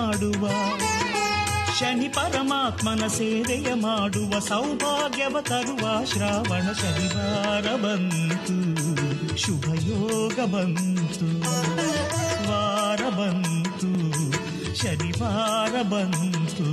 ಮಾಡುವ ಶನಿ ಪರಮಾತ್ಮನ ಸೇವೆಯ ಮಾಡುವ ಸೌಭಾಗ್ಯವ ತರುವ ಶ್ರಾವಣ ಶನಿವಾರ ಬಂತು ಶುಭಯೋಗ ಬಂತು ವಾರ ಬಂತು ಶನಿವಾರ ಬಂತು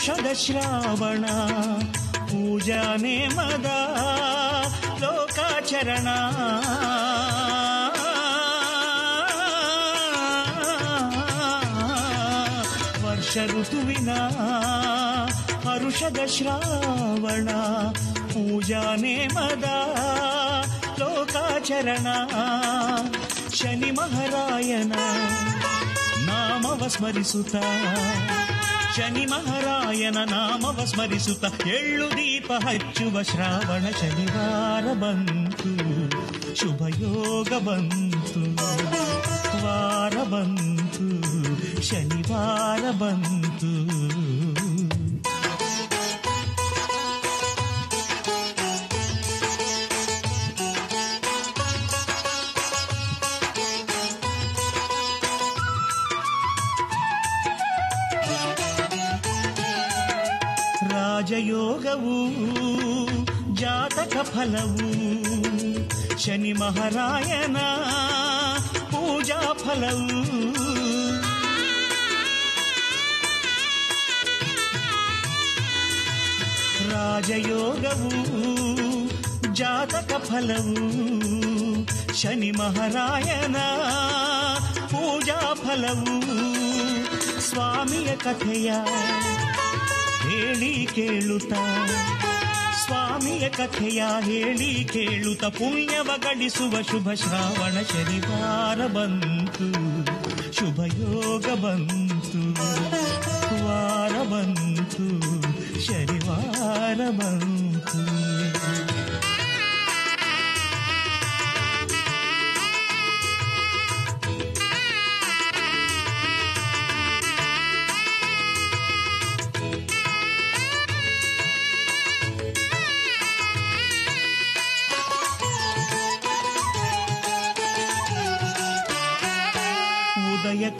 ಔಷಧ ಶ್ರಾವಣ ಪೂಜಾನೇ ಮದ ಲೋಕಾಚರಣ ವರ್ಷ ಋತುವಿನ ಹರುಷದ ಶ್ರಾವಣ ಪೂಜಾನೇ ಮದ ಲೋಕಾಚರಣ ಶನಿ ಮಹಾರಾಯನ ನಾಮವ ಸ್ಮರಿಸುತ್ತಾ ಶನಿ ಮಹಾರಾಯನ ನಾಮವ ಸ್ಮರಿಸುತ್ತ ಎಳ್ಳು ದೀಪ ಹಚ್ಚುವ ಶ್ರಾವಣ ಶನಿವಾರ ಬಂತು ಶುಭಯೋಗ ಬಂತು ವಾರ ಬಂತು ಶನಿವಾರ ಬಂತು ರಾಜಯೋಗವು ಜಾತಕ ಫಲವು ಶನಿ ಮಹಾರಾಯನ ಪೂಜಾ ಫಲವು ರಾಜಯೋಗವು ಜಾತಕ ಫಲವು ಶನಿ ಮಹಾರಾಯನ ಪೂಜಾ ಫಲವು ಸ್ವಾಮಿಯ ಕಥೆಯ ಹೇಳಿ ಕೇಳುತ್ತ ಸ್ವಾಮಿಯ ಕಥೆಯ ಹೇಳಿ ಕೇಳುತ್ತ ಪುಣ್ಯವ ಗಳಿಸುವ ಶುಭ ಶ್ರಾವಣ ಶನಿವಾರ ಬಂತು ಶುಭ ಯೋಗ ಬಂತು ವಾರ ಬಂತು ಶನಿವಾರ ಬಂತು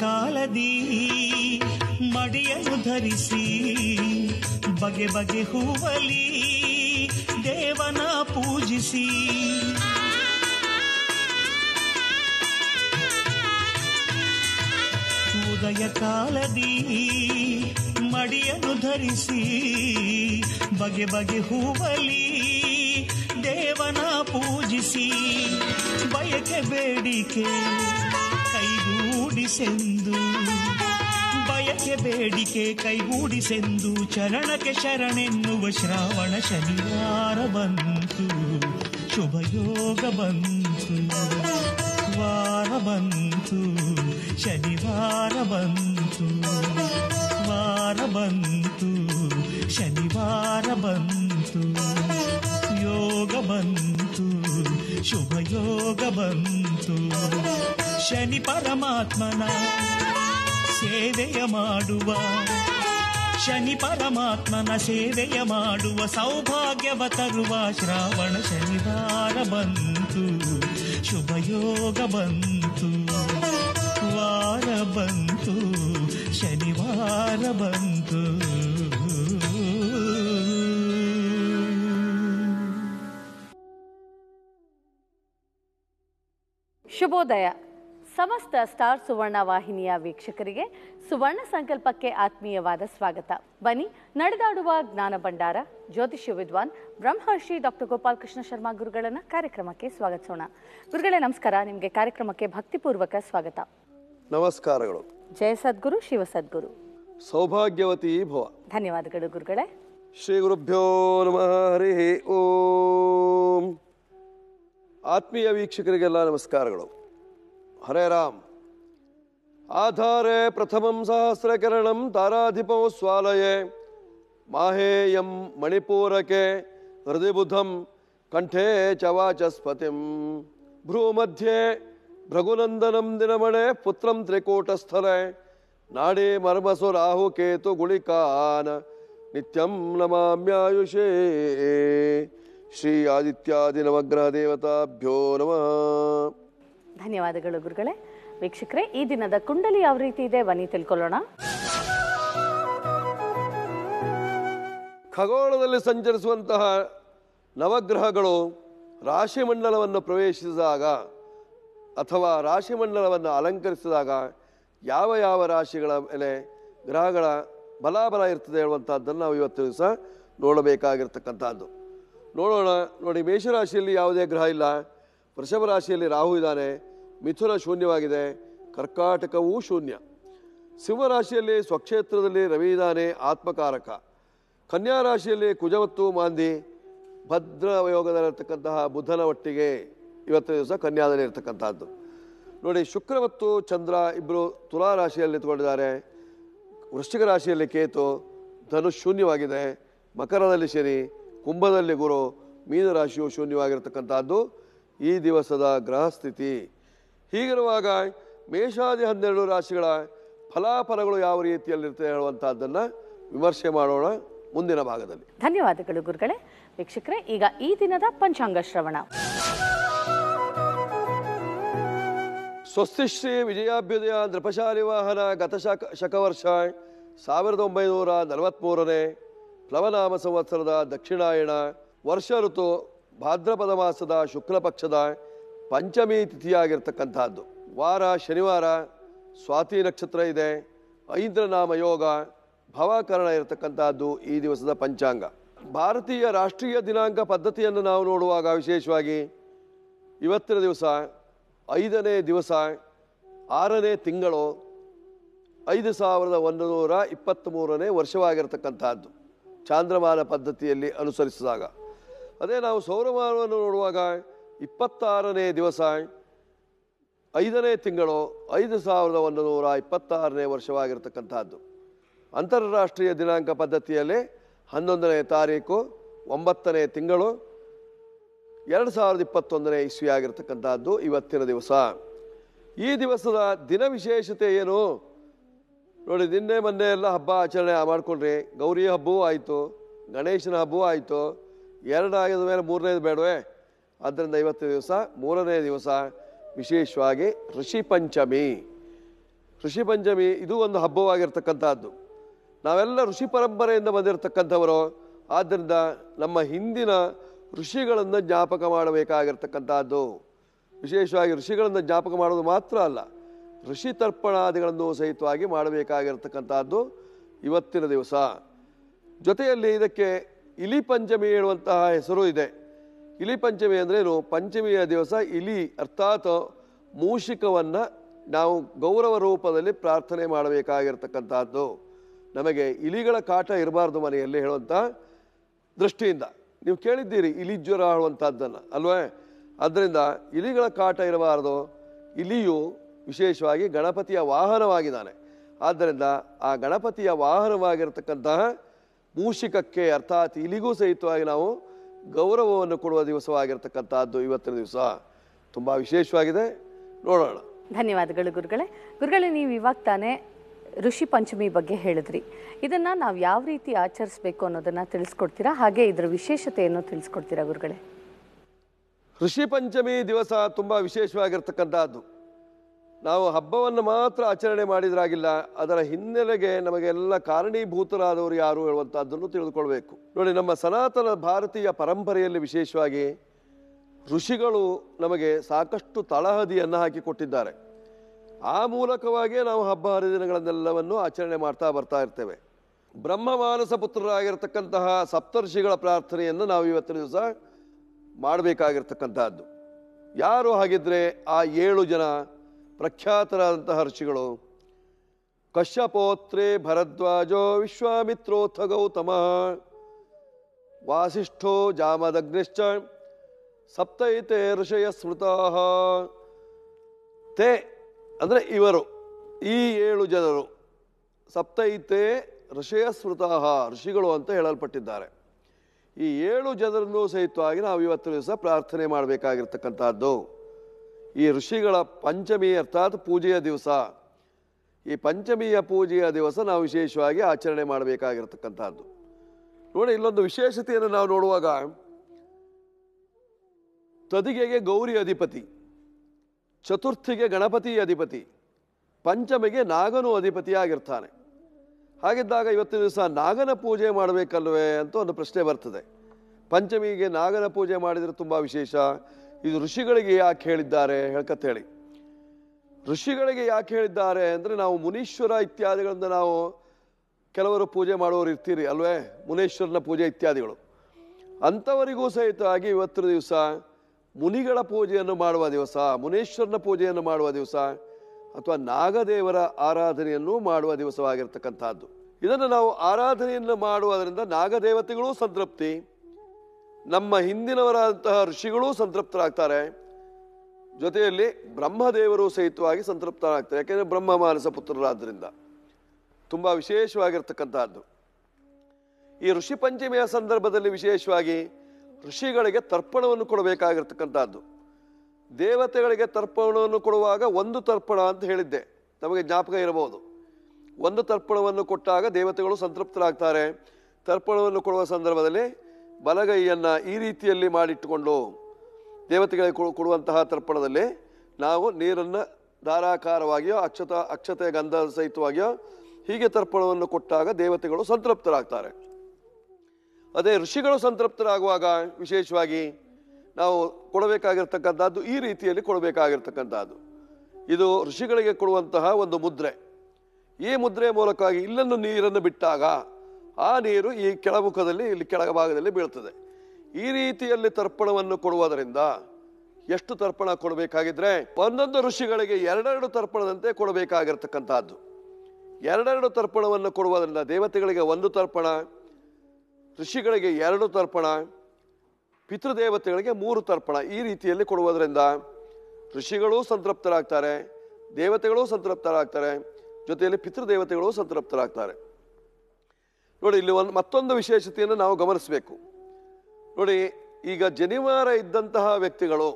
ಕಾಲದಿ ಮಡಿಯನ್ನು ಧರಿಸಿ ಬಗೆ ಬಗೆ ಹೂವಲಿ ದೇವನ ಪೂಜಿಸಿ ಉದಯ ಕಾಲದಿ ಮಡಿಯನ್ನು ಧರಿಸಿ ಬಗೆ ಬಗೆ ಹೂವಲಿ ದೇವನ ಪೂಜಿಸಿ ಬಯಕೆ ಬೇಡಿಕೆ ಕೈಗೂಡಿಸೆಂದು ಬಯಕೆ ಬೇಡಿಕೆ ಕೈಗೂಡಿಸೆಂದು ಚರಣಕ್ಕೆ ಶರಣೆನ್ನುವ ಶ್ರಾವಣ ಶನಿವಾರ ಬಂತು ಶುಭಯೋಗ ಬಂತು ವಾರ ಬಂತು ಶನಿವಾರ ಬಂತು ವಾರ ಬಂತು ಶನಿವಾರ ಬಂತು ಯೋಗ ಬಂತು ಬಂತು ಶನಿ ಪರಮಾತ್ಮನ ಸೇವೆಯ ಮಾಡುವ ಶನಿ ಪರಮಾತ್ಮನ ಸೇವೆಯ ಮಾಡುವ ಸೌಭಾಗ್ಯವ ತರುವ ಶ್ರಾವಣ ಶನಿವಾರ ಬಂತು ಶುಭಯೋಗ ಬಂತು ವಾರ ಬಂತು ಶನಿವಾರ ಬಂತು ಶುಭೋದಯ ಸಮಸ್ತ ಸ್ಟಾರ್ ಸುವರ್ಣ ವಾಹಿನಿಯ ವೀಕ್ಷಕರಿಗೆ ಸುವರ್ಣ ಸಂಕಲ್ಪಕ್ಕೆ ಆತ್ಮೀಯವಾದ ಸ್ವಾಗತ ಬನ್ನಿ ನಡೆದಾಡುವ ಜ್ಞಾನ ಭಂಡಾರ ಜ್ಯೋತಿಷ್ಯ ವಿದ್ವಾನ್ ಬ್ರಹ್ಮರ್ಷಿ ಡಾಕ್ಟರ್ ಗೋಪಾಲ್ ಕೃಷ್ಣ ಶರ್ಮಾ ಗುರುಗಳನ್ನ ಕಾರ್ಯಕ್ರಮಕ್ಕೆ ಸ್ವಾಗತಿಸೋಣ ಗುರುಗಳೇ ನಮಸ್ಕಾರ ನಿಮಗೆ ಕಾರ್ಯಕ್ರಮಕ್ಕೆ ಭಕ್ತಿಪೂರ್ವಕ ಸ್ವಾಗತ ನಮಸ್ಕಾರಗಳು ಜಯ ಸದ್ಗುರು ಶಿವ ಸದ್ಗುರು ಸೌಭಾಗ್ಯವತಿ ಭವ ಧನ್ಯವಾದಗಳು ಗುರುಗಳೇ ಶ್ರೀ ಗುರುಭ್ಯೋ ನಮಃ ಹರಿ ಓಂ आत्मीय वीक्षकರಿಗೆಲ್ಲ ನಮಸ್ಕಾರಗಳು ಹರೇರಾಮ ಆಧારે प्रथಮಂ ಶಾಸ್ತ್ರಕರಣಂ ತಾರಾಧಿಪೋส્વાಲಯೇ 마헤ಂ ಮಣಿಪುರಕೇ ಹೃದಯบุದ್ಧಂ કંઠೇ ಚವಾಚಸ್ಪತim ಭ್ರುಮಧ್ಯೇ ಭಗುನಂದನಂ ದಿನವಣೇ ಪುตรಂ ತ್ರಿಕೋಟಸ್ಥಲೇ ನಾಡೇ ಮರಮಸೋ ราಹು ಕೇತು ಗುಳಿಕಾನ ನಿತ್ಯಂ ನಮಾಮ್ಯಾಯುಶೇ ಶ್ರೀ ಆದಿತ್ಯಾದಿ ನವಗ್ರಹ ದೇವತಾಭ್ಯೋ ನಮಃ ಧನ್ಯವಾದಗಳು ಗುರುಗಳೇ ವೀಕ್ಷಕರೇ ಈ ದಿನದ ಕುಂಡಲಿ ಯಾವ ರೀತಿ ಇದೆ ಬನ್ನಿ ತಿಳ್ಕೊಳ್ಳೋಣ ಖಗೋಳದಲ್ಲಿ ಸಂಚರಿಸುವಂತಹ ನವಗ್ರಹಗಳು ರಾಶಿ ಮಂಡಲವನ್ನು ಪ್ರವೇಶಿಸಿದಾಗ ಅಥವಾ ಮಂಡಲವನ್ನು ಅಲಂಕರಿಸಿದಾಗ ಯಾವ ಯಾವ ರಾಶಿಗಳ ಮೇಲೆ ಗ್ರಹಗಳ ಬಲಾಬಲ ಇರ್ತದೆ ಹೇಳುವಂಥದ್ದನ್ನು ನಾವು ಇವತ್ತು ದಿವಸ ನೋಡಬೇಕಾಗಿರ್ತಕ್ಕಂಥದ್ದು ನೋಡೋಣ ನೋಡಿ ಮೇಷರಾಶಿಯಲ್ಲಿ ಯಾವುದೇ ಗ್ರಹ ಇಲ್ಲ ವೃಷಭ ರಾಶಿಯಲ್ಲಿ ರಾಹು ಇದ್ದಾನೆ ಮಿಥುನ ಶೂನ್ಯವಾಗಿದೆ ಕರ್ಕಾಟಕವೂ ಶೂನ್ಯ ಸಿಂಹರಾಶಿಯಲ್ಲಿ ಸ್ವಕ್ಷೇತ್ರದಲ್ಲಿ ರವಿ ಇದ್ದಾನೆ ಆತ್ಮಕಾರಕ ಕನ್ಯಾ ರಾಶಿಯಲ್ಲಿ ಕುಜ ಮತ್ತು ಮಾಂದಿ ಭದ್ರ ಯೋಗದಲ್ಲಿರ್ತಕ್ಕಂತಹ ಬುಧನ ಒಟ್ಟಿಗೆ ಇವತ್ತಿನ ದಿವಸ ಕನ್ಯಾದಲ್ಲಿ ಇರತಕ್ಕಂಥದ್ದು ನೋಡಿ ಶುಕ್ರ ಮತ್ತು ಚಂದ್ರ ಇಬ್ಬರು ತುಲಾ ರಾಶಿಯಲ್ಲಿ ನಿಂತ್ಕೊಂಡಿದ್ದಾರೆ ವೃಶ್ಚಿಕ ರಾಶಿಯಲ್ಲಿ ಕೇತು ಧನುಷ್ ಶೂನ್ಯವಾಗಿದೆ ಮಕರದಲ್ಲಿ ಶನಿ ಕುಂಭದಲ್ಲಿ ಗುರು ಮೀನರಾಶಿಯು ಶೂನ್ಯವಾಗಿರತಕ್ಕಂಥದ್ದು ಈ ದಿವಸದ ಗ್ರಹ ಸ್ಥಿತಿ ಹೀಗಿರುವಾಗ ಮೇಷಾದಿ ಹನ್ನೆರಡು ರಾಶಿಗಳ ಫಲಾಫಲಗಳು ಯಾವ ರೀತಿಯಲ್ಲಿರುತ್ತೆ ಹೇಳುವಂತಹದ್ದನ್ನು ವಿಮರ್ಶೆ ಮಾಡೋಣ ಮುಂದಿನ ಭಾಗದಲ್ಲಿ ಧನ್ಯವಾದಗಳು ಗುರುಗಳೇ ವೀಕ್ಷಕರೇ ಈಗ ಈ ದಿನದ ಪಂಚಾಂಗ ಶ್ರವಣ ಸ್ವಸ್ತಿಶ್ರೀ ವಿಜಯಾಭ್ಯುದಯ ನೃಪಶಾಲಿ ವಾಹನ ಶಕ ಶಕವರ್ಷ ಸಾವಿರದ ಒಂಬೈನೂರ ನಲವತ್ತ್ಮೂರನೇ ಪ್ಲವನಾಮ ಸಂವತ್ಸರದ ದಕ್ಷಿಣಾಯಣ ವರ್ಷ ಋತು ಭಾದ್ರಪದ ಮಾಸದ ಶುಕ್ಲ ಪಕ್ಷದ ಪಂಚಮಿ ತಿಥಿಯಾಗಿರ್ತಕ್ಕಂಥದ್ದು ವಾರ ಶನಿವಾರ ಸ್ವಾತಿ ನಕ್ಷತ್ರ ಇದೆ ಐಂದ್ರನಾಮ ಯೋಗ ಭವಕರಣ ಇರತಕ್ಕಂಥದ್ದು ಈ ದಿವಸದ ಪಂಚಾಂಗ ಭಾರತೀಯ ರಾಷ್ಟ್ರೀಯ ದಿನಾಂಕ ಪದ್ಧತಿಯನ್ನು ನಾವು ನೋಡುವಾಗ ವಿಶೇಷವಾಗಿ ಇವತ್ತಿನ ದಿವಸ ಐದನೇ ದಿವಸ ಆರನೇ ತಿಂಗಳು ಐದು ಸಾವಿರದ ಒಂದು ನೂರ ಇಪ್ಪತ್ತ್ಮೂರನೇ ವರ್ಷವಾಗಿರ್ತಕ್ಕಂಥದ್ದು ಚಾಂದ್ರಮಾನ ಪದ್ಧತಿಯಲ್ಲಿ ಅನುಸರಿಸಿದಾಗ ಅದೇ ನಾವು ಸೌರಮಾನವನ್ನು ನೋಡುವಾಗ ಇಪ್ಪತ್ತಾರನೇ ದಿವಸ ಐದನೇ ತಿಂಗಳು ಐದು ಸಾವಿರದ ಒಂದು ನೂರ ಇಪ್ಪತ್ತಾರನೇ ವರ್ಷವಾಗಿರ್ತಕ್ಕಂಥದ್ದು ಅಂತಾರಾಷ್ಟ್ರೀಯ ದಿನಾಂಕ ಪದ್ಧತಿಯಲ್ಲಿ ಹನ್ನೊಂದನೇ ತಾರೀಕು ಒಂಬತ್ತನೇ ತಿಂಗಳು ಎರಡು ಸಾವಿರದ ಇಪ್ಪತ್ತೊಂದನೇ ಇಸ್ವಿ ಇವತ್ತಿನ ದಿವಸ ಈ ದಿವಸದ ದಿನ ವಿಶೇಷತೆ ಏನು ನೋಡಿ ನಿನ್ನೆ ಮೊನ್ನೆ ಎಲ್ಲ ಹಬ್ಬ ಆಚರಣೆ ಮಾಡಿಕೊಂಡ್ರಿ ಗೌರಿ ಹಬ್ಬವೂ ಆಯಿತು ಗಣೇಶನ ಹಬ್ಬವೂ ಆಯಿತು ಎರಡಾಗಿದ ಮೇಲೆ ಮೂರನೇದು ಬೇಡವೇ ಆದ್ದರಿಂದ ಇವತ್ತು ದಿವಸ ಮೂರನೇ ದಿವಸ ವಿಶೇಷವಾಗಿ ಋಷಿ ಪಂಚಮಿ ಋಷಿ ಪಂಚಮಿ ಇದು ಒಂದು ಹಬ್ಬವಾಗಿರ್ತಕ್ಕಂಥದ್ದು ನಾವೆಲ್ಲ ಋಷಿ ಪರಂಪರೆಯಿಂದ ಬಂದಿರತಕ್ಕಂಥವರು ಆದ್ದರಿಂದ ನಮ್ಮ ಹಿಂದಿನ ಋಷಿಗಳನ್ನು ಜ್ಞಾಪಕ ಮಾಡಬೇಕಾಗಿರ್ತಕ್ಕಂಥದ್ದು ವಿಶೇಷವಾಗಿ ಋಷಿಗಳನ್ನು ಜ್ಞಾಪಕ ಮಾಡೋದು ಮಾತ್ರ ಅಲ್ಲ ಋಷಿ ತರ್ಪಣಾದಿಗಳನ್ನು ಸಹಿತವಾಗಿ ಮಾಡಬೇಕಾಗಿರ್ತಕ್ಕಂಥದ್ದು ಇವತ್ತಿನ ದಿವಸ ಜೊತೆಯಲ್ಲಿ ಇದಕ್ಕೆ ಇಲಿ ಪಂಚಮಿ ಹೇಳುವಂತಹ ಹೆಸರು ಇದೆ ಇಲಿ ಪಂಚಮಿ ಅಂದ್ರೇನು ಪಂಚಮಿಯ ದಿವಸ ಇಲಿ ಅರ್ಥಾತ್ ಮೂಷಿಕವನ್ನು ನಾವು ಗೌರವ ರೂಪದಲ್ಲಿ ಪ್ರಾರ್ಥನೆ ಮಾಡಬೇಕಾಗಿರ್ತಕ್ಕಂಥದ್ದು ನಮಗೆ ಇಲಿಗಳ ಕಾಟ ಇರಬಾರ್ದು ಮನೆಯಲ್ಲಿ ಹೇಳುವಂಥ ದೃಷ್ಟಿಯಿಂದ ನೀವು ಕೇಳಿದ್ದೀರಿ ಇಲಿ ಜ್ವರ ಹೇಳುವಂಥದ್ದನ್ನು ಅಲ್ವೇ ಅದರಿಂದ ಇಲಿಗಳ ಕಾಟ ಇರಬಾರ್ದು ಇಲಿಯು ವಿಶೇಷವಾಗಿ ಗಣಪತಿಯ ವಾಹನವಾಗಿದ್ದಾನೆ ಆದ್ದರಿಂದ ಆ ಗಣಪತಿಯ ವಾಹನವಾಗಿರತಕ್ಕಂತಹ ಮೂಷಿಕಕ್ಕೆ ಅರ್ಥಾತ್ ಇಲಿಗೂ ಸಹಿತವಾಗಿ ನಾವು ಗೌರವವನ್ನು ಕೊಡುವ ದಿವಸವಾಗಿರ್ತಕ್ಕಂಥದ್ದು ಇವತ್ತಿನ ದಿವಸ ತುಂಬ ವಿಶೇಷವಾಗಿದೆ ನೋಡೋಣ ಧನ್ಯವಾದಗಳು ಗುರುಗಳೇ ಗುರುಗಳೇ ನೀವು ಇವಾಗ ತಾನೇ ಋಷಿ ಪಂಚಮಿ ಬಗ್ಗೆ ಹೇಳಿದ್ರಿ ಇದನ್ನು ನಾವು ಯಾವ ರೀತಿ ಆಚರಿಸ್ಬೇಕು ಅನ್ನೋದನ್ನು ತಿಳಿಸ್ಕೊಡ್ತೀರಾ ಹಾಗೆ ಇದರ ವಿಶೇಷತೆಯನ್ನು ತಿಳಿಸ್ಕೊಡ್ತೀರಾ ಗುರುಗಳೇ ಋಷಿ ಪಂಚಮಿ ದಿವಸ ತುಂಬ ವಿಶೇಷವಾಗಿರ್ತಕ್ಕಂಥದ್ದು ನಾವು ಹಬ್ಬವನ್ನು ಮಾತ್ರ ಆಚರಣೆ ಮಾಡಿದ್ರಾಗಿಲ್ಲ ಅದರ ಹಿನ್ನೆಲೆಗೆ ನಮಗೆಲ್ಲ ಕಾರಣೀಭೂತರಾದವರು ಯಾರು ಹೇಳುವಂಥದ್ದನ್ನು ತಿಳಿದುಕೊಳ್ಬೇಕು ನೋಡಿ ನಮ್ಮ ಸನಾತನ ಭಾರತೀಯ ಪರಂಪರೆಯಲ್ಲಿ ವಿಶೇಷವಾಗಿ ಋಷಿಗಳು ನಮಗೆ ಸಾಕಷ್ಟು ತಳಹದಿಯನ್ನು ಹಾಕಿಕೊಟ್ಟಿದ್ದಾರೆ ಆ ಮೂಲಕವಾಗಿಯೇ ನಾವು ಹಬ್ಬ ಹರಿದಿನಗಳನ್ನೆಲ್ಲವನ್ನು ಆಚರಣೆ ಮಾಡ್ತಾ ಬರ್ತಾ ಇರ್ತೇವೆ ಬ್ರಹ್ಮಮಾನಸ ಪುತ್ರರಾಗಿರ್ತಕ್ಕಂತಹ ಸಪ್ತರ್ಷಿಗಳ ಪ್ರಾರ್ಥನೆಯನ್ನು ನಾವು ಇವತ್ತಿನ ದಿವಸ ಮಾಡಬೇಕಾಗಿರ್ತಕ್ಕಂತಹದ್ದು ಯಾರು ಹಾಗಿದ್ರೆ ಆ ಏಳು ಜನ ಪ್ರಖ್ಯಾತರಾದಂತಹ ಋಷಿಗಳು ಕಶ್ಯಪೋತ್ರೇ ಭರದ್ವಾಜೋ ವಿಶ್ವಾಮಿತ್ರೋಥ ಗೌತಮ ವಾಸಿಷ್ಠೋ ಜಾಮದಗ್ನಿಶ್ಚ ಸಪ್ತೈತೆ ಋಷಯ ಸ್ಮೃತಾ ತೇ ಅಂದರೆ ಇವರು ಈ ಏಳು ಜನರು ಸಪ್ತೈತೆ ಋಷಯ ಸ್ಮೃತಃ ಋಷಿಗಳು ಅಂತ ಹೇಳಲ್ಪಟ್ಟಿದ್ದಾರೆ ಈ ಏಳು ಜನರನ್ನು ಸಹಿತವಾಗಿ ನಾವು ಇವತ್ತು ದಿವಸ ಪ್ರಾರ್ಥನೆ ಮಾಡಬೇಕಾಗಿರ್ತಕ್ಕಂಥದ್ದು ಈ ಋಷಿಗಳ ಪಂಚಮಿ ಅರ್ಥಾತ್ ಪೂಜೆಯ ದಿವಸ ಈ ಪಂಚಮಿಯ ಪೂಜೆಯ ದಿವಸ ನಾವು ವಿಶೇಷವಾಗಿ ಆಚರಣೆ ಮಾಡಬೇಕಾಗಿರ್ತಕ್ಕಂಥದ್ದು ನೋಡಿ ಇಲ್ಲೊಂದು ವಿಶೇಷತೆಯನ್ನು ನಾವು ನೋಡುವಾಗ ತದಿಗೆಗೆ ಗೌರಿ ಅಧಿಪತಿ ಚತುರ್ಥಿಗೆ ಗಣಪತಿ ಅಧಿಪತಿ ಪಂಚಮಿಗೆ ನಾಗನು ಆಗಿರ್ತಾನೆ ಹಾಗಿದ್ದಾಗ ಇವತ್ತಿನ ದಿವಸ ನಾಗನ ಪೂಜೆ ಮಾಡಬೇಕಲ್ವೇ ಅಂತ ಒಂದು ಪ್ರಶ್ನೆ ಬರ್ತದೆ ಪಂಚಮಿಗೆ ನಾಗನ ಪೂಜೆ ಮಾಡಿದರೆ ತುಂಬ ವಿಶೇಷ ಇದು ಋಷಿಗಳಿಗೆ ಯಾಕೆ ಹೇಳಿದ್ದಾರೆ ಹೇಳ್ಕತ್ತೇಳಿ ಋಷಿಗಳಿಗೆ ಯಾಕೆ ಹೇಳಿದ್ದಾರೆ ಅಂದರೆ ನಾವು ಮುನೀಶ್ವರ ಇತ್ಯಾದಿಗಳಿಂದ ನಾವು ಕೆಲವರು ಪೂಜೆ ಮಾಡುವವರು ಇರ್ತೀರಿ ಅಲ್ವೇ ಮುನೇಶ್ವರನ ಪೂಜೆ ಇತ್ಯಾದಿಗಳು ಅಂಥವರಿಗೂ ಸಹಿತವಾಗಿ ಇವತ್ತಿನ ದಿವಸ ಮುನಿಗಳ ಪೂಜೆಯನ್ನು ಮಾಡುವ ದಿವಸ ಮುನೇಶ್ವರನ ಪೂಜೆಯನ್ನು ಮಾಡುವ ದಿವಸ ಅಥವಾ ನಾಗದೇವರ ಆರಾಧನೆಯನ್ನು ಮಾಡುವ ದಿವಸವಾಗಿರ್ತಕ್ಕಂಥದ್ದು ಇದನ್ನು ನಾವು ಆರಾಧನೆಯನ್ನು ಮಾಡುವುದರಿಂದ ನಾಗದೇವತೆಗಳೂ ಸಂತೃಪ್ತಿ ನಮ್ಮ ಹಿಂದಿನವರಾದಂತಹ ಋಷಿಗಳೂ ಸಂತೃಪ್ತರಾಗ್ತಾರೆ ಜೊತೆಯಲ್ಲಿ ಬ್ರಹ್ಮದೇವರು ಸಹಿತವಾಗಿ ಸಂತೃಪ್ತರಾಗ್ತಾರೆ ಯಾಕೆಂದರೆ ಬ್ರಹ್ಮ ಮಾನಸ ಪುತ್ರರಾದ್ದರಿಂದ ತುಂಬ ವಿಶೇಷವಾಗಿರ್ತಕ್ಕಂತಹದ್ದು ಈ ಋಷಿ ಪಂಚಮಿಯ ಸಂದರ್ಭದಲ್ಲಿ ವಿಶೇಷವಾಗಿ ಋಷಿಗಳಿಗೆ ತರ್ಪಣವನ್ನು ಕೊಡಬೇಕಾಗಿರ್ತಕ್ಕಂಥದ್ದು ದೇವತೆಗಳಿಗೆ ತರ್ಪಣವನ್ನು ಕೊಡುವಾಗ ಒಂದು ತರ್ಪಣ ಅಂತ ಹೇಳಿದ್ದೆ ನಮಗೆ ಜ್ಞಾಪಕ ಇರಬಹುದು ಒಂದು ತರ್ಪಣವನ್ನು ಕೊಟ್ಟಾಗ ದೇವತೆಗಳು ಸಂತೃಪ್ತರಾಗ್ತಾರೆ ತರ್ಪಣವನ್ನು ಕೊಡುವ ಸಂದರ್ಭದಲ್ಲಿ ಬಲಗೈಯನ್ನು ಈ ರೀತಿಯಲ್ಲಿ ಮಾಡಿಟ್ಟುಕೊಂಡು ದೇವತೆಗಳಿಗೆ ಕೊಡುವಂತಹ ತರ್ಪಣದಲ್ಲಿ ನಾವು ನೀರನ್ನು ಧಾರಾಕಾರವಾಗಿಯೋ ಅಕ್ಷತ ಅಕ್ಷತೆ ಗಂಧ ಸಹಿತವಾಗಿಯೋ ಹೀಗೆ ತರ್ಪಣವನ್ನು ಕೊಟ್ಟಾಗ ದೇವತೆಗಳು ಸಂತೃಪ್ತರಾಗ್ತಾರೆ ಅದೇ ಋಷಿಗಳು ಸಂತೃಪ್ತರಾಗುವಾಗ ವಿಶೇಷವಾಗಿ ನಾವು ಕೊಡಬೇಕಾಗಿರ್ತಕ್ಕಂಥದ್ದು ಈ ರೀತಿಯಲ್ಲಿ ಕೊಡಬೇಕಾಗಿರ್ತಕ್ಕಂಥದ್ದು ಇದು ಋಷಿಗಳಿಗೆ ಕೊಡುವಂತಹ ಒಂದು ಮುದ್ರೆ ಈ ಮುದ್ರೆ ಮೂಲಕವಾಗಿ ಇಲ್ಲನ್ನು ನೀರನ್ನು ಬಿಟ್ಟಾಗ ಆ ನೀರು ಈ ಕೆಳಮುಖದಲ್ಲಿ ಇಲ್ಲಿ ಕೆಳಭಾಗದಲ್ಲಿ ಬೀಳ್ತದೆ ಈ ರೀತಿಯಲ್ಲಿ ತರ್ಪಣವನ್ನು ಕೊಡುವುದರಿಂದ ಎಷ್ಟು ತರ್ಪಣ ಕೊಡಬೇಕಾಗಿದ್ರೆ ಒಂದೊಂದು ಋಷಿಗಳಿಗೆ ಎರಡೆರಡು ತರ್ಪಣದಂತೆ ಕೊಡಬೇಕಾಗಿರ್ತಕ್ಕಂಥದ್ದು ಎರಡೆರಡು ತರ್ಪಣವನ್ನು ಕೊಡುವುದರಿಂದ ದೇವತೆಗಳಿಗೆ ಒಂದು ತರ್ಪಣ ಋಷಿಗಳಿಗೆ ಎರಡು ತರ್ಪಣ ಪಿತೃದೇವತೆಗಳಿಗೆ ಮೂರು ತರ್ಪಣ ಈ ರೀತಿಯಲ್ಲಿ ಕೊಡುವುದರಿಂದ ಋಷಿಗಳೂ ಸಂತೃಪ್ತರಾಗ್ತಾರೆ ದೇವತೆಗಳು ಸಂತೃಪ್ತರಾಗ್ತಾರೆ ಜೊತೆಯಲ್ಲಿ ಪಿತೃದೇವತೆಗಳು ಸಂತೃಪ್ತರಾಗ್ತಾರೆ ನೋಡಿ ಇಲ್ಲಿ ಒಂದು ಮತ್ತೊಂದು ವಿಶೇಷತೆಯನ್ನು ನಾವು ಗಮನಿಸಬೇಕು ನೋಡಿ ಈಗ ಜನಿವಾರ ಇದ್ದಂತಹ ವ್ಯಕ್ತಿಗಳು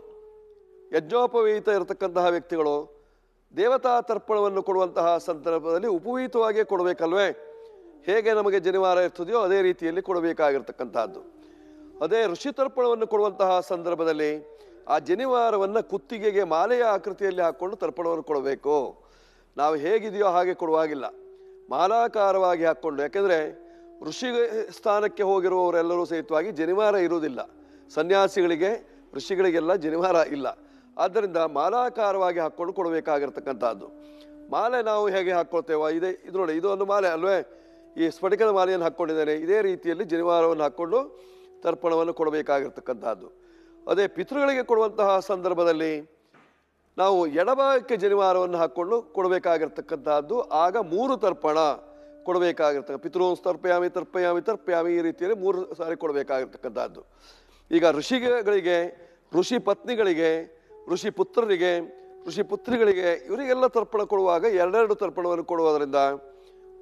ಯಜ್ಞೋಪವೀತ ಇರತಕ್ಕಂತಹ ವ್ಯಕ್ತಿಗಳು ದೇವತಾ ತರ್ಪಣವನ್ನು ಕೊಡುವಂತಹ ಸಂದರ್ಭದಲ್ಲಿ ಉಪವೀತವಾಗಿಯೇ ಕೊಡಬೇಕಲ್ವೇ ಹೇಗೆ ನಮಗೆ ಜನಿವಾರ ಇರ್ತದೆಯೋ ಅದೇ ರೀತಿಯಲ್ಲಿ ಕೊಡಬೇಕಾಗಿರ್ತಕ್ಕಂತಹದ್ದು ಅದೇ ಋಷಿ ತರ್ಪಣವನ್ನು ಕೊಡುವಂತಹ ಸಂದರ್ಭದಲ್ಲಿ ಆ ಜನಿವಾರವನ್ನು ಕುತ್ತಿಗೆಗೆ ಮಾಲೆಯ ಆಕೃತಿಯಲ್ಲಿ ಹಾಕ್ಕೊಂಡು ತರ್ಪಣವನ್ನು ಕೊಡಬೇಕು ನಾವು ಹೇಗಿದೆಯೋ ಹಾಗೆ ಕೊಡುವಾಗಿಲ್ಲ ಮಾಲಾಕಾರವಾಗಿ ಹಾಕ್ಕೊಂಡು ಯಾಕೆಂದರೆ ಋಷಿ ಸ್ಥಾನಕ್ಕೆ ಹೋಗಿರುವವರೆಲ್ಲರೂ ಸಹಿತವಾಗಿ ಜನಿವಾರ ಇರುವುದಿಲ್ಲ ಸನ್ಯಾಸಿಗಳಿಗೆ ಋಷಿಗಳಿಗೆಲ್ಲ ಜನಿವಾರ ಇಲ್ಲ ಆದ್ದರಿಂದ ಮಾಲಾಕಾರವಾಗಿ ಹಾಕ್ಕೊಂಡು ಕೊಡಬೇಕಾಗಿರ್ತಕ್ಕಂಥದ್ದು ಮಾಲೆ ನಾವು ಹೇಗೆ ಹಾಕ್ಕೊಳ್ತೇವೆ ಇದೆ ಇದು ನೋಡಿ ಇದು ಒಂದು ಮಾಲೆ ಅಲ್ವೇ ಈ ಸ್ಫಟಿಕದ ಮಾಲೆಯನ್ನು ಹಾಕ್ಕೊಂಡಿದ್ದೇನೆ ಇದೇ ರೀತಿಯಲ್ಲಿ ಜನಿವಾರವನ್ನು ಹಾಕ್ಕೊಂಡು ತರ್ಪಣವನ್ನು ಕೊಡಬೇಕಾಗಿರ್ತಕ್ಕಂಥದ್ದು ಅದೇ ಪಿತೃಗಳಿಗೆ ಕೊಡುವಂತಹ ಸಂದರ್ಭದಲ್ಲಿ ನಾವು ಎಡಭಾಗಕ್ಕೆ ಜನಿವಾರವನ್ನು ಹಾಕ್ಕೊಂಡು ಕೊಡಬೇಕಾಗಿರ್ತಕ್ಕಂಥದ್ದು ಆಗ ಮೂರು ತರ್ಪಣ ಕೊಡಬೇಕಾಗಿರ್ತಕ್ಕ ಪಿತೃಂಸ್ ತರ್ಪಯಾಮಿ ತರ್ಪಯಾಮಿ ತರ್ಪಯಾಮಿ ಈ ರೀತಿಯಲ್ಲಿ ಮೂರು ಸಾರಿ ಕೊಡಬೇಕಾಗಿರ್ತಕ್ಕಂಥದ್ದು ಈಗ ಋಷಿಗಳಿಗೆ ಋಷಿ ಪತ್ನಿಗಳಿಗೆ ಋಷಿ ಪುತ್ರರಿಗೆ ಋಷಿ ಪುತ್ರಿಗಳಿಗೆ ಇವರಿಗೆಲ್ಲ ತರ್ಪಣ ಕೊಡುವಾಗ ಎರಡೆರಡು ತರ್ಪಣವನ್ನು ಕೊಡುವುದರಿಂದ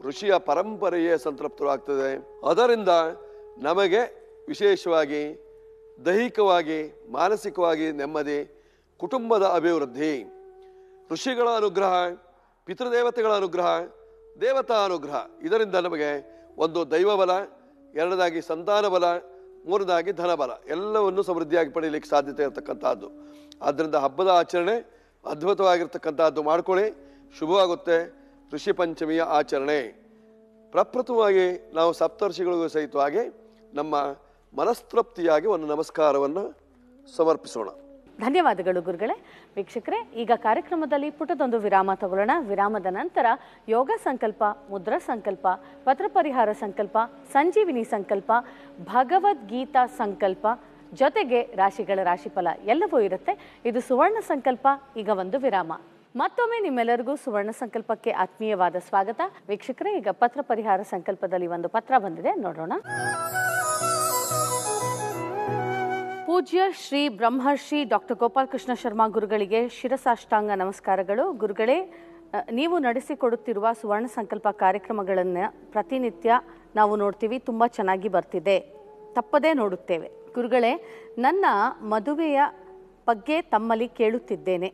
ಋಷಿಯ ಪರಂಪರೆಯೇ ಸಂತೃಪ್ತವಾಗ್ತದೆ ಅದರಿಂದ ನಮಗೆ ವಿಶೇಷವಾಗಿ ದೈಹಿಕವಾಗಿ ಮಾನಸಿಕವಾಗಿ ನೆಮ್ಮದಿ ಕುಟುಂಬದ ಅಭಿವೃದ್ಧಿ ಋಷಿಗಳ ಅನುಗ್ರಹ ಪಿತೃದೇವತೆಗಳ ಅನುಗ್ರಹ ದೇವತಾ ಅನುಗ್ರಹ ಇದರಿಂದ ನಮಗೆ ಒಂದು ದೈವಬಲ ಎರಡದಾಗಿ ಸಂತಾನ ಬಲ ಮೂರದಾಗಿ ಧನಬಲ ಎಲ್ಲವನ್ನು ಸಮೃದ್ಧಿಯಾಗಿ ಪಡೆಯಲಿಕ್ಕೆ ಸಾಧ್ಯತೆ ಇರತಕ್ಕಂಥದ್ದು ಆದ್ದರಿಂದ ಹಬ್ಬದ ಆಚರಣೆ ಅದ್ಭುತವಾಗಿರ್ತಕ್ಕಂಥದ್ದು ಮಾಡಿಕೊಳ್ಳಿ ಶುಭವಾಗುತ್ತೆ ಋಷಿ ಪಂಚಮಿಯ ಆಚರಣೆ ಪ್ರಪ್ರಥಮವಾಗಿ ನಾವು ಸಪ್ತರ್ಷಿಗಳಿಗೂ ಸಹಿತವಾಗಿ ನಮ್ಮ ಮನಸ್ತೃಪ್ತಿಯಾಗಿ ಒಂದು ನಮಸ್ಕಾರವನ್ನು ಸಮರ್ಪಿಸೋಣ ಧನ್ಯವಾದಗಳು ಗುರುಗಳೇ ವೀಕ್ಷಕರೇ ಈಗ ಕಾರ್ಯಕ್ರಮದಲ್ಲಿ ಪುಟದೊಂದು ವಿರಾಮ ತಗೊಳ್ಳೋಣ ವಿರಾಮದ ನಂತರ ಯೋಗ ಸಂಕಲ್ಪ ಮುದ್ರಾ ಸಂಕಲ್ಪ ಪತ್ರ ಪರಿಹಾರ ಸಂಕಲ್ಪ ಸಂಜೀವಿನಿ ಸಂಕಲ್ಪ ಭಗವದ್ಗೀತಾ ಸಂಕಲ್ಪ ಜೊತೆಗೆ ರಾಶಿಗಳ ರಾಶಿಫಲ ಎಲ್ಲವೂ ಇರುತ್ತೆ ಇದು ಸುವರ್ಣ ಸಂಕಲ್ಪ ಈಗ ಒಂದು ವಿರಾಮ ಮತ್ತೊಮ್ಮೆ ನಿಮ್ಮೆಲ್ಲರಿಗೂ ಸುವರ್ಣ ಸಂಕಲ್ಪಕ್ಕೆ ಆತ್ಮೀಯವಾದ ಸ್ವಾಗತ ವೀಕ್ಷಕರೇ ಈಗ ಪತ್ರ ಪರಿಹಾರ ಸಂಕಲ್ಪದಲ್ಲಿ ಒಂದು ಪತ್ರ ಬಂದಿದೆ ನೋಡೋಣ ಪೂಜ್ಯ ಶ್ರೀ ಬ್ರಹ್ಮರ್ಷಿ ಡಾಕ್ಟರ್ ಗೋಪಾಲಕೃಷ್ಣ ಶರ್ಮಾ ಗುರುಗಳಿಗೆ ಶಿರಸಾಷ್ಟಾಂಗ ನಮಸ್ಕಾರಗಳು ಗುರುಗಳೇ ನೀವು ನಡೆಸಿಕೊಡುತ್ತಿರುವ ಸುವರ್ಣ ಸಂಕಲ್ಪ ಕಾರ್ಯಕ್ರಮಗಳನ್ನು ಪ್ರತಿನಿತ್ಯ ನಾವು ನೋಡ್ತೀವಿ ತುಂಬ ಚೆನ್ನಾಗಿ ಬರ್ತಿದೆ ತಪ್ಪದೇ ನೋಡುತ್ತೇವೆ ಗುರುಗಳೇ ನನ್ನ ಮದುವೆಯ ಬಗ್ಗೆ ತಮ್ಮಲ್ಲಿ ಕೇಳುತ್ತಿದ್ದೇನೆ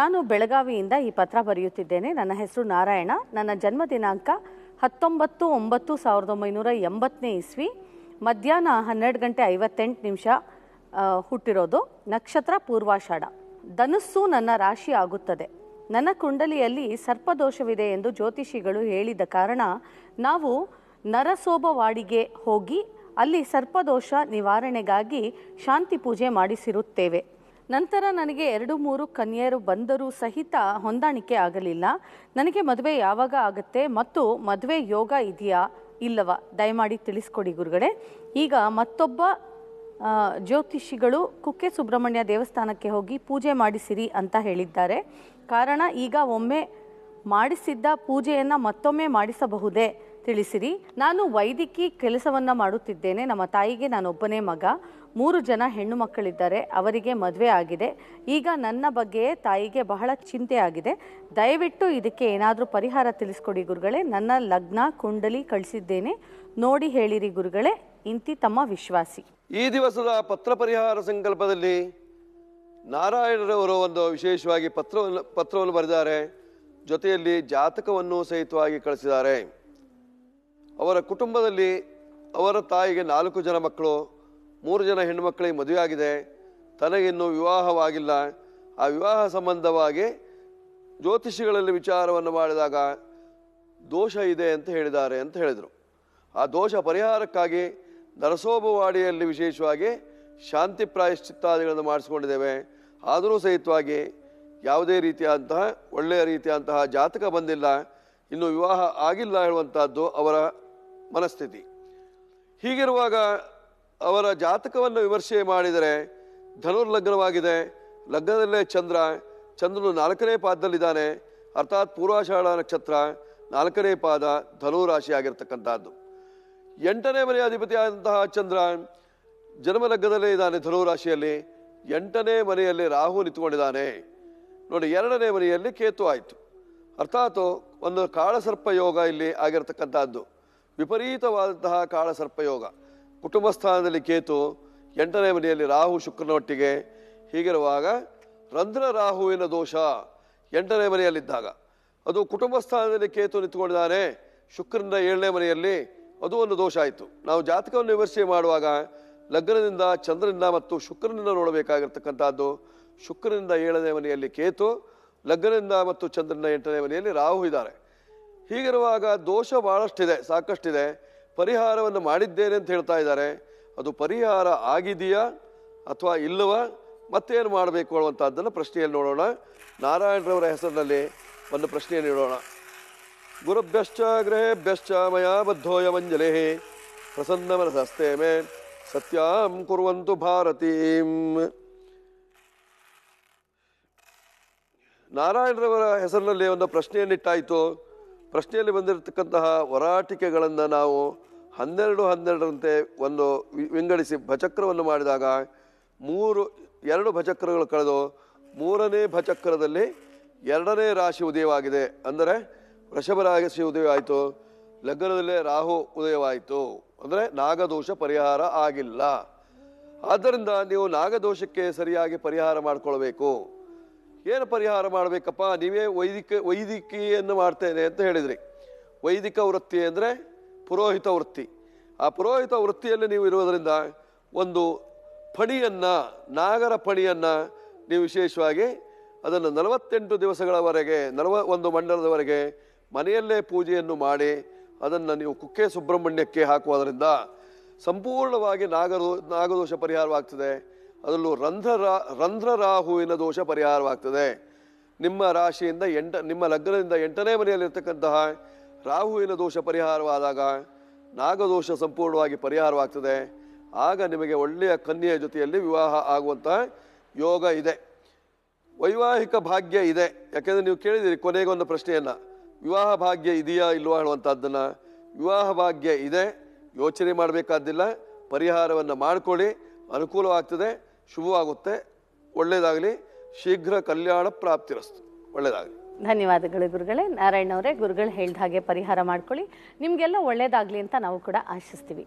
ನಾನು ಬೆಳಗಾವಿಯಿಂದ ಈ ಪತ್ರ ಬರೆಯುತ್ತಿದ್ದೇನೆ ನನ್ನ ಹೆಸರು ನಾರಾಯಣ ನನ್ನ ಜನ್ಮ ದಿನಾಂಕ ಹತ್ತೊಂಬತ್ತು ಒಂಬತ್ತು ಸಾವಿರದ ಒಂಬೈನೂರ ಎಂಬತ್ತನೇ ಇಸ್ವಿ ಮಧ್ಯಾಹ್ನ ಹನ್ನೆರಡು ಗಂಟೆ ಐವತ್ತೆಂಟು ನಿಮಿಷ ಹುಟ್ಟಿರೋದು ನಕ್ಷತ್ರ ಪೂರ್ವಾಷಾಢ ಧನುಸ್ಸು ನನ್ನ ರಾಶಿ ಆಗುತ್ತದೆ ನನ್ನ ಕುಂಡಲಿಯಲ್ಲಿ ಸರ್ಪದೋಷವಿದೆ ಎಂದು ಜ್ಯೋತಿಷಿಗಳು ಹೇಳಿದ ಕಾರಣ ನಾವು ನರಸೋಬವಾಡಿಗೆ ಹೋಗಿ ಅಲ್ಲಿ ಸರ್ಪದೋಷ ನಿವಾರಣೆಗಾಗಿ ಶಾಂತಿ ಪೂಜೆ ಮಾಡಿಸಿರುತ್ತೇವೆ ನಂತರ ನನಗೆ ಎರಡು ಮೂರು ಕನ್ಯೆಯರು ಬಂದರೂ ಸಹಿತ ಹೊಂದಾಣಿಕೆ ಆಗಲಿಲ್ಲ ನನಗೆ ಮದುವೆ ಯಾವಾಗ ಆಗುತ್ತೆ ಮತ್ತು ಮದುವೆ ಯೋಗ ಇದೆಯಾ ಇಲ್ಲವ ದಯಮಾಡಿ ತಿಳಿಸ್ಕೊಡಿ ಗುರುಗಳೇ ಈಗ ಮತ್ತೊಬ್ಬ ಜ್ಯೋತಿಷಿಗಳು ಕುಕ್ಕೆ ಸುಬ್ರಹ್ಮಣ್ಯ ದೇವಸ್ಥಾನಕ್ಕೆ ಹೋಗಿ ಪೂಜೆ ಮಾಡಿಸಿರಿ ಅಂತ ಹೇಳಿದ್ದಾರೆ ಕಾರಣ ಈಗ ಒಮ್ಮೆ ಮಾಡಿಸಿದ್ದ ಪೂಜೆಯನ್ನು ಮತ್ತೊಮ್ಮೆ ಮಾಡಿಸಬಹುದೇ ತಿಳಿಸಿರಿ ನಾನು ವೈದಿಕಿ ಕೆಲಸವನ್ನು ಮಾಡುತ್ತಿದ್ದೇನೆ ನಮ್ಮ ತಾಯಿಗೆ ನಾನೊಬ್ಬನೇ ಮಗ ಮೂರು ಜನ ಹೆಣ್ಣು ಮಕ್ಕಳಿದ್ದಾರೆ ಅವರಿಗೆ ಮದುವೆ ಆಗಿದೆ ಈಗ ನನ್ನ ಬಗ್ಗೆಯೇ ತಾಯಿಗೆ ಬಹಳ ಚಿಂತೆ ಆಗಿದೆ ದಯವಿಟ್ಟು ಇದಕ್ಕೆ ಏನಾದರೂ ಪರಿಹಾರ ತಿಳಿಸ್ಕೊಡಿ ಗುರುಗಳೇ ನನ್ನ ಲಗ್ನ ಕುಂಡಲಿ ಕಳಿಸಿದ್ದೇನೆ ನೋಡಿ ಹೇಳಿರಿ ಗುರುಗಳೇ ಇಂತಿ ತಮ್ಮ ವಿಶ್ವಾಸಿ ಈ ದಿವಸದ ಪತ್ರ ಪರಿಹಾರ ಸಂಕಲ್ಪದಲ್ಲಿ ನಾರಾಯಣರವರು ಒಂದು ವಿಶೇಷವಾಗಿ ಪತ್ರವನ್ನು ಪತ್ರವನ್ನು ಬರೆದಿದ್ದಾರೆ ಜೊತೆಯಲ್ಲಿ ಜಾತಕವನ್ನು ಸಹಿತವಾಗಿ ಕಳಿಸಿದ್ದಾರೆ ಅವರ ಕುಟುಂಬದಲ್ಲಿ ಅವರ ತಾಯಿಗೆ ನಾಲ್ಕು ಜನ ಮಕ್ಕಳು ಮೂರು ಜನ ಹೆಣ್ಣುಮಕ್ಕಳಿಗೆ ಮದುವೆಯಾಗಿದೆ ತನಗಿನ್ನೂ ವಿವಾಹವಾಗಿಲ್ಲ ಆ ವಿವಾಹ ಸಂಬಂಧವಾಗಿ ಜ್ಯೋತಿಷಿಗಳಲ್ಲಿ ವಿಚಾರವನ್ನು ಮಾಡಿದಾಗ ದೋಷ ಇದೆ ಅಂತ ಹೇಳಿದ್ದಾರೆ ಅಂತ ಹೇಳಿದರು ಆ ದೋಷ ಪರಿಹಾರಕ್ಕಾಗಿ ನರಸೋಭವಾಡಿಯಲ್ಲಿ ವಿಶೇಷವಾಗಿ ಶಾಂತಿ ಪ್ರಾಯಶ್ಚಿತ್ತಾದಿಗಳನ್ನು ಮಾಡಿಸ್ಕೊಂಡಿದ್ದೇವೆ ಆದರೂ ಸಹಿತವಾಗಿ ಯಾವುದೇ ರೀತಿಯಾದಂತಹ ಒಳ್ಳೆಯ ರೀತಿಯಾದಂತಹ ಜಾತಕ ಬಂದಿಲ್ಲ ಇನ್ನು ವಿವಾಹ ಆಗಿಲ್ಲ ಹೇಳುವಂಥದ್ದು ಅವರ ಮನಸ್ಥಿತಿ ಹೀಗಿರುವಾಗ ಅವರ ಜಾತಕವನ್ನು ವಿಮರ್ಶೆ ಮಾಡಿದರೆ ಧನುರ್ಲಗ್ನವಾಗಿದೆ ಲಗ್ನದಲ್ಲೇ ಚಂದ್ರ ಚಂದ್ರನು ನಾಲ್ಕನೇ ಪಾದದಲ್ಲಿದ್ದಾನೆ ಅರ್ಥಾತ್ ಪೂರ್ವಾಷಾಢ ನಕ್ಷತ್ರ ನಾಲ್ಕನೇ ಪಾದ ಧನುರಾಶಿ ಆಗಿರ್ತಕ್ಕಂಥದ್ದು ಎಂಟನೇ ಮನೆಯ ಅಧಿಪತಿಯಾದಂತಹ ಚಂದ್ರ ಜನ್ಮಲಗ್ನದಲ್ಲೇ ಇದ್ದಾನೆ ರಾಶಿಯಲ್ಲಿ ಎಂಟನೇ ಮನೆಯಲ್ಲಿ ರಾಹು ನಿಂತ್ಕೊಂಡಿದ್ದಾನೆ ನೋಡಿ ಎರಡನೇ ಮನೆಯಲ್ಲಿ ಕೇತು ಆಯಿತು ಅರ್ಥಾತ್ ಒಂದು ಕಾಳಸರ್ಪ ಯೋಗ ಇಲ್ಲಿ ಆಗಿರತಕ್ಕಂಥದ್ದು ವಿಪರೀತವಾದಂತಹ ಕಾಳಸರ್ಪ ಯೋಗ ಕುಟುಂಬ ಸ್ಥಾನದಲ್ಲಿ ಕೇತು ಎಂಟನೇ ಮನೆಯಲ್ಲಿ ರಾಹು ಶುಕ್ರನೊಟ್ಟಿಗೆ ಹೀಗಿರುವಾಗ ರಂಧ್ರ ರಾಹುವಿನ ದೋಷ ಎಂಟನೇ ಮನೆಯಲ್ಲಿದ್ದಾಗ ಅದು ಕುಟುಂಬ ಸ್ಥಾನದಲ್ಲಿ ಕೇತು ನಿಂತ್ಕೊಂಡಿದ್ದಾನೆ ಶುಕ್ರನ ಏಳನೇ ಮನೆಯಲ್ಲಿ ಅದು ಒಂದು ದೋಷ ಆಯಿತು ನಾವು ಜಾತಕವನ್ನು ವಿಮರ್ಶೆ ಮಾಡುವಾಗ ಲಗ್ನದಿಂದ ಚಂದ್ರನಿಂದ ಮತ್ತು ಶುಕ್ರನಿಂದ ನೋಡಬೇಕಾಗಿರ್ತಕ್ಕಂಥದ್ದು ಶುಕ್ರನಿಂದ ಏಳನೇ ಮನೆಯಲ್ಲಿ ಕೇತು ಲಗ್ನದಿಂದ ಮತ್ತು ಚಂದ್ರನ ಎಂಟನೇ ಮನೆಯಲ್ಲಿ ರಾಹು ಇದ್ದಾರೆ ಹೀಗಿರುವಾಗ ದೋಷ ಭಾಳಷ್ಟಿದೆ ಸಾಕಷ್ಟಿದೆ ಪರಿಹಾರವನ್ನು ಮಾಡಿದ್ದೇನೆ ಅಂತ ಹೇಳ್ತಾ ಇದ್ದಾರೆ ಅದು ಪರಿಹಾರ ಆಗಿದೆಯಾ ಅಥವಾ ಇಲ್ಲವ ಮತ್ತೇನು ಮಾಡಬೇಕು ಅನ್ನುವಂಥದ್ದನ್ನು ಪ್ರಶ್ನೆಯಲ್ಲಿ ನೋಡೋಣ ನಾರಾಯಣರವರ ಹೆಸರಿನಲ್ಲಿ ಒಂದು ಪ್ರಶ್ನೆಯನ್ನು ಇಡೋಣ ಗುರುಭ್ಯಶ್ಚ ಗೃಹೇಭ್ಯಶ್ಚ ಮಯಾ ಬದ್ಧೋಯಮಂಜಲಿ ಪ್ರಸನ್ನ ಮನಸಸ್ತೆ ಮೇ ಸತ್ಯಂ ಕುರುವಂತು ಭಾರತೀಂ ನಾರಾಯಣರವರ ಹೆಸರಿನಲ್ಲಿ ಒಂದು ಪ್ರಶ್ನೆಯನ್ನಿಟ್ಟಾಯಿತು ಪ್ರಶ್ನೆಯಲ್ಲಿ ಬಂದಿರತಕ್ಕಂತಹ ವರಾಟಿಕೆಗಳನ್ನು ನಾವು ಹನ್ನೆರಡು ಹನ್ನೆರಡರಂತೆ ಒಂದು ವಿಂಗಡಿಸಿ ಭಚಕ್ರವನ್ನು ಮಾಡಿದಾಗ ಮೂರು ಎರಡು ಭಚಕ್ರಗಳು ಕಳೆದು ಮೂರನೇ ಭಚಕ್ರದಲ್ಲಿ ಎರಡನೇ ರಾಶಿ ಉದಯವಾಗಿದೆ ಅಂದರೆ ವೃಷಭರಾಗಸಿ ಉದಯವಾಯಿತು ಲಗ್ನದಲ್ಲೇ ರಾಹು ಉದಯವಾಯಿತು ಅಂದರೆ ನಾಗದೋಷ ಪರಿಹಾರ ಆಗಿಲ್ಲ ಆದ್ದರಿಂದ ನೀವು ನಾಗದೋಷಕ್ಕೆ ಸರಿಯಾಗಿ ಪರಿಹಾರ ಮಾಡಿಕೊಳ್ಬೇಕು ಏನು ಪರಿಹಾರ ಮಾಡಬೇಕಪ್ಪ ನೀವೇ ವೈದಿಕ ವೈದಿಕೀಯನ್ನು ಮಾಡ್ತೇನೆ ಅಂತ ಹೇಳಿದ್ರಿ ವೈದಿಕ ವೃತ್ತಿ ಅಂದರೆ ಪುರೋಹಿತ ವೃತ್ತಿ ಆ ಪುರೋಹಿತ ವೃತ್ತಿಯಲ್ಲಿ ನೀವು ಇರುವುದರಿಂದ ಒಂದು ಫಣಿಯನ್ನು ನಾಗರ ಫಣಿಯನ್ನು ನೀವು ವಿಶೇಷವಾಗಿ ಅದನ್ನು ನಲವತ್ತೆಂಟು ದಿವಸಗಳವರೆಗೆ ನಲವ ಒಂದು ಮಂಡಲದವರೆಗೆ ಮನೆಯಲ್ಲೇ ಪೂಜೆಯನ್ನು ಮಾಡಿ ಅದನ್ನು ನೀವು ಕುಕ್ಕೆ ಸುಬ್ರಹ್ಮಣ್ಯಕ್ಕೆ ಹಾಕುವುದರಿಂದ ಸಂಪೂರ್ಣವಾಗಿ ನಾಗದೋ ನಾಗದೋಷ ಪರಿಹಾರವಾಗ್ತದೆ ಅದರಲ್ಲೂ ರಂಧ್ರ ರಾ ರಂಧ್ರ ರಾಹುವಿನ ದೋಷ ಪರಿಹಾರವಾಗ್ತದೆ ನಿಮ್ಮ ರಾಶಿಯಿಂದ ಎಂಟ ನಿಮ್ಮ ಲಗ್ನದಿಂದ ಎಂಟನೇ ಮನೆಯಲ್ಲಿರ್ತಕ್ಕಂತಹ ರಾಹುವಿನ ದೋಷ ಪರಿಹಾರವಾದಾಗ ನಾಗದೋಷ ಸಂಪೂರ್ಣವಾಗಿ ಪರಿಹಾರವಾಗ್ತದೆ ಆಗ ನಿಮಗೆ ಒಳ್ಳೆಯ ಕನ್ಯೆಯ ಜೊತೆಯಲ್ಲಿ ವಿವಾಹ ಆಗುವಂತಹ ಯೋಗ ಇದೆ ವೈವಾಹಿಕ ಭಾಗ್ಯ ಇದೆ ಯಾಕೆಂದರೆ ನೀವು ಕೇಳಿದಿರಿ ಕೊನೆಗೊಂದು ಪ್ರಶ್ನೆಯನ್ನು ವಿವಾಹ ಭಾಗ್ಯ ಇದೆಯಾ ಇಲ್ವಾ ಹೇಳುವಂಥದ್ದನ್ನು ವಿವಾಹ ಭಾಗ್ಯ ಇದೆ ಯೋಚನೆ ಮಾಡಬೇಕಾದ್ದಿಲ್ಲ ಪರಿಹಾರವನ್ನು ಮಾಡಿಕೊಳ್ಳಿ ಅನುಕೂಲವಾಗ್ತದೆ ಶುಭವಾಗುತ್ತೆ ಒಳ್ಳೆಯದಾಗಲಿ ಶೀಘ್ರ ಕಲ್ಯಾಣ ಪ್ರಾಪ್ತಿರಸ್ತು ಒಳ್ಳೆಯದಾಗಲಿ ಧನ್ಯವಾದಗಳು ಗುರುಗಳೇ ಅವರೇ ಗುರುಗಳು ಹೇಳಿದ ಹಾಗೆ ಪರಿಹಾರ ಮಾಡ್ಕೊಳ್ಳಿ ನಿಮಗೆಲ್ಲ ಒಳ್ಳೆಯದಾಗಲಿ ಅಂತ ನಾವು ಕೂಡ ಆಶಿಸ್ತೀವಿ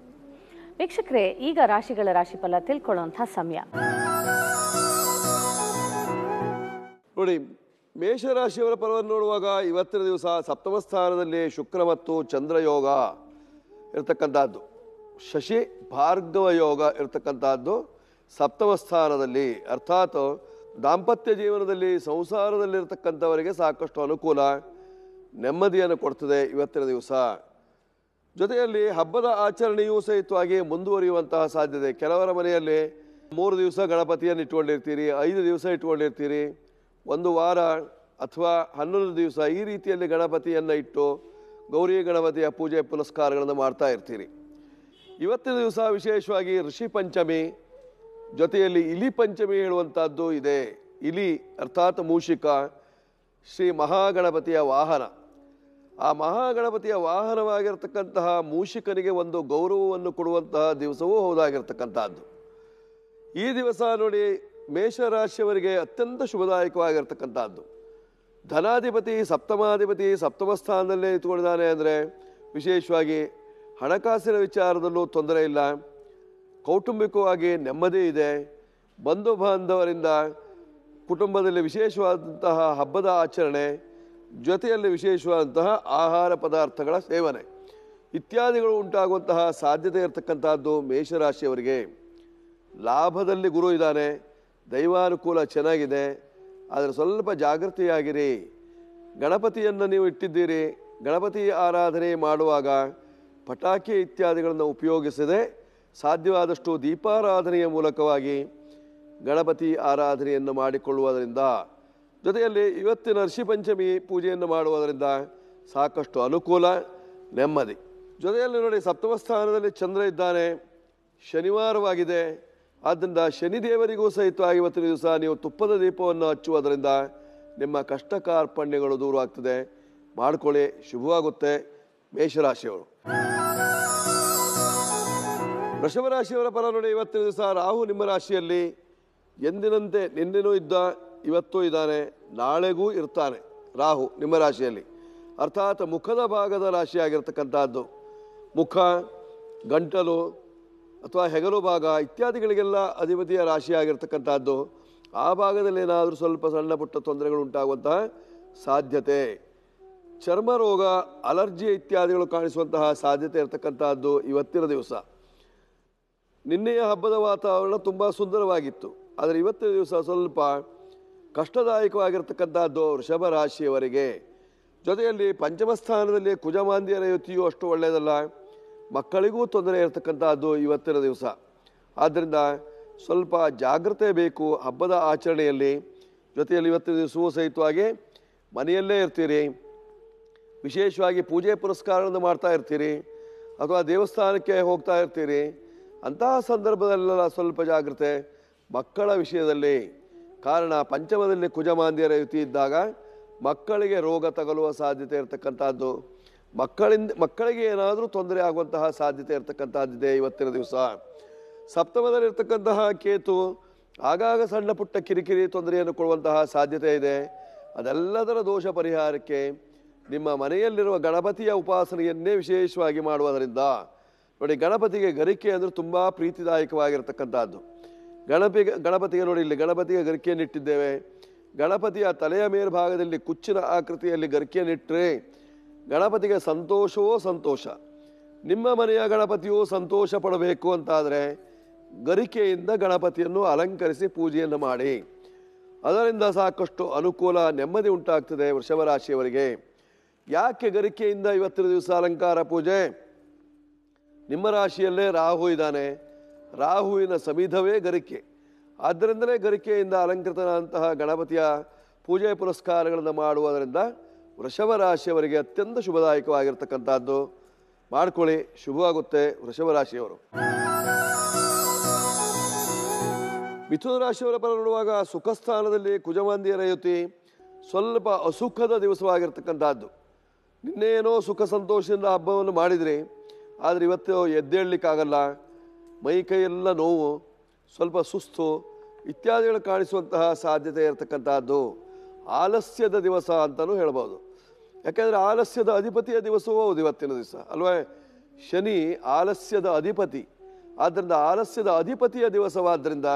ವೀಕ್ಷಕರೇ ಈಗ ರಾಶಿಗಳ ರಾಶಿಫಲ ತಿಳ್ಕೊಳ್ಳುವಂಥ ಸಮಯ ನೋಡಿ ಮೇಷರಾಶಿಯವರ ಪರವನ್ನು ನೋಡುವಾಗ ಇವತ್ತಿನ ದಿವಸ ಸಪ್ತಮ ಸ್ಥಾನದಲ್ಲಿ ಶುಕ್ರ ಮತ್ತು ಚಂದ್ರಯೋಗ ಇರತಕ್ಕಂಥದ್ದು ಶಶಿ ಭಾರ್ಗವ ಯೋಗ ಇರತಕ್ಕಂಥದ್ದು ಸಪ್ತಮ ಸ್ಥಾನದಲ್ಲಿ ಅರ್ಥಾತ್ ದಾಂಪತ್ಯ ಜೀವನದಲ್ಲಿ ಸಂಸಾರದಲ್ಲಿರತಕ್ಕಂಥವರಿಗೆ ಸಾಕಷ್ಟು ಅನುಕೂಲ ನೆಮ್ಮದಿಯನ್ನು ಕೊಡ್ತದೆ ಇವತ್ತಿನ ದಿವಸ ಜೊತೆಯಲ್ಲಿ ಹಬ್ಬದ ಆಚರಣೆಯೂ ಸಹಿತವಾಗಿ ಮುಂದುವರಿಯುವಂತಹ ಸಾಧ್ಯತೆ ಕೆಲವರ ಮನೆಯಲ್ಲಿ ಮೂರು ದಿವಸ ಗಣಪತಿಯನ್ನು ಇಟ್ಕೊಂಡಿರ್ತೀರಿ ಐದು ದಿವಸ ಇಟ್ಕೊಂಡಿರ್ತೀರಿ ಒಂದು ವಾರ ಅಥವಾ ಹನ್ನೊಂದು ದಿವಸ ಈ ರೀತಿಯಲ್ಲಿ ಗಣಪತಿಯನ್ನು ಇಟ್ಟು ಗೌರಿ ಗಣಪತಿಯ ಪೂಜೆ ಪುನಸ್ಕಾರಗಳನ್ನು ಮಾಡ್ತಾ ಇರ್ತೀರಿ ಇವತ್ತಿನ ದಿವಸ ವಿಶೇಷವಾಗಿ ಋಷಿ ಪಂಚಮಿ ಜೊತೆಯಲ್ಲಿ ಇಲಿ ಪಂಚಮಿ ಹೇಳುವಂಥದ್ದು ಇದೆ ಇಲಿ ಅರ್ಥಾತ್ ಮೂಷಿಕ ಶ್ರೀ ಮಹಾಗಣಪತಿಯ ವಾಹನ ಆ ಮಹಾಗಣಪತಿಯ ವಾಹನವಾಗಿರ್ತಕ್ಕಂತಹ ಮೂಷಿಕನಿಗೆ ಒಂದು ಗೌರವವನ್ನು ಕೊಡುವಂತಹ ದಿವಸವೂ ಹೌದಾಗಿರ್ತಕ್ಕಂಥದ್ದು ಈ ದಿವಸ ನೋಡಿ ಮೇಷರಾಶಿಯವರಿಗೆ ಅತ್ಯಂತ ಶುಭದಾಯಕವಾಗಿರ್ತಕ್ಕಂಥದ್ದು ಧನಾಧಿಪತಿ ಸಪ್ತಮಾಧಿಪತಿ ಸಪ್ತಮ ಸ್ಥಾನದಲ್ಲೇ ನಿಂತ್ಕೊಂಡಿದ್ದಾನೆ ಅಂದರೆ ವಿಶೇಷವಾಗಿ ಹಣಕಾಸಿನ ವಿಚಾರದಲ್ಲೂ ತೊಂದರೆ ಇಲ್ಲ ಕೌಟುಂಬಿಕವಾಗಿ ನೆಮ್ಮದಿ ಇದೆ ಬಂಧು ಬಾಂಧವರಿಂದ ಕುಟುಂಬದಲ್ಲಿ ವಿಶೇಷವಾದಂತಹ ಹಬ್ಬದ ಆಚರಣೆ ಜೊತೆಯಲ್ಲಿ ವಿಶೇಷವಾದಂತಹ ಆಹಾರ ಪದಾರ್ಥಗಳ ಸೇವನೆ ಇತ್ಯಾದಿಗಳು ಉಂಟಾಗುವಂತಹ ಸಾಧ್ಯತೆ ಇರತಕ್ಕಂತಹದ್ದು ಮೇಷರಾಶಿಯವರಿಗೆ ಲಾಭದಲ್ಲಿ ಗುರು ಇದ್ದಾನೆ ದೈವಾನುಕೂಲ ಚೆನ್ನಾಗಿದೆ ಆದರೆ ಸ್ವಲ್ಪ ಜಾಗೃತಿಯಾಗಿರಿ ಗಣಪತಿಯನ್ನು ನೀವು ಇಟ್ಟಿದ್ದೀರಿ ಗಣಪತಿ ಆರಾಧನೆ ಮಾಡುವಾಗ ಪಟಾಕಿ ಇತ್ಯಾದಿಗಳನ್ನು ಉಪಯೋಗಿಸದೆ ಸಾಧ್ಯವಾದಷ್ಟು ದೀಪಾರಾಧನೆಯ ಮೂಲಕವಾಗಿ ಗಣಪತಿ ಆರಾಧನೆಯನ್ನು ಮಾಡಿಕೊಳ್ಳುವುದರಿಂದ ಜೊತೆಯಲ್ಲಿ ಇವತ್ತಿನ ಋಷಿ ಪಂಚಮಿ ಪೂಜೆಯನ್ನು ಮಾಡುವುದರಿಂದ ಸಾಕಷ್ಟು ಅನುಕೂಲ ನೆಮ್ಮದಿ ಜೊತೆಯಲ್ಲಿ ನೋಡಿ ಸಪ್ತಮ ಸ್ಥಾನದಲ್ಲಿ ಚಂದ್ರ ಇದ್ದಾನೆ ಶನಿವಾರವಾಗಿದೆ ಆದ್ದರಿಂದ ಶನಿದೇವರಿಗೂ ಸಹಿತ ಇವತ್ತಿನ ದಿವಸ ನೀವು ತುಪ್ಪದ ದೀಪವನ್ನು ಹಚ್ಚುವುದರಿಂದ ನಿಮ್ಮ ಕಷ್ಟ ಕಾರ್ಪಣ್ಯಗಳು ದೂರ ಆಗ್ತದೆ ಮಾಡಿಕೊಳ್ಳಿ ಶುಭವಾಗುತ್ತೆ ಮೇಷರಾಶಿಯವರು ವೃಷಭರಾಶಿಯವರ ಪರ ನೋಡಿ ಇವತ್ತಿನ ದಿವಸ ರಾಹು ನಿಮ್ಮ ರಾಶಿಯಲ್ಲಿ ಎಂದಿನಂತೆ ನಿನ್ನೆನೂ ಇದ್ದ ಇವತ್ತೂ ಇದ್ದಾನೆ ನಾಳೆಗೂ ಇರ್ತಾನೆ ರಾಹು ನಿಮ್ಮ ರಾಶಿಯಲ್ಲಿ ಅರ್ಥಾತ್ ಮುಖದ ಭಾಗದ ರಾಶಿಯಾಗಿರ್ತಕ್ಕಂಥದ್ದು ಮುಖ ಗಂಟಲು ಅಥವಾ ಹೆಗಲು ಭಾಗ ಇತ್ಯಾದಿಗಳಿಗೆಲ್ಲ ಅಧಿಪತಿಯ ರಾಶಿಯಾಗಿರ್ತಕ್ಕಂಥದ್ದು ಆ ಭಾಗದಲ್ಲಿ ಏನಾದರೂ ಸ್ವಲ್ಪ ಸಣ್ಣ ಪುಟ್ಟ ತೊಂದರೆಗಳು ಉಂಟಾಗುವಂತಹ ಸಾಧ್ಯತೆ ಚರ್ಮ ರೋಗ ಅಲರ್ಜಿ ಇತ್ಯಾದಿಗಳು ಕಾಣಿಸುವಂತಹ ಸಾಧ್ಯತೆ ಇರತಕ್ಕಂತಹದ್ದು ಇವತ್ತಿನ ದಿವಸ ನಿನ್ನೆಯ ಹಬ್ಬದ ವಾತಾವರಣ ತುಂಬ ಸುಂದರವಾಗಿತ್ತು ಆದರೆ ಇವತ್ತಿನ ದಿವಸ ಸ್ವಲ್ಪ ಕಷ್ಟದಾಯಕವಾಗಿರ್ತಕ್ಕಂಥದ್ದು ವೃಷಭ ರಾಶಿಯವರಿಗೆ ಜೊತೆಯಲ್ಲಿ ಪಂಚಮಸ್ಥಾನದಲ್ಲಿ ಸ್ಥಾನದಲ್ಲಿ ಕುಜಮಾಂದಿಯರ ಯುತಿಯೂ ಅಷ್ಟು ಒಳ್ಳೆಯದಲ್ಲ ಮಕ್ಕಳಿಗೂ ತೊಂದರೆ ಇರತಕ್ಕಂಥದ್ದು ಇವತ್ತಿನ ದಿವಸ ಆದ್ದರಿಂದ ಸ್ವಲ್ಪ ಜಾಗ್ರತೆ ಬೇಕು ಹಬ್ಬದ ಆಚರಣೆಯಲ್ಲಿ ಜೊತೆಯಲ್ಲಿ ಇವತ್ತಿನ ದಿವಸವೂ ಸಹಿತವಾಗಿ ಮನೆಯಲ್ಲೇ ಇರ್ತೀರಿ ವಿಶೇಷವಾಗಿ ಪೂಜೆ ಪುರಸ್ಕಾರವನ್ನು ಮಾಡ್ತಾ ಇರ್ತೀರಿ ಅಥವಾ ದೇವಸ್ಥಾನಕ್ಕೆ ಹೋಗ್ತಾ ಇರ್ತೀರಿ ಅಂತಹ ಸಂದರ್ಭದಲ್ಲೆಲ್ಲ ಸ್ವಲ್ಪ ಜಾಗ್ರತೆ ಮಕ್ಕಳ ವಿಷಯದಲ್ಲಿ ಕಾರಣ ಪಂಚಮದಲ್ಲಿ ಕುಜಮಾಂದ್ಯರ ಯುತಿ ಇದ್ದಾಗ ಮಕ್ಕಳಿಗೆ ರೋಗ ತಗಲುವ ಸಾಧ್ಯತೆ ಇರತಕ್ಕಂಥದ್ದು ಮಕ್ಕಳಿಂದ ಮಕ್ಕಳಿಗೆ ಏನಾದರೂ ತೊಂದರೆ ಆಗುವಂತಹ ಸಾಧ್ಯತೆ ಇರತಕ್ಕಂತಹದ್ದಿದೆ ಇವತ್ತಿನ ದಿವಸ ಸಪ್ತಮದಲ್ಲಿರ್ತಕ್ಕಂತಹ ಕೇತು ಆಗಾಗ ಸಣ್ಣ ಪುಟ್ಟ ಕಿರಿಕಿರಿ ತೊಂದರೆಯನ್ನು ಕೊಡುವಂತಹ ಸಾಧ್ಯತೆ ಇದೆ ಅದೆಲ್ಲದರ ದೋಷ ಪರಿಹಾರಕ್ಕೆ ನಿಮ್ಮ ಮನೆಯಲ್ಲಿರುವ ಗಣಪತಿಯ ಉಪಾಸನೆಯನ್ನೇ ವಿಶೇಷವಾಗಿ ಮಾಡುವುದರಿಂದ ನೋಡಿ ಗಣಪತಿಗೆ ಗರಿಕೆ ಅಂದರೆ ತುಂಬ ಪ್ರೀತಿದಾಯಕವಾಗಿರತಕ್ಕಂಥದ್ದು ಗಣಪಿಗೆ ಗಣಪತಿಗೆ ನೋಡಿ ಇಲ್ಲಿ ಗಣಪತಿಗೆ ಗರಿಕೆಯನ್ನು ಇಟ್ಟಿದ್ದೇವೆ ಗಣಪತಿಯ ತಲೆಯ ಮೇಲ್ಭಾಗದಲ್ಲಿ ಕುಚ್ಚಿನ ಆಕೃತಿಯಲ್ಲಿ ಗರಿಕೆಯನ್ನಿಟ್ಟರೆ ಗಣಪತಿಗೆ ಸಂತೋಷವೋ ಸಂತೋಷ ನಿಮ್ಮ ಮನೆಯ ಗಣಪತಿಯೂ ಸಂತೋಷ ಪಡಬೇಕು ಅಂತಾದರೆ ಗರಿಕೆಯಿಂದ ಗಣಪತಿಯನ್ನು ಅಲಂಕರಿಸಿ ಪೂಜೆಯನ್ನು ಮಾಡಿ ಅದರಿಂದ ಸಾಕಷ್ಟು ಅನುಕೂಲ ನೆಮ್ಮದಿ ಉಂಟಾಗ್ತದೆ ರಾಶಿಯವರಿಗೆ ಯಾಕೆ ಗರಿಕೆಯಿಂದ ಇವತ್ತಿನ ದಿವಸ ಅಲಂಕಾರ ಪೂಜೆ ನಿಮ್ಮ ರಾಶಿಯಲ್ಲೇ ರಾಹು ಇದ್ದಾನೆ ರಾಹುವಿನ ಸಮೀಧವೇ ಗರಿಕೆ ಆದ್ದರಿಂದಲೇ ಗರಿಕೆಯಿಂದ ಅಲಂಕೃತನಾದಂತಹ ಗಣಪತಿಯ ಪೂಜೆ ಪುರಸ್ಕಾರಗಳನ್ನು ಮಾಡುವುದರಿಂದ ರಾಶಿಯವರಿಗೆ ಅತ್ಯಂತ ಶುಭದಾಯಕವಾಗಿರ್ತಕ್ಕಂಥದ್ದು ಮಾಡ್ಕೊಳ್ಳಿ ಶುಭವಾಗುತ್ತೆ ವೃಷಭ ರಾಶಿಯವರು ಮಿಥುನ ರಾಶಿಯವರ ಪರ ನೋಡುವಾಗ ಸುಖ ಸ್ಥಾನದಲ್ಲಿ ಕುಜಮಾಂದಿಯರ ಯುತಿ ಸ್ವಲ್ಪ ಅಸುಖದ ದಿವಸವಾಗಿರ್ತಕ್ಕಂಥದ್ದು ನಿನ್ನೇನೋ ಸುಖ ಸಂತೋಷದಿಂದ ಹಬ್ಬವನ್ನು ಮಾಡಿದ್ರಿ ಆದರೆ ಇವತ್ತು ಎದ್ದೇಳಲಿಕ್ಕಾಗಲ್ಲ ಮೈ ಕೈಯೆಲ್ಲ ನೋವು ಸ್ವಲ್ಪ ಸುಸ್ತು ಇತ್ಯಾದಿಗಳು ಕಾಣಿಸುವಂತಹ ಸಾಧ್ಯತೆ ಇರತಕ್ಕಂಥದ್ದು ಆಲಸ್ಯದ ದಿವಸ ಅಂತಲೂ ಹೇಳ್ಬೋದು ಯಾಕೆಂದರೆ ಆಲಸ್ಯದ ಅಧಿಪತಿಯ ದಿವಸವೂ ಹೌದು ಇವತ್ತಿನ ದಿವಸ ಅಲ್ವಾ ಶನಿ ಆಲಸ್ಯದ ಅಧಿಪತಿ ಆದ್ದರಿಂದ ಆಲಸ್ಯದ ಅಧಿಪತಿಯ ದಿವಸವಾದ್ದರಿಂದ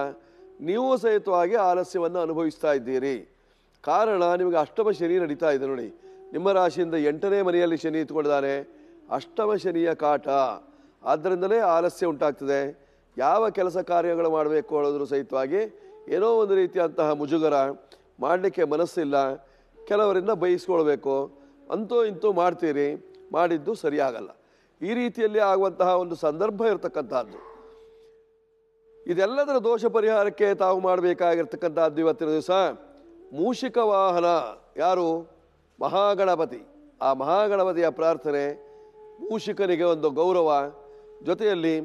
ನೀವು ಸಹಿತವಾಗಿ ಆಲಸ್ಯವನ್ನು ಅನುಭವಿಸ್ತಾ ಇದ್ದೀರಿ ಕಾರಣ ನಿಮಗೆ ಅಷ್ಟಮ ಶನಿ ನಡೀತಾ ಇದೆ ನೋಡಿ ನಿಮ್ಮ ರಾಶಿಯಿಂದ ಎಂಟನೇ ಮನೆಯಲ್ಲಿ ಶನಿ ಇತ್ತುಕೊಂಡಿದ್ದಾನೆ ಅಷ್ಟಮ ಶನಿಯ ಕಾಟ ಆದ್ದರಿಂದಲೇ ಆಲಸ್ಯ ಉಂಟಾಗ್ತದೆ ಯಾವ ಕೆಲಸ ಕಾರ್ಯಗಳು ಮಾಡಬೇಕು ಅನ್ನೋದ್ರ ಸಹಿತವಾಗಿ ಏನೋ ಒಂದು ರೀತಿಯಾದಂತಹ ಮುಜುಗರ ಮಾಡಲಿಕ್ಕೆ ಮನಸ್ಸಿಲ್ಲ ಕೆಲವರಿಂದ ಬಯಸ್ಕೊಳ್ಬೇಕು ಅಂತೂ ಇಂತೂ ಮಾಡ್ತೀರಿ ಮಾಡಿದ್ದು ಸರಿಯಾಗಲ್ಲ ಈ ರೀತಿಯಲ್ಲಿ ಆಗುವಂತಹ ಒಂದು ಸಂದರ್ಭ ಇರತಕ್ಕಂಥದ್ದು ಇದೆಲ್ಲದರ ದೋಷ ಪರಿಹಾರಕ್ಕೆ ತಾವು ಮಾಡಬೇಕಾಗಿರ್ತಕ್ಕಂಥದ್ದು ಇವತ್ತಿನ ದಿವಸ ಮೂಷಿಕ ವಾಹನ ಯಾರು ಮಹಾಗಣಪತಿ ಆ ಮಹಾಗಣಪತಿಯ ಪ್ರಾರ್ಥನೆ ಮೂಷಿಕನಿಗೆ ಒಂದು ಗೌರವ ಜೊತೆಯಲ್ಲಿ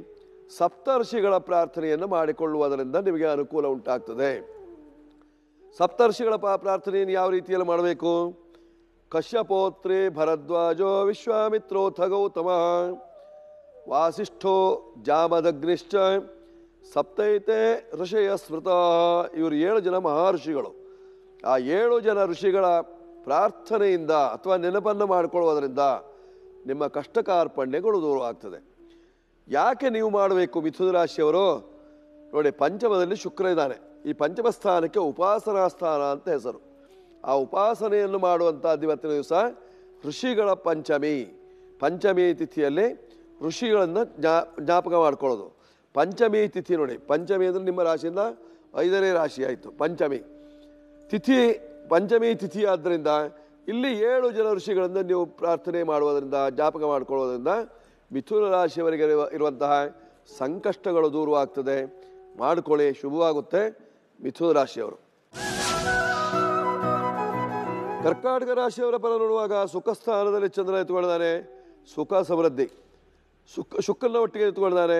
ಸಪ್ತರ್ಷಿಗಳ ಪ್ರಾರ್ಥನೆಯನ್ನು ಮಾಡಿಕೊಳ್ಳುವುದರಿಂದ ನಿಮಗೆ ಅನುಕೂಲ ಉಂಟಾಗ್ತದೆ ಸಪ್ತರ್ಷಿಗಳ ಪ್ರಾರ್ಥನೆಯನ್ನು ಯಾವ ರೀತಿಯಲ್ಲಿ ಮಾಡಬೇಕು ಕಶ್ಯಪೋತ್ರಿ ಭರದ್ವಾಜೋ ವಿಶ್ವಾಮಿತ್ರೋಥ ಗೌತಮ ವಾಸಿಷ್ಠೋ ಜಾಮದಗ್ನಿಶ್ಚ ಸಪ್ತೈತೆ ಋಷಯ ಸ್ಮೃತ ಇವರು ಏಳು ಜನ ಮಹರ್ಷಿಗಳು ಆ ಏಳು ಜನ ಋಷಿಗಳ ಪ್ರಾರ್ಥನೆಯಿಂದ ಅಥವಾ ನೆನಪನ್ನು ಮಾಡಿಕೊಳ್ಳುವುದರಿಂದ ನಿಮ್ಮ ಕಷ್ಟ ಕಾರ್ಪಣ್ಯಗಳು ದೂರ ಆಗ್ತದೆ ಯಾಕೆ ನೀವು ಮಾಡಬೇಕು ಮಿಥುನ ರಾಶಿಯವರು ನೋಡಿ ಪಂಚಮದಲ್ಲಿ ಶುಕ್ರ ಇದ್ದಾನೆ ಈ ಪಂಚಮ ಸ್ಥಾನಕ್ಕೆ ಉಪಾಸನಾ ಸ್ಥಾನ ಅಂತ ಹೆಸರು ಆ ಉಪಾಸನೆಯನ್ನು ಮಾಡುವಂಥ ದಿವತ್ತಿನ ದಿವಸ ಋಷಿಗಳ ಪಂಚಮಿ ಪಂಚಮಿ ತಿಥಿಯಲ್ಲಿ ಋಷಿಗಳನ್ನು ಜ್ಞಾ ಜ್ಞಾಪಕ ಮಾಡ್ಕೊಳ್ಳೋದು ಪಂಚಮಿ ತಿಥಿ ನೋಡಿ ಪಂಚಮಿ ಅಂದರೆ ನಿಮ್ಮ ರಾಶಿಯಿಂದ ಐದನೇ ರಾಶಿ ಆಯಿತು ಪಂಚಮಿ ತಿಥಿ ಪಂಚಮಿ ತಿಥಿ ಆದ್ದರಿಂದ ಇಲ್ಲಿ ಏಳು ಜನ ಋಷಿಗಳನ್ನು ನೀವು ಪ್ರಾರ್ಥನೆ ಮಾಡುವುದರಿಂದ ಜ್ಞಾಪಕ ಮಾಡಿಕೊಳ್ಳೋದ್ರಿಂದ ಮಿಥುನ ರಾಶಿಯವರಿಗೆ ಇರುವಂತಹ ಸಂಕಷ್ಟಗಳು ದೂರವಾಗ್ತದೆ ಮಾಡಿಕೊಳ್ಳಿ ಶುಭವಾಗುತ್ತೆ ಮಿಥುನ ರಾಶಿಯವರು ಕರ್ಕಾಟಕ ರಾಶಿಯವರ ಪರ ನೋಡುವಾಗ ಸುಖ ಸ್ಥಾನದಲ್ಲಿ ಚಂದ್ರ ಎತ್ಕೊಳ್ತಾರೆ ಸುಖ ಸಮೃದ್ಧಿ ಸುಖ ಶುಕ್ರನ ಒಟ್ಟಿಗೆ ಎತ್ಕೊಳ್ತಾರೆ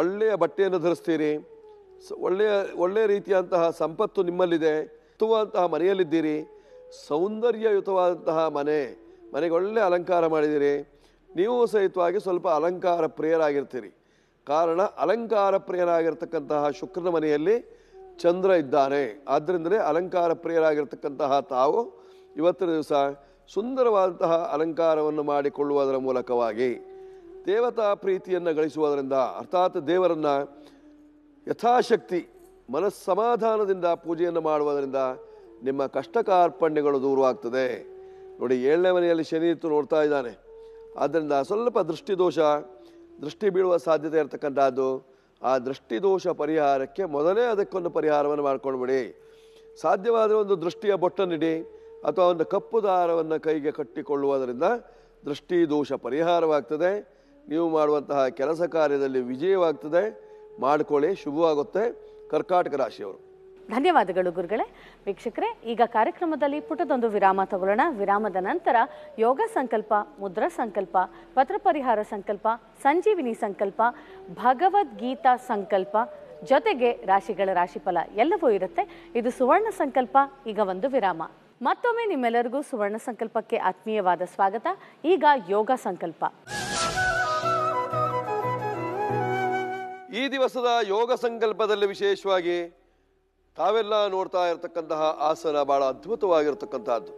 ಒಳ್ಳೆಯ ಬಟ್ಟೆಯನ್ನು ಧರಿಸ್ತೀರಿ ಒಳ್ಳೆಯ ಒಳ್ಳೆಯ ರೀತಿಯಂತಹ ಸಂಪತ್ತು ನಿಮ್ಮಲ್ಲಿದೆ ಉತ್ತಮವಾದಂತಹ ಮನೆಯಲ್ಲಿದ್ದೀರಿ ಸೌಂದರ್ಯಯುತವಾದಂತಹ ಮನೆ ಮನೆಗೆ ಒಳ್ಳೆಯ ಅಲಂಕಾರ ಮಾಡಿದ್ದೀರಿ ನೀವು ಸಹಿತವಾಗಿ ಸ್ವಲ್ಪ ಅಲಂಕಾರ ಪ್ರಿಯರಾಗಿರ್ತೀರಿ ಕಾರಣ ಅಲಂಕಾರ ಪ್ರಿಯರಾಗಿರ್ತಕ್ಕಂತಹ ಶುಕ್ರನ ಮನೆಯಲ್ಲಿ ಚಂದ್ರ ಇದ್ದಾನೆ ಆದ್ದರಿಂದಲೇ ಅಲಂಕಾರ ಪ್ರಿಯರಾಗಿರ್ತಕ್ಕಂತಹ ತಾವು ಇವತ್ತಿನ ದಿವಸ ಸುಂದರವಾದಂತಹ ಅಲಂಕಾರವನ್ನು ಮಾಡಿಕೊಳ್ಳುವುದರ ಮೂಲಕವಾಗಿ ದೇವತಾ ಪ್ರೀತಿಯನ್ನು ಗಳಿಸುವುದರಿಂದ ಅರ್ಥಾತ್ ದೇವರನ್ನು ಯಥಾಶಕ್ತಿ ಮನಸ್ಸಮಾಧಾನದಿಂದ ಪೂಜೆಯನ್ನು ಮಾಡುವುದರಿಂದ ನಿಮ್ಮ ಕಷ್ಟ ಕಾರ್ಪಣ್ಯಗಳು ದೂರವಾಗ್ತದೆ ನೋಡಿ ಏಳನೇ ಮನೆಯಲ್ಲಿ ಶನಿ ಇತ್ತು ನೋಡ್ತಾ ಇದ್ದಾನೆ ಆದ್ದರಿಂದ ಸ್ವಲ್ಪ ದೃಷ್ಟಿದೋಷ ದೃಷ್ಟಿ ಬೀಳುವ ಸಾಧ್ಯತೆ ಇರತಕ್ಕಂಥದ್ದು ಆ ದೃಷ್ಟಿದೋಷ ಪರಿಹಾರಕ್ಕೆ ಮೊದಲೇ ಅದಕ್ಕೊಂದು ಪರಿಹಾರವನ್ನು ಬಿಡಿ ಸಾಧ್ಯವಾದರೆ ಒಂದು ದೃಷ್ಟಿಯ ಬೊಟ್ಟನ್ನಿಡಿ ಅಥವಾ ಒಂದು ಕಪ್ಪು ದಾರವನ್ನು ಕೈಗೆ ಕಟ್ಟಿಕೊಳ್ಳುವುದರಿಂದ ದೃಷ್ಟಿ ದೋಷ ಪರಿಹಾರವಾಗ್ತದೆ ನೀವು ಮಾಡುವಂತಹ ಕೆಲಸ ಕಾರ್ಯದಲ್ಲಿ ವಿಜಯವಾಗ್ತದೆ ಮಾಡಿಕೊಳ್ಳಿ ಶುಭವಾಗುತ್ತೆ ಕರ್ಕಾಟಕ ರಾಶಿಯವರು ಧನ್ಯವಾದಗಳು ಗುರುಗಳೇ ವೀಕ್ಷಕರೇ ಈಗ ಕಾರ್ಯಕ್ರಮದಲ್ಲಿ ಪುಟದೊಂದು ವಿರಾಮ ತಗೊಳ್ಳೋಣ ವಿರಾಮದ ನಂತರ ಯೋಗ ಸಂಕಲ್ಪ ಮುದ್ರಾ ಸಂಕಲ್ಪ ಪತ್ರ ಪರಿಹಾರ ಸಂಕಲ್ಪ ಸಂಜೀವಿನಿ ಸಂಕಲ್ಪ ಭಗವದ್ಗೀತಾ ಸಂಕಲ್ಪ ಜೊತೆಗೆ ರಾಶಿಗಳ ರಾಶಿಫಲ ಎಲ್ಲವೂ ಇರುತ್ತೆ ಇದು ಸುವರ್ಣ ಸಂಕಲ್ಪ ಈಗ ಒಂದು ವಿರಾಮ ಮತ್ತೊಮ್ಮೆ ನಿಮ್ಮೆಲ್ಲರಿಗೂ ಸುವರ್ಣ ಸಂಕಲ್ಪಕ್ಕೆ ಆತ್ಮೀಯವಾದ ಸ್ವಾಗತ ಈಗ ಯೋಗ ಸಂಕಲ್ಪ ಈ ದಿವಸದ ಯೋಗ ಸಂಕಲ್ಪದಲ್ಲಿ ವಿಶೇಷವಾಗಿ ತಾವೆಲ್ಲ ನೋಡ್ತಾ ಇರತಕ್ಕಂತಹ ಆಸನ ಬಹಳ ಅದ್ಭುತವಾಗಿರತಕ್ಕಂತಹದ್ದು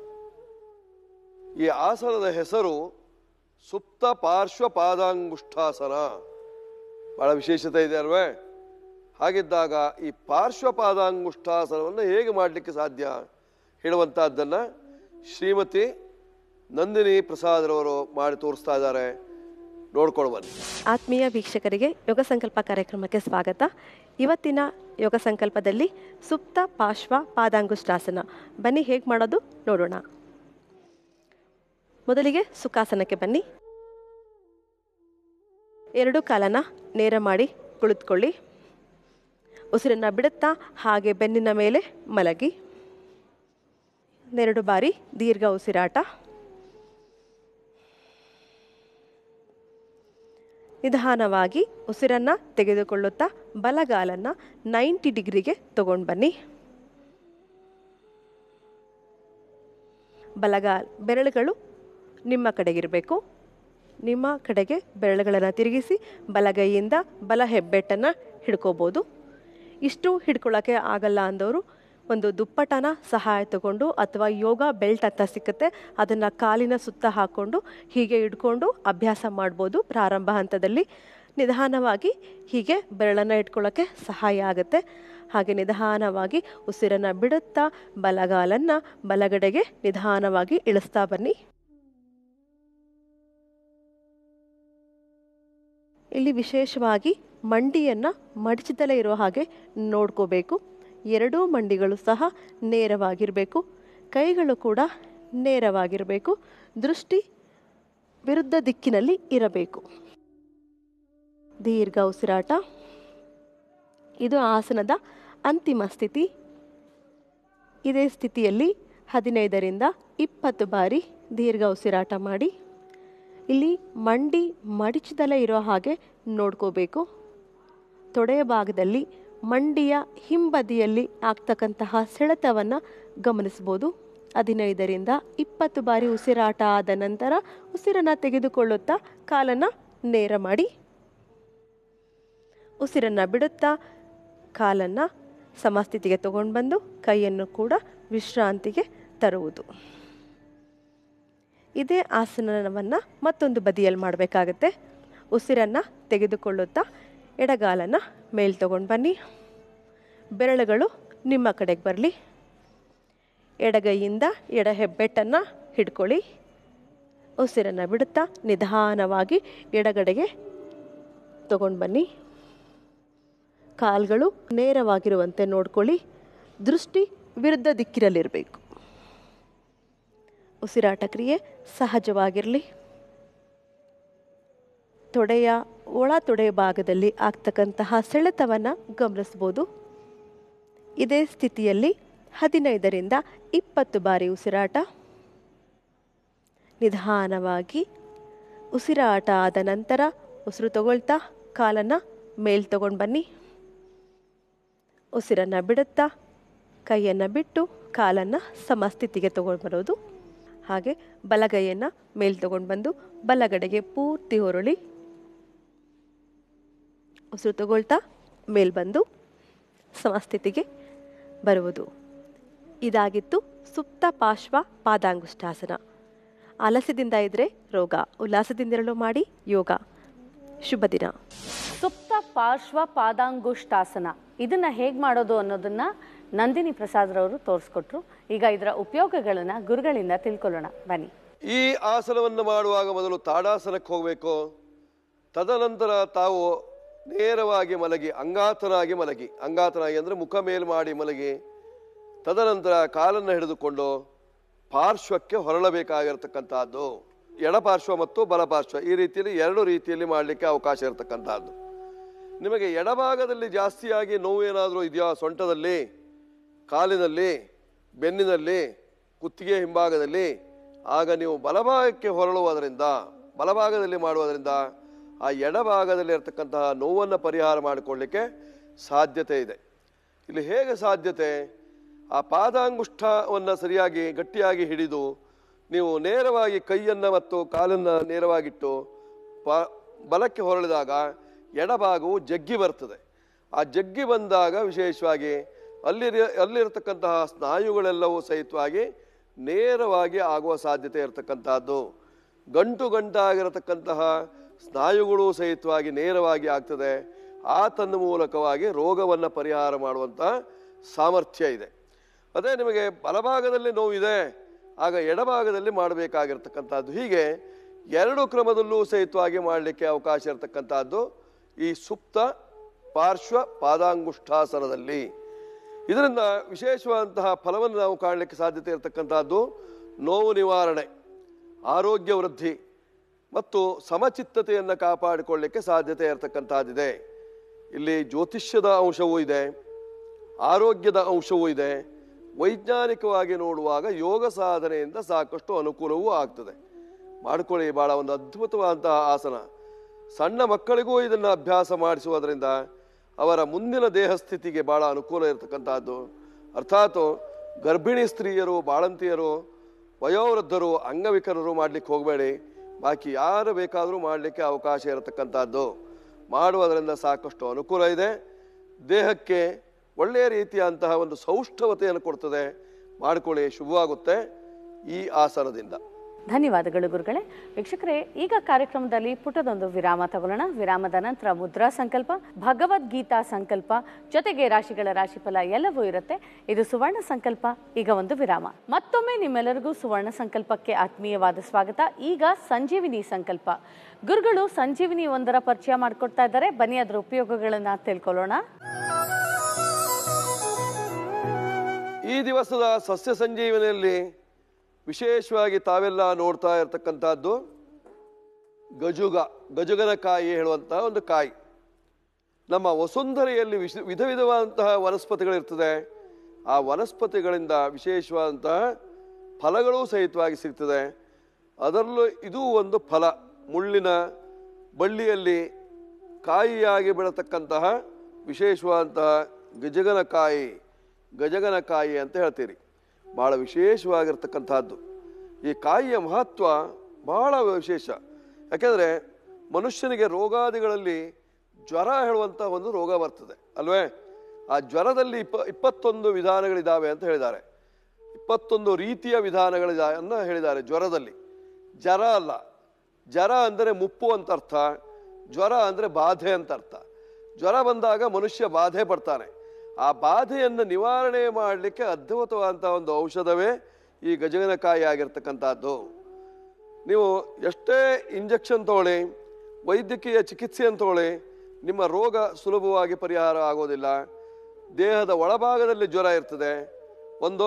ಈ ಆಸನದ ಹೆಸರು ಸುಪ್ತ ಪಾರ್ಶ್ವ ಪಾದಾಂಗುಷ್ಠಾಸನ ಬಹಳ ವಿಶೇಷತೆ ಇದೆ ಅಲ್ವೇ ಹಾಗಿದ್ದಾಗ ಈ ಪಾರ್ಶ್ವ ಪಾದಾಂಗುಷ್ಠಾಸನವನ್ನು ಹೇಗೆ ಮಾಡಲಿಕ್ಕೆ ಸಾಧ್ಯ ಹೇಳುವಂಥದ್ದನ್ನು ಶ್ರೀಮತಿ ನಂದಿನಿ ಪ್ರಸಾದ್ರವರು ಮಾಡಿ ತೋರಿಸ್ತಾ ಇದ್ದಾರೆ ನೋಡ್ಕೊಳ್ಳುವ ಆತ್ಮೀಯ ವೀಕ್ಷಕರಿಗೆ ಯೋಗ ಸಂಕಲ್ಪ ಕಾರ್ಯಕ್ರಮಕ್ಕೆ ಸ್ವಾಗತ ಇವತ್ತಿನ ಯೋಗ ಸಂಕಲ್ಪದಲ್ಲಿ ಸುಪ್ತ ಪಾಶ್ವ ಪಾದಾಂಗುಷ್ಟಾಸನ ಬನ್ನಿ ಹೇಗೆ ಮಾಡೋದು ನೋಡೋಣ ಮೊದಲಿಗೆ ಸುಖಾಸನಕ್ಕೆ ಬನ್ನಿ ಎರಡು ಕಾಲನ ನೇರ ಮಾಡಿ ಕುಳಿತುಕೊಳ್ಳಿ ಉಸಿರನ್ನು ಬಿಡುತ್ತಾ ಹಾಗೆ ಬೆನ್ನಿನ ಮೇಲೆ ಮಲಗಿ ಒಂದೆರಡು ಬಾರಿ ದೀರ್ಘ ಉಸಿರಾಟ ನಿಧಾನವಾಗಿ ಉಸಿರನ್ನು ತೆಗೆದುಕೊಳ್ಳುತ್ತಾ ಬಲಗಾಲನ್ನು ನೈಂಟಿ ಡಿಗ್ರಿಗೆ ತಗೊಂಡು ಬನ್ನಿ ಬಲಗಾಲ್ ಬೆರಳುಗಳು ನಿಮ್ಮ ಕಡೆಗಿರಬೇಕು ನಿಮ್ಮ ಕಡೆಗೆ ಬೆರಳುಗಳನ್ನು ತಿರುಗಿಸಿ ಬಲಗೈಯಿಂದ ಬಲ ಹೆಬ್ಬೆಟ್ಟನ್ನು ಹಿಡ್ಕೋಬೋದು ಇಷ್ಟು ಹಿಡ್ಕೊಳ್ಳೋಕ್ಕೆ ಆಗಲ್ಲ ಅಂದವರು ಒಂದು ದುಪ್ಪಟನ ಸಹಾಯ ತಗೊಂಡು ಅಥವಾ ಯೋಗ ಬೆಲ್ಟ್ ಅಂತ ಸಿಕ್ಕುತ್ತೆ ಅದನ್ನು ಕಾಲಿನ ಸುತ್ತ ಹಾಕ್ಕೊಂಡು ಹೀಗೆ ಇಟ್ಕೊಂಡು ಅಭ್ಯಾಸ ಮಾಡ್ಬೋದು ಪ್ರಾರಂಭ ಹಂತದಲ್ಲಿ ನಿಧಾನವಾಗಿ ಹೀಗೆ ಬೆರಳನ್ನು ಇಟ್ಕೊಳ್ಳೋಕ್ಕೆ ಸಹಾಯ ಆಗುತ್ತೆ ಹಾಗೆ ನಿಧಾನವಾಗಿ ಉಸಿರನ್ನು ಬಿಡುತ್ತಾ ಬಲಗಾಲನ್ನು ಬಲಗಡೆಗೆ ನಿಧಾನವಾಗಿ ಇಳಿಸ್ತಾ ಬನ್ನಿ ಇಲ್ಲಿ ವಿಶೇಷವಾಗಿ ಮಂಡಿಯನ್ನು ಮಡಚಿದಲೇ ಇರೋ ಹಾಗೆ ನೋಡ್ಕೋಬೇಕು ಎರಡೂ ಮಂಡಿಗಳು ಸಹ ನೇರವಾಗಿರಬೇಕು ಕೈಗಳು ಕೂಡ ನೇರವಾಗಿರಬೇಕು ದೃಷ್ಟಿ ವಿರುದ್ಧ ದಿಕ್ಕಿನಲ್ಲಿ ಇರಬೇಕು ದೀರ್ಘ ಉಸಿರಾಟ ಇದು ಆಸನದ ಅಂತಿಮ ಸ್ಥಿತಿ ಇದೇ ಸ್ಥಿತಿಯಲ್ಲಿ ಹದಿನೈದರಿಂದ ಇಪ್ಪತ್ತು ಬಾರಿ ದೀರ್ಘ ಉಸಿರಾಟ ಮಾಡಿ ಇಲ್ಲಿ ಮಂಡಿ ಮಡಿಚದಲ್ಲೇ ಇರೋ ಹಾಗೆ ನೋಡ್ಕೋಬೇಕು ತೊಡೆಯ ಭಾಗದಲ್ಲಿ ಮಂಡಿಯ ಹಿಂಬದಿಯಲ್ಲಿ ಆಗ್ತಕ್ಕಂತಹ ಸೆಳೆತವನ್ನು ಗಮನಿಸ್ಬೋದು ಹದಿನೈದರಿಂದ ಇಪ್ಪತ್ತು ಬಾರಿ ಉಸಿರಾಟ ಆದ ನಂತರ ಉಸಿರನ್ನು ತೆಗೆದುಕೊಳ್ಳುತ್ತಾ ಕಾಲನ್ನು ನೇರ ಮಾಡಿ ಉಸಿರನ್ನು ಬಿಡುತ್ತಾ ಕಾಲನ್ನು ಸಮಸ್ಥಿತಿಗೆ ತಗೊಂಡು ಬಂದು ಕೈಯನ್ನು ಕೂಡ ವಿಶ್ರಾಂತಿಗೆ ತರುವುದು ಇದೇ ಆಸನವನ್ನು ಮತ್ತೊಂದು ಬದಿಯಲ್ಲಿ ಮಾಡಬೇಕಾಗತ್ತೆ ಉಸಿರನ್ನು ತೆಗೆದುಕೊಳ್ಳುತ್ತಾ ಎಡಗಾಲನ್ನು ಮೇಲೆ ತೊಗೊಂಡು ಬನ್ನಿ ಬೆರಳುಗಳು ನಿಮ್ಮ ಕಡೆಗೆ ಬರಲಿ ಎಡಗೈಯಿಂದ ಎಡ ಹೆಬ್ಬೆಟ್ಟನ್ನು ಹಿಡ್ಕೊಳ್ಳಿ ಉಸಿರನ್ನು ಬಿಡುತ್ತಾ ನಿಧಾನವಾಗಿ ಎಡಗಡೆಗೆ ತಗೊಂಡು ಬನ್ನಿ ಕಾಲುಗಳು ನೇರವಾಗಿರುವಂತೆ ನೋಡ್ಕೊಳ್ಳಿ ದೃಷ್ಟಿ ವಿರುದ್ಧ ದಿಕ್ಕಿರಲಿರಬೇಕು ಉಸಿರಾಟ ಕ್ರಿಯೆ ಸಹಜವಾಗಿರಲಿ ತೊಡೆಯ ಒಳ ತೊಡೆಯ ಭಾಗದಲ್ಲಿ ಆಗ್ತಕ್ಕಂತಹ ಸೆಳೆತವನ್ನು ಗಮನಿಸ್ಬೋದು ಇದೇ ಸ್ಥಿತಿಯಲ್ಲಿ ಹದಿನೈದರಿಂದ ಇಪ್ಪತ್ತು ಬಾರಿ ಉಸಿರಾಟ ನಿಧಾನವಾಗಿ ಉಸಿರಾಟ ಆದ ನಂತರ ಉಸಿರು ತಗೊಳ್ತಾ ಕಾಲನ್ನು ಮೇಲ್ ತಗೊಂಡು ಬನ್ನಿ ಉಸಿರನ್ನು ಬಿಡುತ್ತಾ ಕೈಯನ್ನು ಬಿಟ್ಟು ಕಾಲನ್ನು ಸಮಸ್ಥಿತಿಗೆ ತಗೊಂಡು ಬರೋದು ಹಾಗೆ ಬಲಗೈಯನ್ನು ಮೇಲ್ ತಗೊಂಡು ಬಂದು ಬಲಗಡೆಗೆ ಪೂರ್ತಿ ಹೊರಳಿ ಉಸಿರು ತಗೊಳ್ತಾ ಮೇಲೆ ಬಂದು ಸಮಸ್ಥಿತಿಗೆ ಬರುವುದು ಇದಾಗಿತ್ತು ಸುಪ್ತ ಪಾರ್ಶ್ವ ಪಾದಾಂಗುಷ್ಟಾಸನ ಆಲಸದಿಂದ ಇದ್ರೆ ರೋಗ ಉಲ್ಲಾಸದಿಂದಿರಲು ಮಾಡಿ ಯೋಗ ಶುಭ ದಿನ ಸುಪ್ತ ಪಾರ್ಶ್ವ ಪಾದಾಂಗುಷ್ಟಾಸನ ಇದನ್ನ ಹೇಗೆ ಮಾಡೋದು ಅನ್ನೋದನ್ನ ನಂದಿನಿ ಪ್ರಸಾದ್ರವರು ತೋರಿಸ್ಕೊಟ್ರು ಈಗ ಇದರ ಉಪಯೋಗಗಳನ್ನ ಗುರುಗಳಿಂದ ತಿಳ್ಕೊಳ್ಳೋಣ ಬನ್ನಿ ಈ ಆಸನವನ್ನು ಮಾಡುವಾಗ ಮೊದಲು ತಾಡಾಸನಕ್ಕೆ ಹೋಗಬೇಕು ತದನಂತರ ತಾವು ನೇರವಾಗಿ ಮಲಗಿ ಅಂಗಾತನಾಗಿ ಮಲಗಿ ಅಂಗಾತನಾಗಿ ಅಂದರೆ ಮುಖ ಮೇಲ್ ಮಾಡಿ ಮಲಗಿ ತದನಂತರ ಕಾಲನ್ನು ಹಿಡಿದುಕೊಂಡು ಪಾರ್ಶ್ವಕ್ಕೆ ಹೊರಳಬೇಕಾಗಿರ್ತಕ್ಕಂಥದ್ದು ಎಡಪಾರ್ಶ್ವ ಮತ್ತು ಬಲಪಾರ್ಶ್ವ ಈ ರೀತಿಯಲ್ಲಿ ಎರಡು ರೀತಿಯಲ್ಲಿ ಮಾಡಲಿಕ್ಕೆ ಅವಕಾಶ ಇರತಕ್ಕಂಥದ್ದು ನಿಮಗೆ ಎಡಭಾಗದಲ್ಲಿ ಜಾಸ್ತಿಯಾಗಿ ನೋವೇನಾದರೂ ಇದೆಯಾ ಸೊಂಟದಲ್ಲಿ ಕಾಲಿನಲ್ಲಿ ಬೆನ್ನಿನಲ್ಲಿ ಕುತ್ತಿಗೆ ಹಿಂಭಾಗದಲ್ಲಿ ಆಗ ನೀವು ಬಲಭಾಗಕ್ಕೆ ಹೊರಳುವುದರಿಂದ ಬಲಭಾಗದಲ್ಲಿ ಮಾಡುವುದರಿಂದ ಆ ಎಡಭಾಗದಲ್ಲಿ ಇರತಕ್ಕಂತಹ ನೋವನ್ನು ಪರಿಹಾರ ಮಾಡಿಕೊಳ್ಳಿಕ್ಕೆ ಸಾಧ್ಯತೆ ಇದೆ ಇಲ್ಲಿ ಹೇಗೆ ಸಾಧ್ಯತೆ ಆ ಪಾದಾಂಗುಷ್ಠವನ್ನು ಸರಿಯಾಗಿ ಗಟ್ಟಿಯಾಗಿ ಹಿಡಿದು ನೀವು ನೇರವಾಗಿ ಕೈಯನ್ನು ಮತ್ತು ಕಾಲನ್ನು ನೇರವಾಗಿಟ್ಟು ಪ ಬಲಕ್ಕೆ ಹೊರಳಿದಾಗ ಎಡಭಾಗವು ಜಗ್ಗಿ ಬರ್ತದೆ ಆ ಜಗ್ಗಿ ಬಂದಾಗ ವಿಶೇಷವಾಗಿ ಅಲ್ಲಿ ಅಲ್ಲಿರತಕ್ಕಂತಹ ಸ್ನಾಯುಗಳೆಲ್ಲವೂ ಸಹಿತವಾಗಿ ನೇರವಾಗಿ ಆಗುವ ಸಾಧ್ಯತೆ ಇರತಕ್ಕಂಥದ್ದು ಗಂಟು ಗಂಟಾಗಿರತಕ್ಕಂತಹ ಸ್ನಾಯುಗಳು ಸಹಿತವಾಗಿ ನೇರವಾಗಿ ಆಗ್ತದೆ ಆತನ ಮೂಲಕವಾಗಿ ರೋಗವನ್ನು ಪರಿಹಾರ ಮಾಡುವಂಥ ಸಾಮರ್ಥ್ಯ ಇದೆ ಅದೇ ನಿಮಗೆ ಬಲಭಾಗದಲ್ಲಿ ನೋವಿದೆ ಆಗ ಎಡಭಾಗದಲ್ಲಿ ಮಾಡಬೇಕಾಗಿರ್ತಕ್ಕಂಥದ್ದು ಹೀಗೆ ಎರಡು ಕ್ರಮದಲ್ಲೂ ಸಹಿತವಾಗಿ ಮಾಡಲಿಕ್ಕೆ ಅವಕಾಶ ಇರತಕ್ಕಂಥದ್ದು ಈ ಸುಪ್ತ ಪಾರ್ಶ್ವ ಪಾದಾಂಗುಷ್ಠಾಸನದಲ್ಲಿ ಇದರಿಂದ ವಿಶೇಷವಾದಂತಹ ಫಲವನ್ನು ನಾವು ಕಾಣಲಿಕ್ಕೆ ಸಾಧ್ಯತೆ ಇರತಕ್ಕಂಥದ್ದು ನೋವು ನಿವಾರಣೆ ಆರೋಗ್ಯ ವೃದ್ಧಿ ಮತ್ತು ಸಮಚಿತ್ತತೆಯನ್ನು ಕಾಪಾಡಿಕೊಳ್ಳಿಕ್ಕೆ ಸಾಧ್ಯತೆ ಇರತಕ್ಕಂತಹದ್ದಿದೆ ಇಲ್ಲಿ ಜ್ಯೋತಿಷ್ಯದ ಅಂಶವೂ ಇದೆ ಆರೋಗ್ಯದ ಅಂಶವೂ ಇದೆ ವೈಜ್ಞಾನಿಕವಾಗಿ ನೋಡುವಾಗ ಯೋಗ ಸಾಧನೆಯಿಂದ ಸಾಕಷ್ಟು ಅನುಕೂಲವೂ ಆಗ್ತದೆ ಮಾಡಿಕೊಳ್ಳಿ ಭಾಳ ಒಂದು ಅದ್ಭುತವಾದಂತಹ ಆಸನ ಸಣ್ಣ ಮಕ್ಕಳಿಗೂ ಇದನ್ನು ಅಭ್ಯಾಸ ಮಾಡಿಸುವುದರಿಂದ ಅವರ ಮುಂದಿನ ದೇಹ ಸ್ಥಿತಿಗೆ ಭಾಳ ಅನುಕೂಲ ಇರತಕ್ಕಂಥದ್ದು ಅರ್ಥಾತ್ ಗರ್ಭಿಣಿ ಸ್ತ್ರೀಯರು ಬಾಳಂತಿಯರು ವಯೋವೃದ್ಧರು ಅಂಗವಿಕಲರು ಮಾಡಲಿಕ್ಕೆ ಹೋಗಬೇಡಿ ಬಾಕಿ ಯಾರು ಬೇಕಾದರೂ ಮಾಡಲಿಕ್ಕೆ ಅವಕಾಶ ಇರತಕ್ಕಂಥದ್ದು ಮಾಡುವುದರಿಂದ ಸಾಕಷ್ಟು ಅನುಕೂಲ ಇದೆ ದೇಹಕ್ಕೆ ಒಳ್ಳೆಯ ರೀತಿಯಂತಹ ಒಂದು ಸೌಷ್ಠವತೆಯನ್ನು ಕೊಡ್ತದೆ ಮಾಡಿಕೊಳ್ಳಿ ಶುಭವಾಗುತ್ತೆ ಈ ಆಸನದಿಂದ ಧನ್ಯವಾದಗಳು ಗುರುಗಳೇ ವೀಕ್ಷಕರೇ ಈಗ ಕಾರ್ಯಕ್ರಮದಲ್ಲಿ ಪುಟದೊಂದು ವಿರಾಮ ತಗೊಳ್ಳೋಣ ವಿರಾಮದ ನಂತರ ಮುದ್ರಾ ಸಂಕಲ್ಪ ಭಗವದ್ಗೀತಾ ಸಂಕಲ್ಪ ಜೊತೆಗೆ ರಾಶಿಗಳ ರಾಶಿಫಲ ಎಲ್ಲವೂ ಇರುತ್ತೆ ಇದು ಸುವರ್ಣ ಸಂಕಲ್ಪ ಈಗ ಒಂದು ವಿರಾಮ ಮತ್ತೊಮ್ಮೆ ನಿಮ್ಮೆಲ್ಲರಿಗೂ ಸುವರ್ಣ ಸಂಕಲ್ಪಕ್ಕೆ ಆತ್ಮೀಯವಾದ ಸ್ವಾಗತ ಈಗ ಸಂಜೀವಿನಿ ಸಂಕಲ್ಪ ಗುರುಗಳು ಸಂಜೀವಿನಿ ಒಂದರ ಪರಿಚಯ ಮಾಡಿಕೊಡ್ತಾ ಇದ್ದಾರೆ ಬನ್ನಿ ಅದರ ಉಪಯೋಗಗಳನ್ನ ತಿಳ್ಕೊಳ್ಳೋಣ ಈ ದಿವಸದ ಸಸ್ಯ ಸಂಜೀವಿನಿಯಲ್ಲಿ ವಿಶೇಷವಾಗಿ ತಾವೆಲ್ಲ ನೋಡ್ತಾ ಇರತಕ್ಕಂಥದ್ದು ಗಜುಗ ಗಜಗನ ಕಾಯಿ ಹೇಳುವಂಥ ಒಂದು ಕಾಯಿ ನಮ್ಮ ವಸುಂಧರೆಯಲ್ಲಿ ವಿಶ್ ವಿಧ ವಿಧವಾದಂತಹ ವನಸ್ಪತಿಗಳಿರ್ತದೆ ಆ ವನಸ್ಪತಿಗಳಿಂದ ವಿಶೇಷವಾದಂತಹ ಫಲಗಳು ಸಹಿತವಾಗಿ ಸಿಗ್ತದೆ ಅದರಲ್ಲೂ ಇದೂ ಒಂದು ಫಲ ಮುಳ್ಳಿನ ಬಳ್ಳಿಯಲ್ಲಿ ಕಾಯಿಯಾಗಿ ಬೆಳತಕ್ಕಂತಹ ವಿಶೇಷವಾದಂತಹ ಗಜಗನಕಾಯಿ ಗಜಗನಕಾಯಿ ಅಂತ ಹೇಳ್ತೀರಿ ಭಾಳ ವಿಶೇಷವಾಗಿರ್ತಕ್ಕಂಥದ್ದು ಈ ಕಾಯಿಯ ಮಹತ್ವ ಬಹಳ ವಿಶೇಷ ಯಾಕೆಂದರೆ ಮನುಷ್ಯನಿಗೆ ರೋಗಾದಿಗಳಲ್ಲಿ ಜ್ವರ ಹೇಳುವಂಥ ಒಂದು ರೋಗ ಬರ್ತದೆ ಅಲ್ವೇ ಆ ಜ್ವರದಲ್ಲಿ ಇಪ್ಪ ಇಪ್ಪತ್ತೊಂದು ವಿಧಾನಗಳಿದ್ದಾವೆ ಅಂತ ಹೇಳಿದ್ದಾರೆ ಇಪ್ಪತ್ತೊಂದು ರೀತಿಯ ವಿಧಾನಗಳಿದ ಅನ್ನ ಹೇಳಿದ್ದಾರೆ ಜ್ವರದಲ್ಲಿ ಜ್ವರ ಅಲ್ಲ ಜ್ವರ ಅಂದರೆ ಮುಪ್ಪು ಅಂತ ಅರ್ಥ ಜ್ವರ ಅಂದರೆ ಬಾಧೆ ಅಂತ ಅರ್ಥ ಜ್ವರ ಬಂದಾಗ ಮನುಷ್ಯ ಬಾಧೆ ಪಡ್ತಾನೆ ಆ ಬಾಧೆಯನ್ನು ನಿವಾರಣೆ ಮಾಡಲಿಕ್ಕೆ ಅದ್ಭುತವಾದಂಥ ಒಂದು ಔಷಧವೇ ಈ ಗಜಗನಕಾಯಿ ಆಗಿರ್ತಕ್ಕಂಥದ್ದು ನೀವು ಎಷ್ಟೇ ಇಂಜೆಕ್ಷನ್ ತೊಗೊಳ್ಳಿ ವೈದ್ಯಕೀಯ ಚಿಕಿತ್ಸೆಯನ್ನು ತಗೊಳ್ಳಿ ನಿಮ್ಮ ರೋಗ ಸುಲಭವಾಗಿ ಪರಿಹಾರ ಆಗೋದಿಲ್ಲ ದೇಹದ ಒಳಭಾಗದಲ್ಲಿ ಜ್ವರ ಇರ್ತದೆ ಒಂದು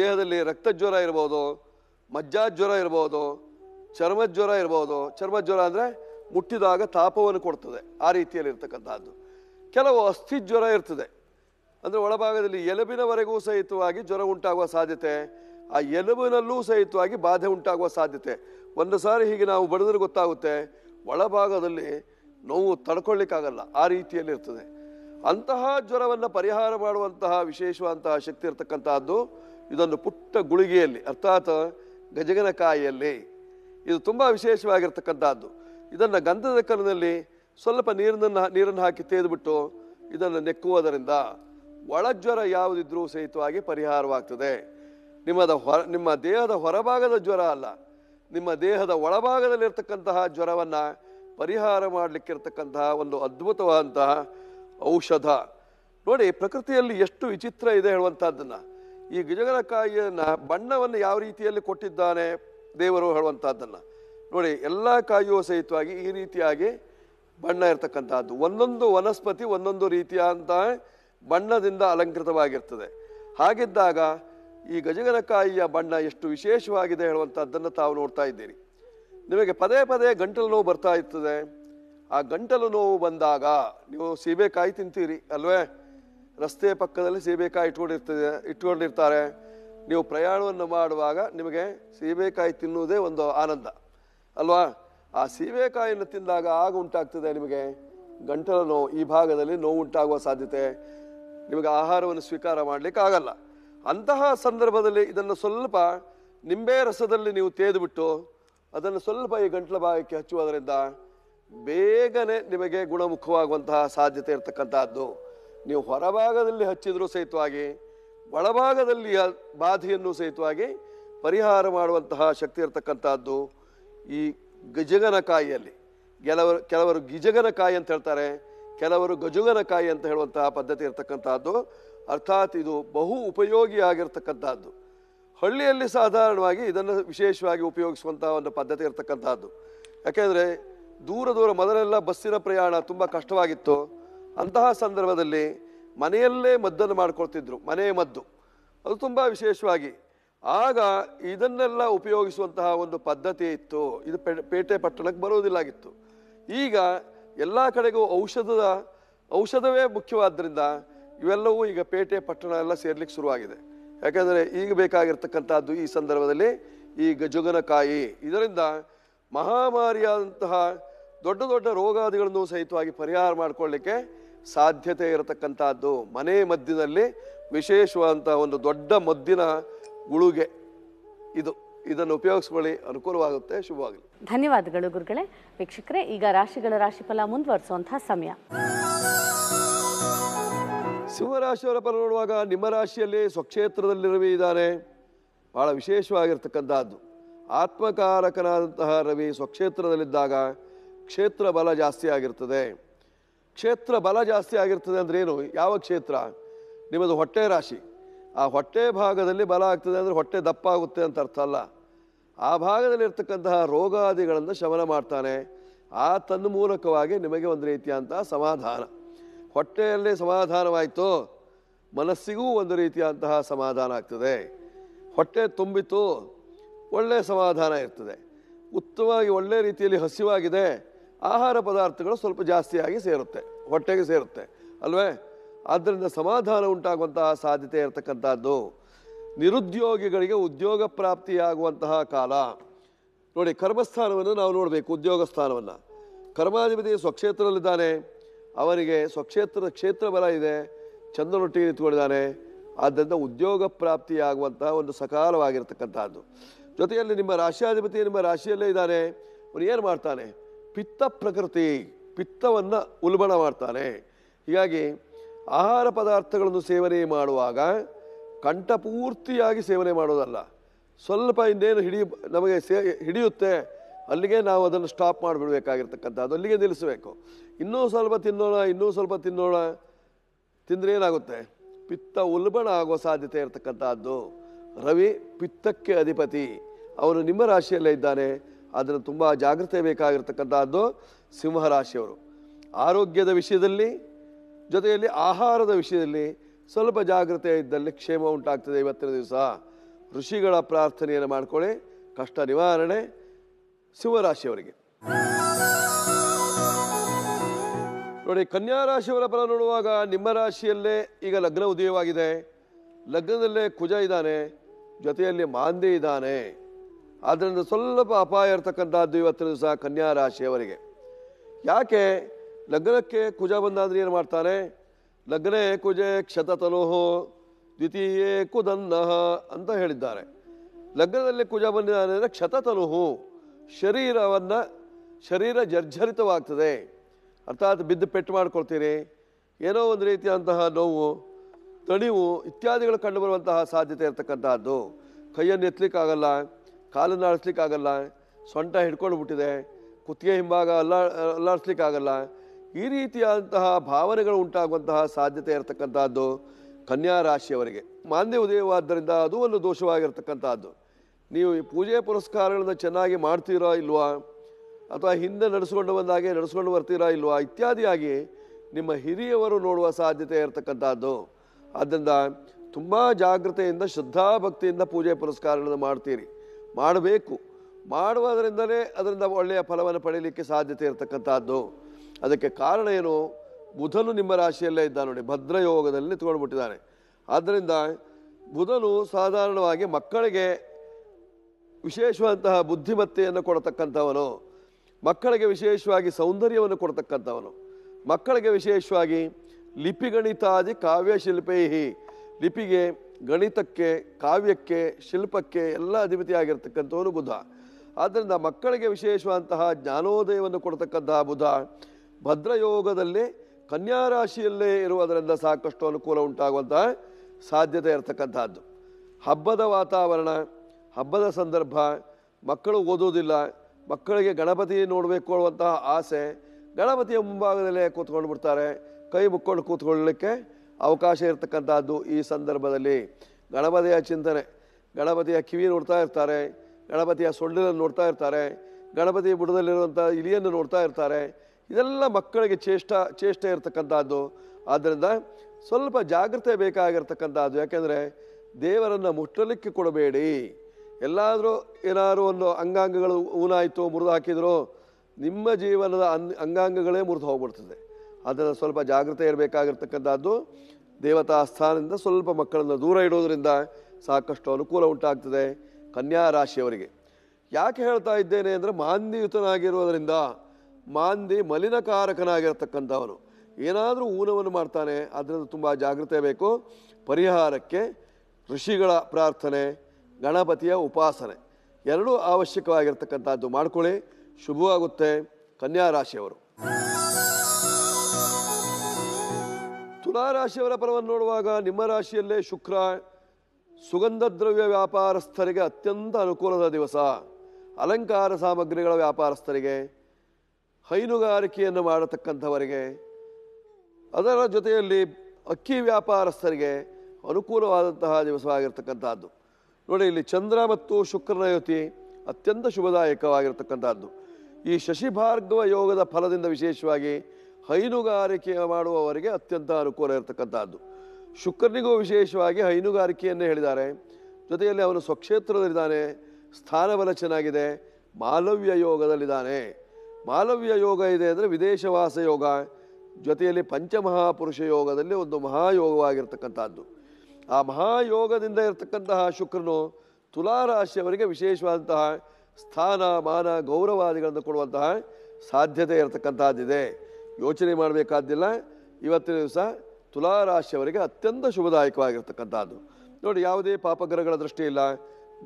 ದೇಹದಲ್ಲಿ ರಕ್ತ ಜ್ವರ ಇರ್ಬೋದು ಮಜ್ಜಾ ಜ್ವರ ಇರ್ಬೋದು ಚರ್ಮ ಜ್ವರ ಇರ್ಬೋದು ಚರ್ಮ ಜ್ವರ ಅಂದರೆ ಮುಟ್ಟಿದಾಗ ತಾಪವನ್ನು ಕೊಡ್ತದೆ ಆ ರೀತಿಯಲ್ಲಿ ಇರ್ತಕ್ಕಂಥದ್ದು ಕೆಲವು ಅಸ್ಥಿ ಜ್ವರ ಇರ್ತದೆ ಅಂದರೆ ಒಳಭಾಗದಲ್ಲಿ ಎಲುಬಿನವರೆಗೂ ಸಹಿತವಾಗಿ ಜ್ವರ ಉಂಟಾಗುವ ಸಾಧ್ಯತೆ ಆ ಎಲುಬಿನಲ್ಲೂ ಸಹಿತವಾಗಿ ಬಾಧೆ ಉಂಟಾಗುವ ಸಾಧ್ಯತೆ ಒಂದು ಸಾರಿ ಹೀಗೆ ನಾವು ಬಡಿದ್ರೆ ಗೊತ್ತಾಗುತ್ತೆ ಒಳಭಾಗದಲ್ಲಿ ನೋವು ತಡ್ಕೊಳ್ಳಿಕ್ಕಾಗಲ್ಲ ಆ ರೀತಿಯಲ್ಲಿ ಇರ್ತದೆ ಅಂತಹ ಜ್ವರವನ್ನು ಪರಿಹಾರ ಮಾಡುವಂತಹ ವಿಶೇಷವಾದಂತಹ ಶಕ್ತಿ ಇರತಕ್ಕಂತಹದ್ದು ಇದೊಂದು ಪುಟ್ಟ ಗುಳಿಗೆಯಲ್ಲಿ ಅರ್ಥಾತ್ ಗಜಗನಕಾಯಿಯಲ್ಲಿ ಇದು ತುಂಬ ವಿಶೇಷವಾಗಿರ್ತಕ್ಕಂಥದ್ದು ಇದನ್ನು ಗಂಧದ ಕಲದಲ್ಲಿ ಸ್ವಲ್ಪ ನೀರನ್ನು ನೀರನ್ನು ಹಾಕಿ ತೆಗೆದುಬಿಟ್ಟು ಇದನ್ನು ನೆಕ್ಕುವುದರಿಂದ ಒಳಜ್ವರ ಯಾವುದಿದ್ರೂ ಸಹಿತವಾಗಿ ಪರಿಹಾರವಾಗ್ತದೆ ನಿಮ್ಮದ ಹೊರ ನಿಮ್ಮ ದೇಹದ ಹೊರಭಾಗದ ಜ್ವರ ಅಲ್ಲ ನಿಮ್ಮ ದೇಹದ ಒಳಭಾಗದಲ್ಲಿರ್ತಕ್ಕಂತಹ ಜ್ವರವನ್ನು ಪರಿಹಾರ ಮಾಡಲಿಕ್ಕಿರ್ತಕ್ಕಂತಹ ಒಂದು ಅದ್ಭುತವಾದಂತಹ ಔಷಧ ನೋಡಿ ಪ್ರಕೃತಿಯಲ್ಲಿ ಎಷ್ಟು ವಿಚಿತ್ರ ಇದೆ ಹೇಳುವಂಥದ್ದನ್ನು ಈ ಗಿಜಗಲಕಾಯಿಯನ್ನು ಬಣ್ಣವನ್ನು ಯಾವ ರೀತಿಯಲ್ಲಿ ಕೊಟ್ಟಿದ್ದಾನೆ ದೇವರು ಹೇಳುವಂಥದ್ದನ್ನು ನೋಡಿ ಎಲ್ಲ ಕಾಯಿಯೂ ಸಹಿತವಾಗಿ ಈ ರೀತಿಯಾಗಿ ಬಣ್ಣ ಇರತಕ್ಕಂಥದ್ದು ಒಂದೊಂದು ವನಸ್ಪತಿ ಒಂದೊಂದು ರೀತಿಯಾದಂತಹ ಬಣ್ಣದಿಂದ ಅಲಂಕೃತವಾಗಿರ್ತದೆ ಹಾಗಿದ್ದಾಗ ಈ ಗಜಗನಕಾಯಿಯ ಬಣ್ಣ ಎಷ್ಟು ವಿಶೇಷವಾಗಿದೆ ಹೇಳುವಂಥದ್ದನ್ನು ತಾವು ನೋಡ್ತಾ ಇದ್ದೀರಿ ನಿಮಗೆ ಪದೇ ಪದೇ ಗಂಟಲು ನೋವು ಬರ್ತಾ ಇರ್ತದೆ ಆ ಗಂಟಲು ನೋವು ಬಂದಾಗ ನೀವು ಸೀಬೆಕಾಯಿ ತಿಂತೀರಿ ಅಲ್ವೇ ರಸ್ತೆ ಪಕ್ಕದಲ್ಲಿ ಸೀಬೆಕಾಯಿ ಇಟ್ಕೊಂಡಿರ್ತದೆ ಇಟ್ಕೊಂಡಿರ್ತಾರೆ ನೀವು ಪ್ರಯಾಣವನ್ನು ಮಾಡುವಾಗ ನಿಮಗೆ ಸೀಬೆಕಾಯಿ ತಿನ್ನುವುದೇ ಒಂದು ಆನಂದ ಅಲ್ವಾ ಆ ಸೀಬೆಕಾಯಿಯನ್ನು ತಿಂದಾಗ ಆಗ ಉಂಟಾಗ್ತದೆ ನಿಮಗೆ ಗಂಟಲು ನೋವು ಈ ಭಾಗದಲ್ಲಿ ನೋವು ಉಂಟಾಗುವ ಸಾಧ್ಯತೆ ನಿಮಗೆ ಆಹಾರವನ್ನು ಸ್ವೀಕಾರ ಮಾಡಲಿಕ್ಕೆ ಆಗಲ್ಲ ಅಂತಹ ಸಂದರ್ಭದಲ್ಲಿ ಇದನ್ನು ಸ್ವಲ್ಪ ನಿಂಬೆ ರಸದಲ್ಲಿ ನೀವು ತೇದುಬಿಟ್ಟು ಅದನ್ನು ಸ್ವಲ್ಪ ಈ ಗಂಟ್ಲ ಭಾಗಕ್ಕೆ ಹಚ್ಚುವುದರಿಂದ ಬೇಗನೆ ನಿಮಗೆ ಗುಣಮುಖವಾಗುವಂತಹ ಸಾಧ್ಯತೆ ಇರತಕ್ಕಂತಹದ್ದು ನೀವು ಹೊರಭಾಗದಲ್ಲಿ ಹಚ್ಚಿದರೂ ಸಹಿತವಾಗಿ ಒಳಭಾಗದಲ್ಲಿ ಬಾಧೆಯನ್ನು ಸಹಿತವಾಗಿ ಪರಿಹಾರ ಮಾಡುವಂತಹ ಶಕ್ತಿ ಇರತಕ್ಕಂತಹದ್ದು ಈ ಗಜಗನಕಾಯಿಯಲ್ಲಿ ಕೆಲವರು ಕೆಲವರು ಗಿಜಗನಕಾಯಿ ಅಂತ ಹೇಳ್ತಾರೆ ಕೆಲವರು ಗಜುಗನಕಾಯಿ ಅಂತ ಹೇಳುವಂತಹ ಪದ್ಧತಿ ಇರತಕ್ಕಂಥದ್ದು ಅರ್ಥಾತ್ ಇದು ಬಹು ಉಪಯೋಗಿಯಾಗಿರ್ತಕ್ಕಂಥದ್ದು ಹಳ್ಳಿಯಲ್ಲಿ ಸಾಧಾರಣವಾಗಿ ಇದನ್ನು ವಿಶೇಷವಾಗಿ ಉಪಯೋಗಿಸುವಂತಹ ಒಂದು ಪದ್ಧತಿ ಇರತಕ್ಕಂಥದ್ದು ಯಾಕೆಂದರೆ ದೂರ ದೂರ ಮೊದಲೆಲ್ಲ ಬಸ್ಸಿನ ಪ್ರಯಾಣ ತುಂಬ ಕಷ್ಟವಾಗಿತ್ತು ಅಂತಹ ಸಂದರ್ಭದಲ್ಲಿ ಮನೆಯಲ್ಲೇ ಮದ್ದನ್ನು ಮಾಡಿಕೊಳ್ತಿದ್ರು ಮನೆ ಮದ್ದು ಅದು ತುಂಬ ವಿಶೇಷವಾಗಿ ಆಗ ಇದನ್ನೆಲ್ಲ ಉಪಯೋಗಿಸುವಂತಹ ಒಂದು ಪದ್ಧತಿ ಇತ್ತು ಇದು ಪೇಟೆ ಪಟ್ಟಣಕ್ಕೆ ಬರೋದಿಲ್ಲಾಗಿತ್ತು ಈಗ ಎಲ್ಲ ಕಡೆಗೂ ಔಷಧದ ಔಷಧವೇ ಮುಖ್ಯವಾದ್ದರಿಂದ ಇವೆಲ್ಲವೂ ಈಗ ಪೇಟೆ ಪಟ್ಟಣ ಎಲ್ಲ ಸೇರ್ಲಿಕ್ಕೆ ಶುರುವಾಗಿದೆ ಯಾಕಂದರೆ ಈಗ ಬೇಕಾಗಿರ್ತಕ್ಕಂಥದ್ದು ಈ ಸಂದರ್ಭದಲ್ಲಿ ಈ ಗಜುಗನಕಾಯಿ ಇದರಿಂದ ಮಹಾಮಾರಿಯಾದಂತಹ ದೊಡ್ಡ ದೊಡ್ಡ ರೋಗಾದಿಗಳನ್ನು ಸಹಿತವಾಗಿ ಪರಿಹಾರ ಮಾಡಿಕೊಳ್ಳಿಕ್ಕೆ ಸಾಧ್ಯತೆ ಇರತಕ್ಕಂಥದ್ದು ಮನೆ ಮದ್ದಿನಲ್ಲಿ ವಿಶೇಷವಾದಂತಹ ಒಂದು ದೊಡ್ಡ ಮದ್ದಿನ ಗುಳುಗೆ ಇದು ಇದನ್ನು ಉಪಯೋಗಿಸ್ಕೊಳ್ಳಿ ಅನುಕೂಲವಾಗುತ್ತೆ ಶುಭವಾಗಲಿ ಧನ್ಯವಾದಗಳು ಗುರುಗಳೇ ವೀಕ್ಷಕರೇ ಈಗ ರಾಶಿಗಳ ರಾಶಿಫಲ ಮುಂದುವರಿಸುವಂತಹ ಸಮಯ ಸಿಂಹರಾಶಿಯವರ ಫಲ ನೋಡುವಾಗ ನಿಮ್ಮ ರಾಶಿಯಲ್ಲಿ ಸ್ವಕ್ಷೇತ್ರದಲ್ಲಿ ರವಿ ಇದ್ದಾನೆ ಬಹಳ ವಿಶೇಷವಾಗಿರ್ತಕ್ಕಂಥದ್ದು ಆತ್ಮಕಾರಕನಾದಂತಹ ರವಿ ಸ್ವಕ್ಷೇತ್ರದಲ್ಲಿದ್ದಾಗ ಕ್ಷೇತ್ರ ಬಲ ಜಾಸ್ತಿ ಆಗಿರ್ತದೆ ಕ್ಷೇತ್ರ ಬಲ ಜಾಸ್ತಿ ಆಗಿರ್ತದೆ ಅಂದ್ರೆ ಏನು ಯಾವ ಕ್ಷೇತ್ರ ನಿಮ್ಮದು ಹೊಟ್ಟೆ ರಾಶಿ ಆ ಹೊಟ್ಟೆ ಭಾಗದಲ್ಲಿ ಬಲ ಆಗ್ತದೆ ಅಂದರೆ ಹೊಟ್ಟೆ ದಪ್ಪ ಆಗುತ್ತೆ ಅಂತ ಅರ್ಥ ಅಲ್ಲ ಆ ಭಾಗದಲ್ಲಿರ್ತಕ್ಕಂತಹ ರೋಗಾದಿಗಳನ್ನು ಶಮನ ಮಾಡ್ತಾನೆ ಆ ತನ್ನ ಮೂಲಕವಾಗಿ ನಿಮಗೆ ಒಂದು ರೀತಿಯಂತಹ ಸಮಾಧಾನ ಹೊಟ್ಟೆಯಲ್ಲೇ ಸಮಾಧಾನವಾಯಿತು ಮನಸ್ಸಿಗೂ ಒಂದು ರೀತಿಯಂತಹ ಸಮಾಧಾನ ಆಗ್ತದೆ ಹೊಟ್ಟೆ ತುಂಬಿತು ಒಳ್ಳೆಯ ಸಮಾಧಾನ ಇರ್ತದೆ ಉತ್ತಮವಾಗಿ ಒಳ್ಳೆಯ ರೀತಿಯಲ್ಲಿ ಹಸಿವಾಗಿದೆ ಆಹಾರ ಪದಾರ್ಥಗಳು ಸ್ವಲ್ಪ ಜಾಸ್ತಿಯಾಗಿ ಸೇರುತ್ತೆ ಹೊಟ್ಟೆಗೆ ಸೇರುತ್ತೆ ಅಲ್ವೇ ಆದ್ದರಿಂದ ಸಮಾಧಾನ ಉಂಟಾಗುವಂತಹ ಸಾಧ್ಯತೆ ಇರತಕ್ಕಂಥದ್ದು ನಿರುದ್ಯೋಗಿಗಳಿಗೆ ಉದ್ಯೋಗ ಪ್ರಾಪ್ತಿಯಾಗುವಂತಹ ಕಾಲ ನೋಡಿ ಕರ್ಮಸ್ಥಾನವನ್ನು ನಾವು ನೋಡಬೇಕು ಉದ್ಯೋಗ ಸ್ಥಾನವನ್ನು ಕರ್ಮಾಧಿಪತಿ ಸ್ವಕ್ಷೇತ್ರದಲ್ಲಿದ್ದಾನೆ ಅವನಿಗೆ ಸ್ವಕ್ಷೇತ್ರದ ಕ್ಷೇತ್ರ ಬಲ ಇದೆ ಚಂದ್ರನೊಟ್ಟಿಗೆ ನಿಂತ್ಕೊಂಡಿದ್ದಾನೆ ಆದ್ದರಿಂದ ಉದ್ಯೋಗ ಪ್ರಾಪ್ತಿಯಾಗುವಂತಹ ಒಂದು ಸಕಾಲವಾಗಿರ್ತಕ್ಕಂಥದ್ದು ಜೊತೆಯಲ್ಲಿ ನಿಮ್ಮ ರಾಶಿಯಾಧಿಪತಿ ನಿಮ್ಮ ರಾಶಿಯಲ್ಲೇ ಇದ್ದಾನೆ ಅವನು ಏನು ಮಾಡ್ತಾನೆ ಪಿತ್ತ ಪ್ರಕೃತಿ ಪಿತ್ತವನ್ನು ಉಲ್ಬಣ ಮಾಡ್ತಾನೆ ಹೀಗಾಗಿ ಆಹಾರ ಪದಾರ್ಥಗಳನ್ನು ಸೇವನೆ ಮಾಡುವಾಗ ಕಂಠಪೂರ್ತಿಯಾಗಿ ಸೇವನೆ ಮಾಡೋದಲ್ಲ ಸ್ವಲ್ಪ ಇನ್ನೇನು ಹಿಡಿ ನಮಗೆ ಸೇ ಹಿಡಿಯುತ್ತೆ ಅಲ್ಲಿಗೆ ನಾವು ಅದನ್ನು ಸ್ಟಾಪ್ ಮಾಡಿಬಿಡ್ಬೇಕಾಗಿರ್ತಕ್ಕಂಥದ್ದು ಅಲ್ಲಿಗೆ ನಿಲ್ಲಿಸಬೇಕು ಇನ್ನೂ ಸ್ವಲ್ಪ ತಿನ್ನೋಣ ಇನ್ನೂ ಸ್ವಲ್ಪ ತಿನ್ನೋಣ ತಿಂದರೆ ಏನಾಗುತ್ತೆ ಪಿತ್ತ ಉಲ್ಬಣ ಆಗುವ ಸಾಧ್ಯತೆ ಇರತಕ್ಕಂಥದ್ದು ರವಿ ಪಿತ್ತಕ್ಕೆ ಅಧಿಪತಿ ಅವರು ನಿಮ್ಮ ರಾಶಿಯಲ್ಲೇ ಇದ್ದಾನೆ ಅದನ್ನು ತುಂಬ ಜಾಗ್ರತೆ ಬೇಕಾಗಿರ್ತಕ್ಕಂಥದ್ದು ಸಿಂಹರಾಶಿಯವರು ಆರೋಗ್ಯದ ವಿಷಯದಲ್ಲಿ ಜೊತೆಯಲ್ಲಿ ಆಹಾರದ ವಿಷಯದಲ್ಲಿ ಸ್ವಲ್ಪ ಜಾಗ್ರತೆ ಇದ್ದಲ್ಲಿ ಕ್ಷೇಮ ಉಂಟಾಗ್ತದೆ ಇವತ್ತಿನ ದಿವಸ ಋಷಿಗಳ ಪ್ರಾರ್ಥನೆಯನ್ನು ಮಾಡಿಕೊಳ್ಳಿ ಕಷ್ಟ ನಿವಾರಣೆ ಶಿವರಾಶಿಯವರಿಗೆ ನೋಡಿ ಕನ್ಯಾ ರಾಶಿಯವರ ಫಲ ನೋಡುವಾಗ ನಿಮ್ಮ ರಾಶಿಯಲ್ಲೇ ಈಗ ಲಗ್ನ ಉದಯವಾಗಿದೆ ಲಗ್ನದಲ್ಲೇ ಕುಜ ಇದ್ದಾನೆ ಜೊತೆಯಲ್ಲಿ ಮಾಂದಿ ಇದ್ದಾನೆ ಆದ್ದರಿಂದ ಸ್ವಲ್ಪ ಅಪಾಯ ಇರತಕ್ಕಂಥದ್ದು ಇವತ್ತಿನ ದಿವಸ ಕನ್ಯಾ ರಾಶಿಯವರಿಗೆ ಯಾಕೆ ಲಗ್ನಕ್ಕೆ ಕುಜ ಬಂದಾದರೆ ಏನು ಮಾಡ್ತಾನೆ ಲಗ್ನೆ ಕುಜೆ ಕ್ಷತ ಕ್ಷತತನುಃ ದ್ವಿತೀಯೇ ಕುದನ್ನ ಅಂತ ಹೇಳಿದ್ದಾರೆ ಲಗ್ನದಲ್ಲಿ ಕುಜ ಬಂದಿದ್ದಾನೆ ಅಂದರೆ ಕ್ಷತ ಕ್ಷತತನುಹು ಶರೀರವನ್ನು ಶರೀರ ಜರ್ಜರಿತವಾಗ್ತದೆ ಅರ್ಥಾತ್ ಬಿದ್ದು ಪೆಟ್ಟು ಮಾಡ್ಕೊಳ್ತೀರಿ ಏನೋ ಒಂದು ರೀತಿಯಾದಂತಹ ನೋವು ತಣಿವು ಇತ್ಯಾದಿಗಳು ಕಂಡುಬರುವಂತಹ ಸಾಧ್ಯತೆ ಇರತಕ್ಕಂತಹದ್ದು ಕೈಯನ್ನು ಎತ್ತಲಿಕ್ಕಾಗಲ್ಲ ಕಾಲನ್ನು ಆಡಿಸ್ಲಿಕ್ಕಾಗಲ್ಲ ಸೊಂಟ ಹಿಡ್ಕೊಂಡು ಬಿಟ್ಟಿದೆ ಕುತ್ತಿಗೆ ಹಿಂಭಾಗ ಅಲ್ಲ ಅಲ್ಲಾಡಿಸ್ಲಿಕ್ಕಾಗಲ್ಲ ಈ ರೀತಿಯಾದಂತಹ ಭಾವನೆಗಳು ಉಂಟಾಗುವಂತಹ ಸಾಧ್ಯತೆ ಇರತಕ್ಕಂತಹದ್ದು ಕನ್ಯಾ ರಾಶಿಯವರಿಗೆ ಮಾನ್ಯ ಉದಯವಾದ್ದರಿಂದ ಅದು ಒಂದು ದೋಷವಾಗಿರ್ತಕ್ಕಂಥದ್ದು ನೀವು ಈ ಪೂಜೆ ಪುರಸ್ಕಾರಗಳನ್ನು ಚೆನ್ನಾಗಿ ಮಾಡ್ತೀರೋ ಇಲ್ವಾ ಅಥವಾ ಹಿಂದೆ ನಡೆಸ್ಕೊಂಡು ಬಂದಾಗೆ ನಡೆಸ್ಕೊಂಡು ಬರ್ತೀರಾ ಇಲ್ವಾ ಇತ್ಯಾದಿಯಾಗಿ ನಿಮ್ಮ ಹಿರಿಯವರು ನೋಡುವ ಸಾಧ್ಯತೆ ಇರತಕ್ಕಂಥದ್ದು ಆದ್ದರಿಂದ ತುಂಬ ಜಾಗ್ರತೆಯಿಂದ ಶ್ರದ್ಧಾಭಕ್ತಿಯಿಂದ ಪೂಜೆ ಪುರಸ್ಕಾರಗಳನ್ನು ಮಾಡ್ತೀರಿ ಮಾಡಬೇಕು ಮಾಡುವುದರಿಂದಲೇ ಅದರಿಂದ ಒಳ್ಳೆಯ ಫಲವನ್ನು ಪಡೆಯಲಿಕ್ಕೆ ಸಾಧ್ಯತೆ ಇರತಕ್ಕಂಥದ್ದು ಅದಕ್ಕೆ ಕಾರಣ ಏನು ಬುಧನು ನಿಮ್ಮ ರಾಶಿಯಲ್ಲೇ ಇದ್ದ ನೋಡಿ ಭದ್ರಯೋಗದಲ್ಲಿ ಯೋಗದಲ್ಲಿ ಬಿಟ್ಟಿದ್ದಾನೆ ಆದ್ದರಿಂದ ಬುಧನು ಸಾಧಾರಣವಾಗಿ ಮಕ್ಕಳಿಗೆ ವಿಶೇಷವಾದಂತಹ ಬುದ್ಧಿಮತ್ತೆಯನ್ನು ಕೊಡತಕ್ಕಂಥವನು ಮಕ್ಕಳಿಗೆ ವಿಶೇಷವಾಗಿ ಸೌಂದರ್ಯವನ್ನು ಕೊಡತಕ್ಕಂಥವನು ಮಕ್ಕಳಿಗೆ ವಿಶೇಷವಾಗಿ ಲಿಪಿಗಣಿತಾದಿ ಕಾವ್ಯ ಶಿಲ್ಪೈಹಿ ಲಿಪಿಗೆ ಗಣಿತಕ್ಕೆ ಕಾವ್ಯಕ್ಕೆ ಶಿಲ್ಪಕ್ಕೆ ಎಲ್ಲ ಅಧಿಪತಿಯಾಗಿರ್ತಕ್ಕಂಥವನು ಬುಧ ಆದ್ದರಿಂದ ಮಕ್ಕಳಿಗೆ ವಿಶೇಷವಾದಂತಹ ಜ್ಞಾನೋದಯವನ್ನು ಕೊಡತಕ್ಕಂತಹ ಬುಧ ಭದ್ರಯೋಗದಲ್ಲಿ ಕನ್ಯಾರಾಶಿಯಲ್ಲೇ ಇರುವುದರಿಂದ ಸಾಕಷ್ಟು ಅನುಕೂಲ ಉಂಟಾಗುವಂತಹ ಸಾಧ್ಯತೆ ಇರತಕ್ಕಂಥದ್ದು ಹಬ್ಬದ ವಾತಾವರಣ ಹಬ್ಬದ ಸಂದರ್ಭ ಮಕ್ಕಳು ಓದೋದಿಲ್ಲ ಮಕ್ಕಳಿಗೆ ಗಣಪತಿ ನೋಡಬೇಕು ಅನ್ನುವಂತಹ ಆಸೆ ಗಣಪತಿಯ ಮುಂಭಾಗದಲ್ಲೇ ಕೂತ್ಕೊಂಡು ಬಿಡ್ತಾರೆ ಕೈ ಮುಕ್ಕೊಂಡು ಕೂತ್ಕೊಳ್ಳಲಿಕ್ಕೆ ಅವಕಾಶ ಇರತಕ್ಕಂಥದ್ದು ಈ ಸಂದರ್ಭದಲ್ಲಿ ಗಣಪತಿಯ ಚಿಂತನೆ ಗಣಪತಿಯ ಕಿವಿ ನೋಡ್ತಾ ಇರ್ತಾರೆ ಗಣಪತಿಯ ಸೊಳ್ಳಿನ ನೋಡ್ತಾ ಇರ್ತಾರೆ ಗಣಪತಿ ಬುಡದಲ್ಲಿರುವಂಥ ಇಲಿಯನ್ನು ನೋಡ್ತಾ ಇರ್ತಾರೆ ಇದೆಲ್ಲ ಮಕ್ಕಳಿಗೆ ಚೇಷ್ಟ ಚೇಷ್ಟೆ ಇರತಕ್ಕಂಥದ್ದು ಆದ್ದರಿಂದ ಸ್ವಲ್ಪ ಜಾಗ್ರತೆ ಬೇಕಾಗಿರ್ತಕ್ಕಂಥದ್ದು ಯಾಕೆಂದರೆ ದೇವರನ್ನು ಮುಟ್ಟಲಿಕ್ಕೆ ಕೊಡಬೇಡಿ ಎಲ್ಲಾದರೂ ಏನಾದರೂ ಒಂದು ಅಂಗಾಂಗಗಳು ಊನಾಯಿತು ಮುರಿದು ಹಾಕಿದರೂ ನಿಮ್ಮ ಜೀವನದ ಅನ್ ಅಂಗಾಂಗಗಳೇ ಮುರಿದು ಹೋಗ್ಬಿಡ್ತದೆ ಅದನ್ನು ಸ್ವಲ್ಪ ಜಾಗ್ರತೆ ಇರಬೇಕಾಗಿರ್ತಕ್ಕಂಥದ್ದು ದೇವತಾ ಸ್ಥಾನದಿಂದ ಸ್ವಲ್ಪ ಮಕ್ಕಳನ್ನು ದೂರ ಇಡೋದರಿಂದ ಸಾಕಷ್ಟು ಅನುಕೂಲ ಉಂಟಾಗ್ತದೆ ಕನ್ಯಾ ರಾಶಿಯವರಿಗೆ ಯಾಕೆ ಹೇಳ್ತಾ ಇದ್ದೇನೆ ಅಂದರೆ ಮಾನ್ಯಯುತನಾಗಿರೋದರಿಂದ ಮಾಂದಿ ಮಲಿನಕಾರಕನಾಗಿರತಕ್ಕಂಥವನು ಏನಾದರೂ ಊನವನ್ನು ಮಾಡ್ತಾನೆ ಅದರಿಂದ ತುಂಬ ಜಾಗ್ರತೆ ಬೇಕು ಪರಿಹಾರಕ್ಕೆ ಋಷಿಗಳ ಪ್ರಾರ್ಥನೆ ಗಣಪತಿಯ ಉಪಾಸನೆ ಎರಡೂ ಅವಶ್ಯಕವಾಗಿರ್ತಕ್ಕಂಥದ್ದು ಮಾಡ್ಕೊಳ್ಳಿ ಶುಭವಾಗುತ್ತೆ ಕನ್ಯಾ ರಾಶಿಯವರು ತುಲಾರಾಶಿಯವರ ಪರವನ್ನು ನೋಡುವಾಗ ನಿಮ್ಮ ರಾಶಿಯಲ್ಲೇ ಶುಕ್ರ ಸುಗಂಧ ದ್ರವ್ಯ ವ್ಯಾಪಾರಸ್ಥರಿಗೆ ಅತ್ಯಂತ ಅನುಕೂಲದ ದಿವಸ ಅಲಂಕಾರ ಸಾಮಗ್ರಿಗಳ ವ್ಯಾಪಾರಸ್ಥರಿಗೆ ಹೈನುಗಾರಿಕೆಯನ್ನು ಮಾಡತಕ್ಕಂಥವರಿಗೆ ಅದರ ಜೊತೆಯಲ್ಲಿ ಅಕ್ಕಿ ವ್ಯಾಪಾರಸ್ಥರಿಗೆ ಅನುಕೂಲವಾದಂತಹ ದಿವಸವಾಗಿರ್ತಕ್ಕಂಥದ್ದು ನೋಡಿ ಇಲ್ಲಿ ಚಂದ್ರ ಮತ್ತು ಶುಕ್ರನ ಯುತಿ ಅತ್ಯಂತ ಶುಭದಾಯಕವಾಗಿರ್ತಕ್ಕಂಥದ್ದು ಈ ಶಶಿಭಾರ್ಗವ ಯೋಗದ ಫಲದಿಂದ ವಿಶೇಷವಾಗಿ ಹೈನುಗಾರಿಕೆ ಮಾಡುವವರಿಗೆ ಅತ್ಯಂತ ಅನುಕೂಲ ಇರತಕ್ಕಂಥದ್ದು ಶುಕ್ರನಿಗೂ ವಿಶೇಷವಾಗಿ ಹೈನುಗಾರಿಕೆಯನ್ನೇ ಹೇಳಿದ್ದಾರೆ ಜೊತೆಯಲ್ಲಿ ಅವನು ಸ್ವಕ್ಷೇತ್ರದಲ್ಲಿದ್ದಾನೆ ಸ್ಥಾನಬಲ ಚೆನ್ನಾಗಿದೆ ಮಾಲವ್ಯ ಯೋಗದಲ್ಲಿದ್ದಾನೆ ಮಾಲವ್ಯ ಯೋಗ ಇದೆ ಅಂದರೆ ವಿದೇಶವಾಸ ಯೋಗ ಜೊತೆಯಲ್ಲಿ ಪಂಚಮಹಾಪುರುಷ ಯೋಗದಲ್ಲಿ ಒಂದು ಮಹಾಯೋಗವಾಗಿರ್ತಕ್ಕಂಥದ್ದು ಆ ಮಹಾಯೋಗದಿಂದ ಇರತಕ್ಕಂತಹ ಶುಕ್ರನು ತುಲಾರಾಶಿಯವರಿಗೆ ವಿಶೇಷವಾದಂತಹ ಸ್ಥಾನ ಮಾನ ಗೌರವಾದಿಗಳನ್ನು ಕೊಡುವಂತಹ ಸಾಧ್ಯತೆ ಇರತಕ್ಕಂತಹದ್ದಿದೆ ಯೋಚನೆ ಮಾಡಬೇಕಾದ್ದಿಲ್ಲ ಇವತ್ತಿನ ದಿವಸ ತುಲಾರಾಶಿಯವರಿಗೆ ಅತ್ಯಂತ ಶುಭದಾಯಕವಾಗಿರ್ತಕ್ಕಂಥದ್ದು ನೋಡಿ ಯಾವುದೇ ಪಾಪಗ್ರಹಗಳ ದೃಷ್ಟಿ ಇಲ್ಲ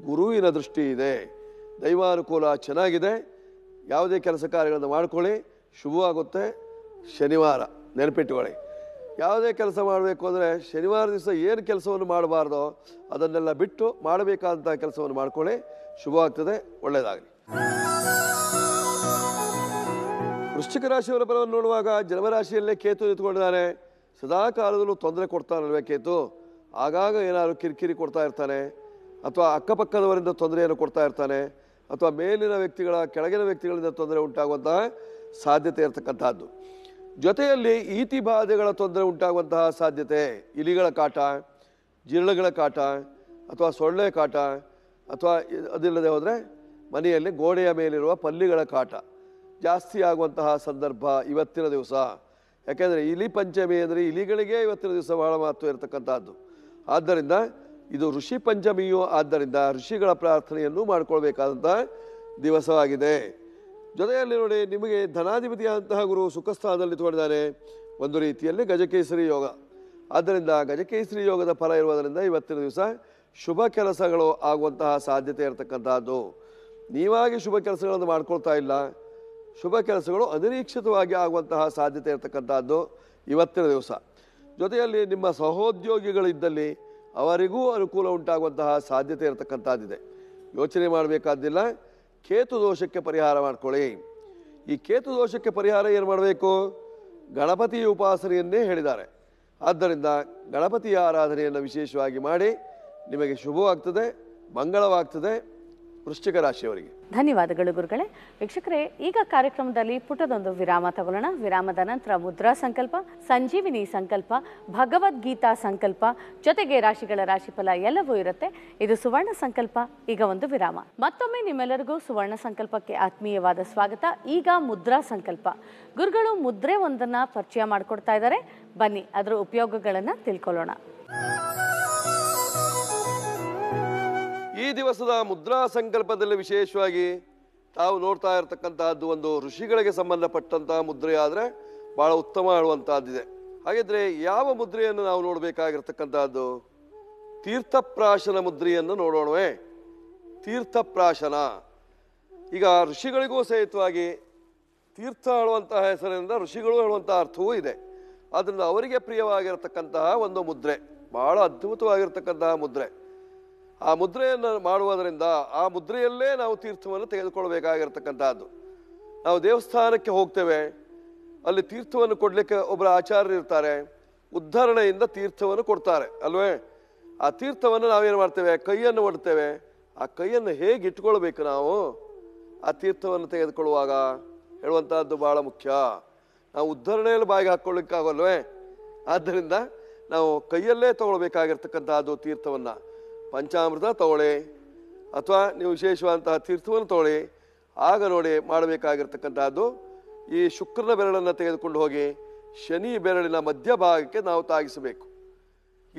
ಗುರುವಿನ ದೃಷ್ಟಿ ಇದೆ ದೈವಾನುಕೂಲ ಚೆನ್ನಾಗಿದೆ ಯಾವುದೇ ಕೆಲಸ ಕಾರ್ಯಗಳನ್ನು ಮಾಡ್ಕೊಳ್ಳಿ ಶುಭವಾಗುತ್ತೆ ಶನಿವಾರ ನೆನಪಿಟ್ಟುಕೊಳ್ಳಿ ಯಾವುದೇ ಕೆಲಸ ಮಾಡಬೇಕು ಅಂದರೆ ಶನಿವಾರ ದಿವಸ ಏನು ಕೆಲಸವನ್ನು ಮಾಡಬಾರ್ದೋ ಅದನ್ನೆಲ್ಲ ಬಿಟ್ಟು ಮಾಡಬೇಕಾದಂಥ ಕೆಲಸವನ್ನು ಮಾಡಿಕೊಳ್ಳಿ ಶುಭ ಆಗ್ತದೆ ಒಳ್ಳೆಯದಾಗಲಿ ವೃಶ್ಚಿಕ ರಾಶಿಯವರ ಬಲವನ್ನು ನೋಡುವಾಗ ಜನ್ಮರಾಶಿಯಲ್ಲೇ ಕೇತು ನಿಂತ್ಕೊಂಡಿದ್ದಾನೆ ಸದಾ ಕಾಲದಲ್ಲೂ ತೊಂದರೆ ಕೊಡ್ತಾನೆ ಕೇತು ಆಗಾಗ ಏನಾದರೂ ಕಿರಿಕಿರಿ ಕೊಡ್ತಾ ಇರ್ತಾನೆ ಅಥವಾ ಅಕ್ಕಪಕ್ಕದವರಿಂದ ತೊಂದರೆಯನ್ನು ಕೊಡ್ತಾ ಇರ್ತಾನೆ ಅಥವಾ ಮೇಲಿನ ವ್ಯಕ್ತಿಗಳ ಕೆಳಗಿನ ವ್ಯಕ್ತಿಗಳಿಂದ ತೊಂದರೆ ಉಂಟಾಗುವಂತಹ ಸಾಧ್ಯತೆ ಇರತಕ್ಕಂಥದ್ದು ಜೊತೆಯಲ್ಲಿ ಈತಿ ಬಾಧೆಗಳ ತೊಂದರೆ ಉಂಟಾಗುವಂತಹ ಸಾಧ್ಯತೆ ಇಲಿಗಳ ಕಾಟ ಜಿರಳೆಗಳ ಕಾಟ ಅಥವಾ ಸೊಳ್ಳೆ ಕಾಟ ಅಥವಾ ಅದಿಲ್ಲದೆ ಹೋದರೆ ಮನೆಯಲ್ಲಿ ಗೋಡೆಯ ಮೇಲಿರುವ ಪಲ್ಲಿಗಳ ಕಾಟ ಜಾಸ್ತಿ ಆಗುವಂತಹ ಸಂದರ್ಭ ಇವತ್ತಿನ ದಿವಸ ಯಾಕೆಂದರೆ ಇಲಿ ಪಂಚಮಿ ಅಂದರೆ ಇಲಿಗಳಿಗೆ ಇವತ್ತಿನ ದಿವಸ ಬಹಳ ಮಹತ್ವ ಇರತಕ್ಕಂಥದ್ದು ಆದ್ದರಿಂದ ಇದು ಋಷಿ ಪಂಚಮಿಯು ಆದ್ದರಿಂದ ಋಷಿಗಳ ಪ್ರಾರ್ಥನೆಯನ್ನು ಮಾಡಿಕೊಳ್ಬೇಕಾದಂಥ ದಿವಸವಾಗಿದೆ ಜೊತೆಯಲ್ಲಿ ನೋಡಿ ನಿಮಗೆ ಧನಾಧಿಪತಿಯಾದಂತಹ ಗುರು ಸುಖಸ್ಥಾನದಲ್ಲಿ ತೋರಿದಾನೆ ಒಂದು ರೀತಿಯಲ್ಲಿ ಗಜಕೇಸರಿ ಯೋಗ ಆದ್ದರಿಂದ ಗಜಕೇಸರಿ ಯೋಗದ ಫಲ ಇರುವುದರಿಂದ ಇವತ್ತಿನ ದಿವಸ ಶುಭ ಕೆಲಸಗಳು ಆಗುವಂತಹ ಸಾಧ್ಯತೆ ಇರ್ತಕ್ಕಂಥದ್ದು ನೀವಾಗಿ ಶುಭ ಕೆಲಸಗಳನ್ನು ಮಾಡ್ಕೊಳ್ತಾ ಇಲ್ಲ ಶುಭ ಕೆಲಸಗಳು ಅನಿರೀಕ್ಷಿತವಾಗಿ ಆಗುವಂತಹ ಸಾಧ್ಯತೆ ಇರತಕ್ಕಂಥದ್ದು ಇವತ್ತಿನ ದಿವಸ ಜೊತೆಯಲ್ಲಿ ನಿಮ್ಮ ಸಹೋದ್ಯೋಗಿಗಳಿದ್ದಲ್ಲಿ ಅವರಿಗೂ ಅನುಕೂಲ ಉಂಟಾಗುವಂತಹ ಸಾಧ್ಯತೆ ಇರತಕ್ಕಂಥದ್ದಿದೆ ಯೋಚನೆ ಮಾಡಬೇಕಾದ್ದಿಲ್ಲ ಕೇತು ದೋಷಕ್ಕೆ ಪರಿಹಾರ ಮಾಡಿಕೊಳ್ಳಿ ಈ ಕೇತು ದೋಷಕ್ಕೆ ಪರಿಹಾರ ಏನು ಮಾಡಬೇಕು ಗಣಪತಿ ಉಪಾಸನೆಯನ್ನೇ ಹೇಳಿದ್ದಾರೆ ಆದ್ದರಿಂದ ಗಣಪತಿಯ ಆರಾಧನೆಯನ್ನು ವಿಶೇಷವಾಗಿ ಮಾಡಿ ನಿಮಗೆ ಶುಭವಾಗ್ತದೆ ಮಂಗಳವಾಗ್ತದೆ ವೃಶ್ಚಿಕ ರಾಶಿಯವರಿಗೆ ಧನ್ಯವಾದಗಳು ಗುರುಗಳೇ ವೀಕ್ಷಕರೇ ಈಗ ಕಾರ್ಯಕ್ರಮದಲ್ಲಿ ಪುಟದೊಂದು ವಿರಾಮ ತಗೊಳ್ಳೋಣ ವಿರಾಮದ ನಂತರ ಮುದ್ರಾ ಸಂಕಲ್ಪ ಸಂಜೀವಿನಿ ಸಂಕಲ್ಪ ಭಗವದ್ಗೀತಾ ಸಂಕಲ್ಪ ಜೊತೆಗೆ ರಾಶಿಗಳ ರಾಶಿಫಲ ಎಲ್ಲವೂ ಇರುತ್ತೆ ಇದು ಸುವರ್ಣ ಸಂಕಲ್ಪ ಈಗ ಒಂದು ವಿರಾಮ ಮತ್ತೊಮ್ಮೆ ನಿಮ್ಮೆಲ್ಲರಿಗೂ ಸುವರ್ಣ ಸಂಕಲ್ಪಕ್ಕೆ ಆತ್ಮೀಯವಾದ ಸ್ವಾಗತ ಈಗ ಮುದ್ರಾ ಸಂಕಲ್ಪ ಗುರುಗಳು ಮುದ್ರೆ ಒಂದನ್ನ ಪರಿಚಯ ಮಾಡಿಕೊಡ್ತಾ ಇದ್ದಾರೆ ಬನ್ನಿ ಅದರ ಉಪಯೋಗಗಳನ್ನ ತಿಳ್ಕೊಳ್ಳೋಣ ಈ ದಿವಸದ ಮುದ್ರಾ ಸಂಕಲ್ಪದಲ್ಲಿ ವಿಶೇಷವಾಗಿ ತಾವು ನೋಡ್ತಾ ಇರತಕ್ಕಂತಹದ್ದು ಒಂದು ಋಷಿಗಳಿಗೆ ಸಂಬಂಧಪಟ್ಟಂತಹ ಮುದ್ರೆ ಆದರೆ ಭಾಳ ಉತ್ತಮ ಇದೆ ಹಾಗಿದ್ರೆ ಯಾವ ಮುದ್ರೆಯನ್ನು ನಾವು ನೋಡಬೇಕಾಗಿರ್ತಕ್ಕಂತಹದ್ದು ತೀರ್ಥಪ್ರಾಶನ ಮುದ್ರೆಯನ್ನು ನೋಡೋಣವೇ ತೀರ್ಥಪ್ರಾಶನ ಈಗ ಋಷಿಗಳಿಗೂ ಸಹಿತವಾಗಿ ತೀರ್ಥ ಹೇಳುವಂತಹ ಹೆಸರಿನಿಂದ ಋಷಿಗಳು ಹೇಳುವಂತಹ ಅರ್ಥವೂ ಇದೆ ಅದರಿಂದ ಅವರಿಗೆ ಪ್ರಿಯವಾಗಿರತಕ್ಕಂತಹ ಒಂದು ಮುದ್ರೆ ಬಹಳ ಅದ್ಭುತವಾಗಿರತಕ್ಕಂತಹ ಮುದ್ರೆ ಆ ಮುದ್ರೆಯನ್ನು ಮಾಡುವುದರಿಂದ ಆ ಮುದ್ರೆಯಲ್ಲೇ ನಾವು ತೀರ್ಥವನ್ನು ತೆಗೆದುಕೊಳ್ಬೇಕಾಗಿರ್ತಕ್ಕಂಥದ್ದು ನಾವು ದೇವಸ್ಥಾನಕ್ಕೆ ಹೋಗ್ತೇವೆ ಅಲ್ಲಿ ತೀರ್ಥವನ್ನು ಕೊಡಲಿಕ್ಕೆ ಒಬ್ಬರ ಆಚಾರ್ಯರು ಇರ್ತಾರೆ ಉದ್ಧರಣೆಯಿಂದ ತೀರ್ಥವನ್ನು ಕೊಡ್ತಾರೆ ಅಲ್ವೇ ಆ ತೀರ್ಥವನ್ನು ನಾವೇನು ಮಾಡ್ತೇವೆ ಕೈಯನ್ನು ಒಡ್ತೇವೆ ಆ ಕೈಯನ್ನು ಹೇಗೆ ಇಟ್ಕೊಳ್ಬೇಕು ನಾವು ಆ ತೀರ್ಥವನ್ನು ತೆಗೆದುಕೊಳ್ಳುವಾಗ ಹೇಳುವಂಥದ್ದು ಭಾಳ ಮುಖ್ಯ ನಾವು ಉದ್ಧರಣೆಯಲ್ಲಿ ಬಾಯಿಗೆ ಹಾಕ್ಕೊಳ್ಳಿಕ್ಕಾಗಲ್ವೇ ಆದ್ದರಿಂದ ನಾವು ಕೈಯಲ್ಲೇ ತಗೊಳ್ಬೇಕಾಗಿರ್ತಕ್ಕಂಥದ್ದು ತೀರ್ಥವನ್ನು ಪಂಚಾಮೃತ ತಗೊಳ್ಳಿ ಅಥವಾ ನೀವು ವಿಶೇಷವಾದಂತಹ ತೀರ್ಥವನ್ನು ತಗೊಳ್ಳಿ ಆಗ ನೋಡಿ ಮಾಡಬೇಕಾಗಿರ್ತಕ್ಕಂಥದ್ದು ಈ ಶುಕ್ರನ ಬೆರಳನ್ನು ತೆಗೆದುಕೊಂಡು ಹೋಗಿ ಶನಿ ಬೆರಳಿನ ಮಧ್ಯಭಾಗಕ್ಕೆ ನಾವು ತಾಗಿಸಬೇಕು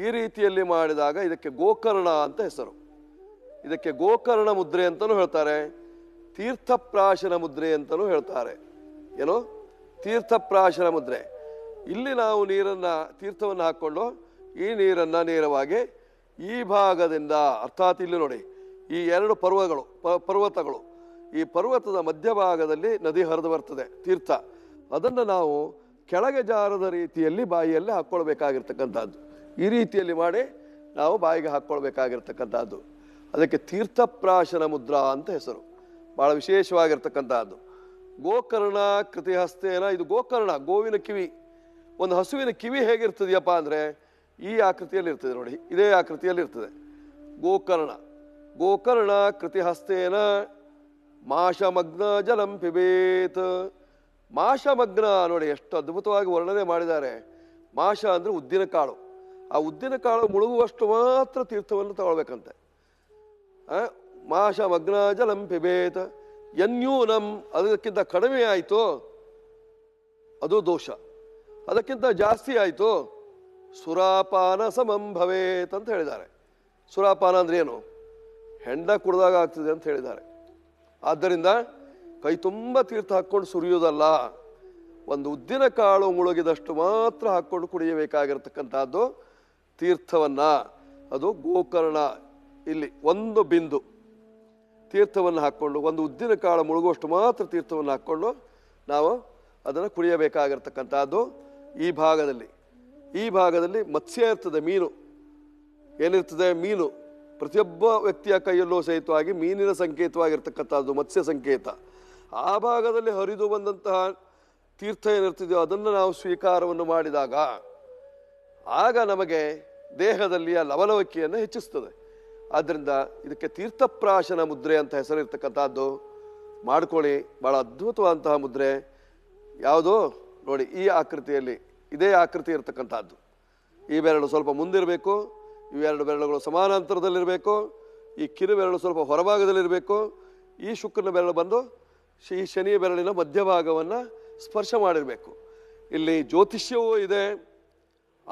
ಈ ರೀತಿಯಲ್ಲಿ ಮಾಡಿದಾಗ ಇದಕ್ಕೆ ಗೋಕರ್ಣ ಅಂತ ಹೆಸರು ಇದಕ್ಕೆ ಗೋಕರ್ಣ ಮುದ್ರೆ ಅಂತಲೂ ಹೇಳ್ತಾರೆ ತೀರ್ಥಪ್ರಾಶನ ಮುದ್ರೆ ಅಂತಲೂ ಹೇಳ್ತಾರೆ ಏನು ತೀರ್ಥಪ್ರಾಶನ ಮುದ್ರೆ ಇಲ್ಲಿ ನಾವು ನೀರನ್ನು ತೀರ್ಥವನ್ನು ಹಾಕ್ಕೊಂಡು ಈ ನೀರನ್ನು ನೇರವಾಗಿ ಈ ಭಾಗದಿಂದ ಅರ್ಥಾತ್ ಇಲ್ಲಿ ನೋಡಿ ಈ ಎರಡು ಪರ್ವಗಳು ಪರ್ವತಗಳು ಈ ಪರ್ವತದ ಮಧ್ಯಭಾಗದಲ್ಲಿ ನದಿ ಹರಿದು ಬರ್ತದೆ ತೀರ್ಥ ಅದನ್ನು ನಾವು ಕೆಳಗೆ ಜಾರದ ರೀತಿಯಲ್ಲಿ ಬಾಯಿಯಲ್ಲಿ ಹಾಕ್ಕೊಳ್ಬೇಕಾಗಿರ್ತಕ್ಕಂಥದ್ದು ಈ ರೀತಿಯಲ್ಲಿ ಮಾಡಿ ನಾವು ಬಾಯಿಗೆ ಹಾಕ್ಕೊಳ್ಬೇಕಾಗಿರ್ತಕ್ಕಂಥದ್ದು ಅದಕ್ಕೆ ತೀರ್ಥಪ್ರಾಶನ ಮುದ್ರಾ ಅಂತ ಹೆಸರು ಭಾಳ ವಿಶೇಷವಾಗಿರ್ತಕ್ಕಂಥದ್ದು ಗೋಕರ್ಣ ಕೃತಿ ಹಸ್ತೇನ ಇದು ಗೋಕರ್ಣ ಗೋವಿನ ಕಿವಿ ಒಂದು ಹಸುವಿನ ಕಿವಿ ಹೇಗಿರ್ತದೆಯಪ್ಪ ಅಂದರೆ ಈ ಆಕೃತಿಯಲ್ಲಿ ಇರ್ತದೆ ನೋಡಿ ಇದೇ ಆಕೃತಿಯಲ್ಲಿ ಇರ್ತದೆ ಗೋಕರ್ಣ ಗೋಕರ್ಣ ಕೃತಿಹಸ್ತೇನ ಮಾಶಮಗ್ನ ಜಲಂ ಪಿಬೇತ್ ಮಾಶಮಗ್ನ ನೋಡಿ ಎಷ್ಟು ಅದ್ಭುತವಾಗಿ ವರ್ಣನೆ ಮಾಡಿದ್ದಾರೆ ಮಾಶ ಅಂದರೆ ಉದ್ದಿನ ಕಾಳು ಆ ಉದ್ದಿನ ಕಾಳು ಮುಳುಗುವಷ್ಟು ಮಾತ್ರ ತೀರ್ಥವನ್ನು ತಗೊಳ್ಬೇಕಂತೆ ಆ ಮಾಷಮಗ್ನ ಜಲಂ ಪಿಬೇತ ಎನ್ಯೂನಂ ಅದಕ್ಕಿಂತ ಕಡಿಮೆ ಆಯಿತು ಅದು ದೋಷ ಅದಕ್ಕಿಂತ ಜಾಸ್ತಿ ಆಯಿತು ಸುರಾಪಾನ ಸಮಂಭವೇತ್ ಅಂತ ಹೇಳಿದ್ದಾರೆ ಸುರಾಪಾನ ಅಂದ್ರೆ ಏನು ಹೆಂಡ ಕುಡ್ದಾಗ ಆಗ್ತದೆ ಅಂತ ಹೇಳಿದ್ದಾರೆ ಆದ್ದರಿಂದ ಕೈ ತುಂಬ ತೀರ್ಥ ಹಾಕ್ಕೊಂಡು ಸುರಿಯೋದಲ್ಲ ಒಂದು ಉದ್ದಿನ ಕಾಳು ಮುಳುಗಿದಷ್ಟು ಮಾತ್ರ ಹಾಕ್ಕೊಂಡು ಕುಡಿಯಬೇಕಾಗಿರ್ತಕ್ಕಂಥದ್ದು ತೀರ್ಥವನ್ನು ಅದು ಗೋಕರ್ಣ ಇಲ್ಲಿ ಒಂದು ಬಿಂದು ತೀರ್ಥವನ್ನು ಹಾಕ್ಕೊಂಡು ಒಂದು ಉದ್ದಿನ ಕಾಳು ಮುಳುಗುವಷ್ಟು ಮಾತ್ರ ತೀರ್ಥವನ್ನು ಹಾಕ್ಕೊಂಡು ನಾವು ಅದನ್ನು ಕುಡಿಯಬೇಕಾಗಿರ್ತಕ್ಕಂಥದ್ದು ಈ ಭಾಗದಲ್ಲಿ ಈ ಭಾಗದಲ್ಲಿ ಮತ್ಸ್ಯ ಇರ್ತದೆ ಮೀನು ಏನಿರ್ತದೆ ಮೀನು ಪ್ರತಿಯೊಬ್ಬ ವ್ಯಕ್ತಿಯ ಕೈಯಲ್ಲೂ ಸಹಿತವಾಗಿ ಮೀನಿನ ಸಂಕೇತವಾಗಿರ್ತಕ್ಕಂಥದ್ದು ಮತ್ಸ್ಯ ಸಂಕೇತ ಆ ಭಾಗದಲ್ಲಿ ಹರಿದು ಬಂದಂತಹ ತೀರ್ಥ ಏನಿರ್ತಿದೆಯೋ ಅದನ್ನು ನಾವು ಸ್ವೀಕಾರವನ್ನು ಮಾಡಿದಾಗ ಆಗ ನಮಗೆ ದೇಹದಲ್ಲಿಯ ಲವಲವಿಕೆಯನ್ನು ಹೆಚ್ಚಿಸ್ತದೆ ಆದ್ದರಿಂದ ಇದಕ್ಕೆ ತೀರ್ಥಪ್ರಾಶನ ಮುದ್ರೆ ಅಂತ ಹೆಸರಿರ್ತಕ್ಕಂಥದ್ದು ಮಾಡ್ಕೊಳ್ಳಿ ಭಾಳ ಅದ್ಭುತವಾದಂತಹ ಮುದ್ರೆ ಯಾವುದೋ ನೋಡಿ ಈ ಆಕೃತಿಯಲ್ಲಿ ಇದೇ ಆಕೃತಿ ಇರತಕ್ಕಂಥದ್ದು ಈ ಬೆರಳು ಸ್ವಲ್ಪ ಮುಂದಿರಬೇಕು ಇವೆರಡು ಬೆರಳುಗಳು ಸಮಾನಾಂತರದಲ್ಲಿರಬೇಕು ಈ ಕಿರು ಬೆರಳು ಸ್ವಲ್ಪ ಹೊರಭಾಗದಲ್ಲಿರಬೇಕು ಈ ಶುಕ್ರನ ಬೆರಳು ಬಂದು ಈ ಶನಿಯ ಬೆರಳಿನ ಮಧ್ಯಭಾಗವನ್ನು ಸ್ಪರ್ಶ ಮಾಡಿರಬೇಕು ಇಲ್ಲಿ ಜ್ಯೋತಿಷ್ಯವೂ ಇದೆ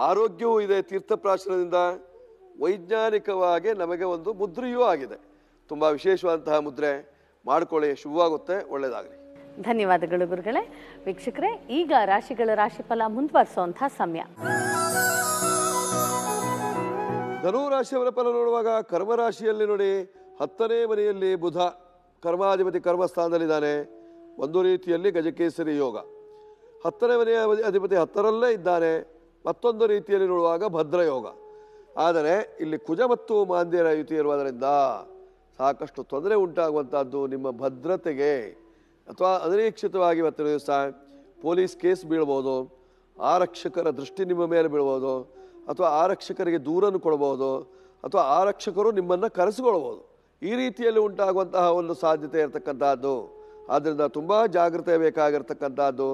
ಆರೋಗ್ಯವೂ ಇದೆ ತೀರ್ಥಪ್ರಾಶನದಿಂದ ವೈಜ್ಞಾನಿಕವಾಗಿ ನಮಗೆ ಒಂದು ಮುದ್ರೆಯೂ ಆಗಿದೆ ತುಂಬ ವಿಶೇಷವಾದಂತಹ ಮುದ್ರೆ ಮಾಡಿಕೊಳ್ಳಿ ಶುಭವಾಗುತ್ತೆ ಒಳ್ಳೆಯದಾಗಲಿ ಧನ್ಯವಾದಗಳು ಗುರುಗಳೇ ವೀಕ್ಷಕರೇ ಈಗ ರಾಶಿಗಳ ರಾಶಿಫಲ ಮುಂದುವರಿಸುವಂತಹ ಸಮಯ ಧನು ರಾಶಿಯವರ ಫಲ ನೋಡುವಾಗ ಕರ್ಮರಾಶಿಯಲ್ಲಿ ನೋಡಿ ಹತ್ತನೇ ಮನೆಯಲ್ಲಿ ಬುಧ ಕರ್ಮಾಧಿಪತಿ ಕರ್ಮಸ್ಥಾನದಲ್ಲಿದ್ದಾನೆ ಒಂದು ರೀತಿಯಲ್ಲಿ ಗಜಕೇಸರಿ ಯೋಗ ಹತ್ತನೇ ಮನೆಯ ಅಧಿಪತಿ ಹತ್ತರಲ್ಲೇ ಇದ್ದಾನೆ ಮತ್ತೊಂದು ರೀತಿಯಲ್ಲಿ ನೋಡುವಾಗ ಭದ್ರ ಯೋಗ ಆದರೆ ಇಲ್ಲಿ ಕುಜ ಮತ್ತು ಮಾಂದ್ಯರ ಯುತಿ ಇರುವುದರಿಂದ ಸಾಕಷ್ಟು ತೊಂದರೆ ಉಂಟಾಗುವಂಥದ್ದು ನಿಮ್ಮ ಭದ್ರತೆಗೆ ಅಥವಾ ಅನಿರೀಕ್ಷಿತವಾಗಿ ಇವತ್ತಿನ ದಿವಸ ಪೊಲೀಸ್ ಕೇಸ್ ಬೀಳ್ಬೋದು ಆರಕ್ಷಕರ ದೃಷ್ಟಿ ನಿಮ್ಮ ಮೇಲೆ ಬೀಳ್ಬೋದು ಅಥವಾ ಆರಕ್ಷಕರಿಗೆ ದೂರನ್ನು ಕೊಡ್ಬೋದು ಅಥವಾ ಆರಕ್ಷಕರು ನಿಮ್ಮನ್ನು ಕರೆಸಿಕೊಳ್ಬೋದು ಈ ರೀತಿಯಲ್ಲಿ ಉಂಟಾಗುವಂತಹ ಒಂದು ಸಾಧ್ಯತೆ ಇರತಕ್ಕಂಥದ್ದು ಆದ್ದರಿಂದ ತುಂಬ ಜಾಗ್ರತೆ ಬೇಕಾಗಿರ್ತಕ್ಕಂಥದ್ದು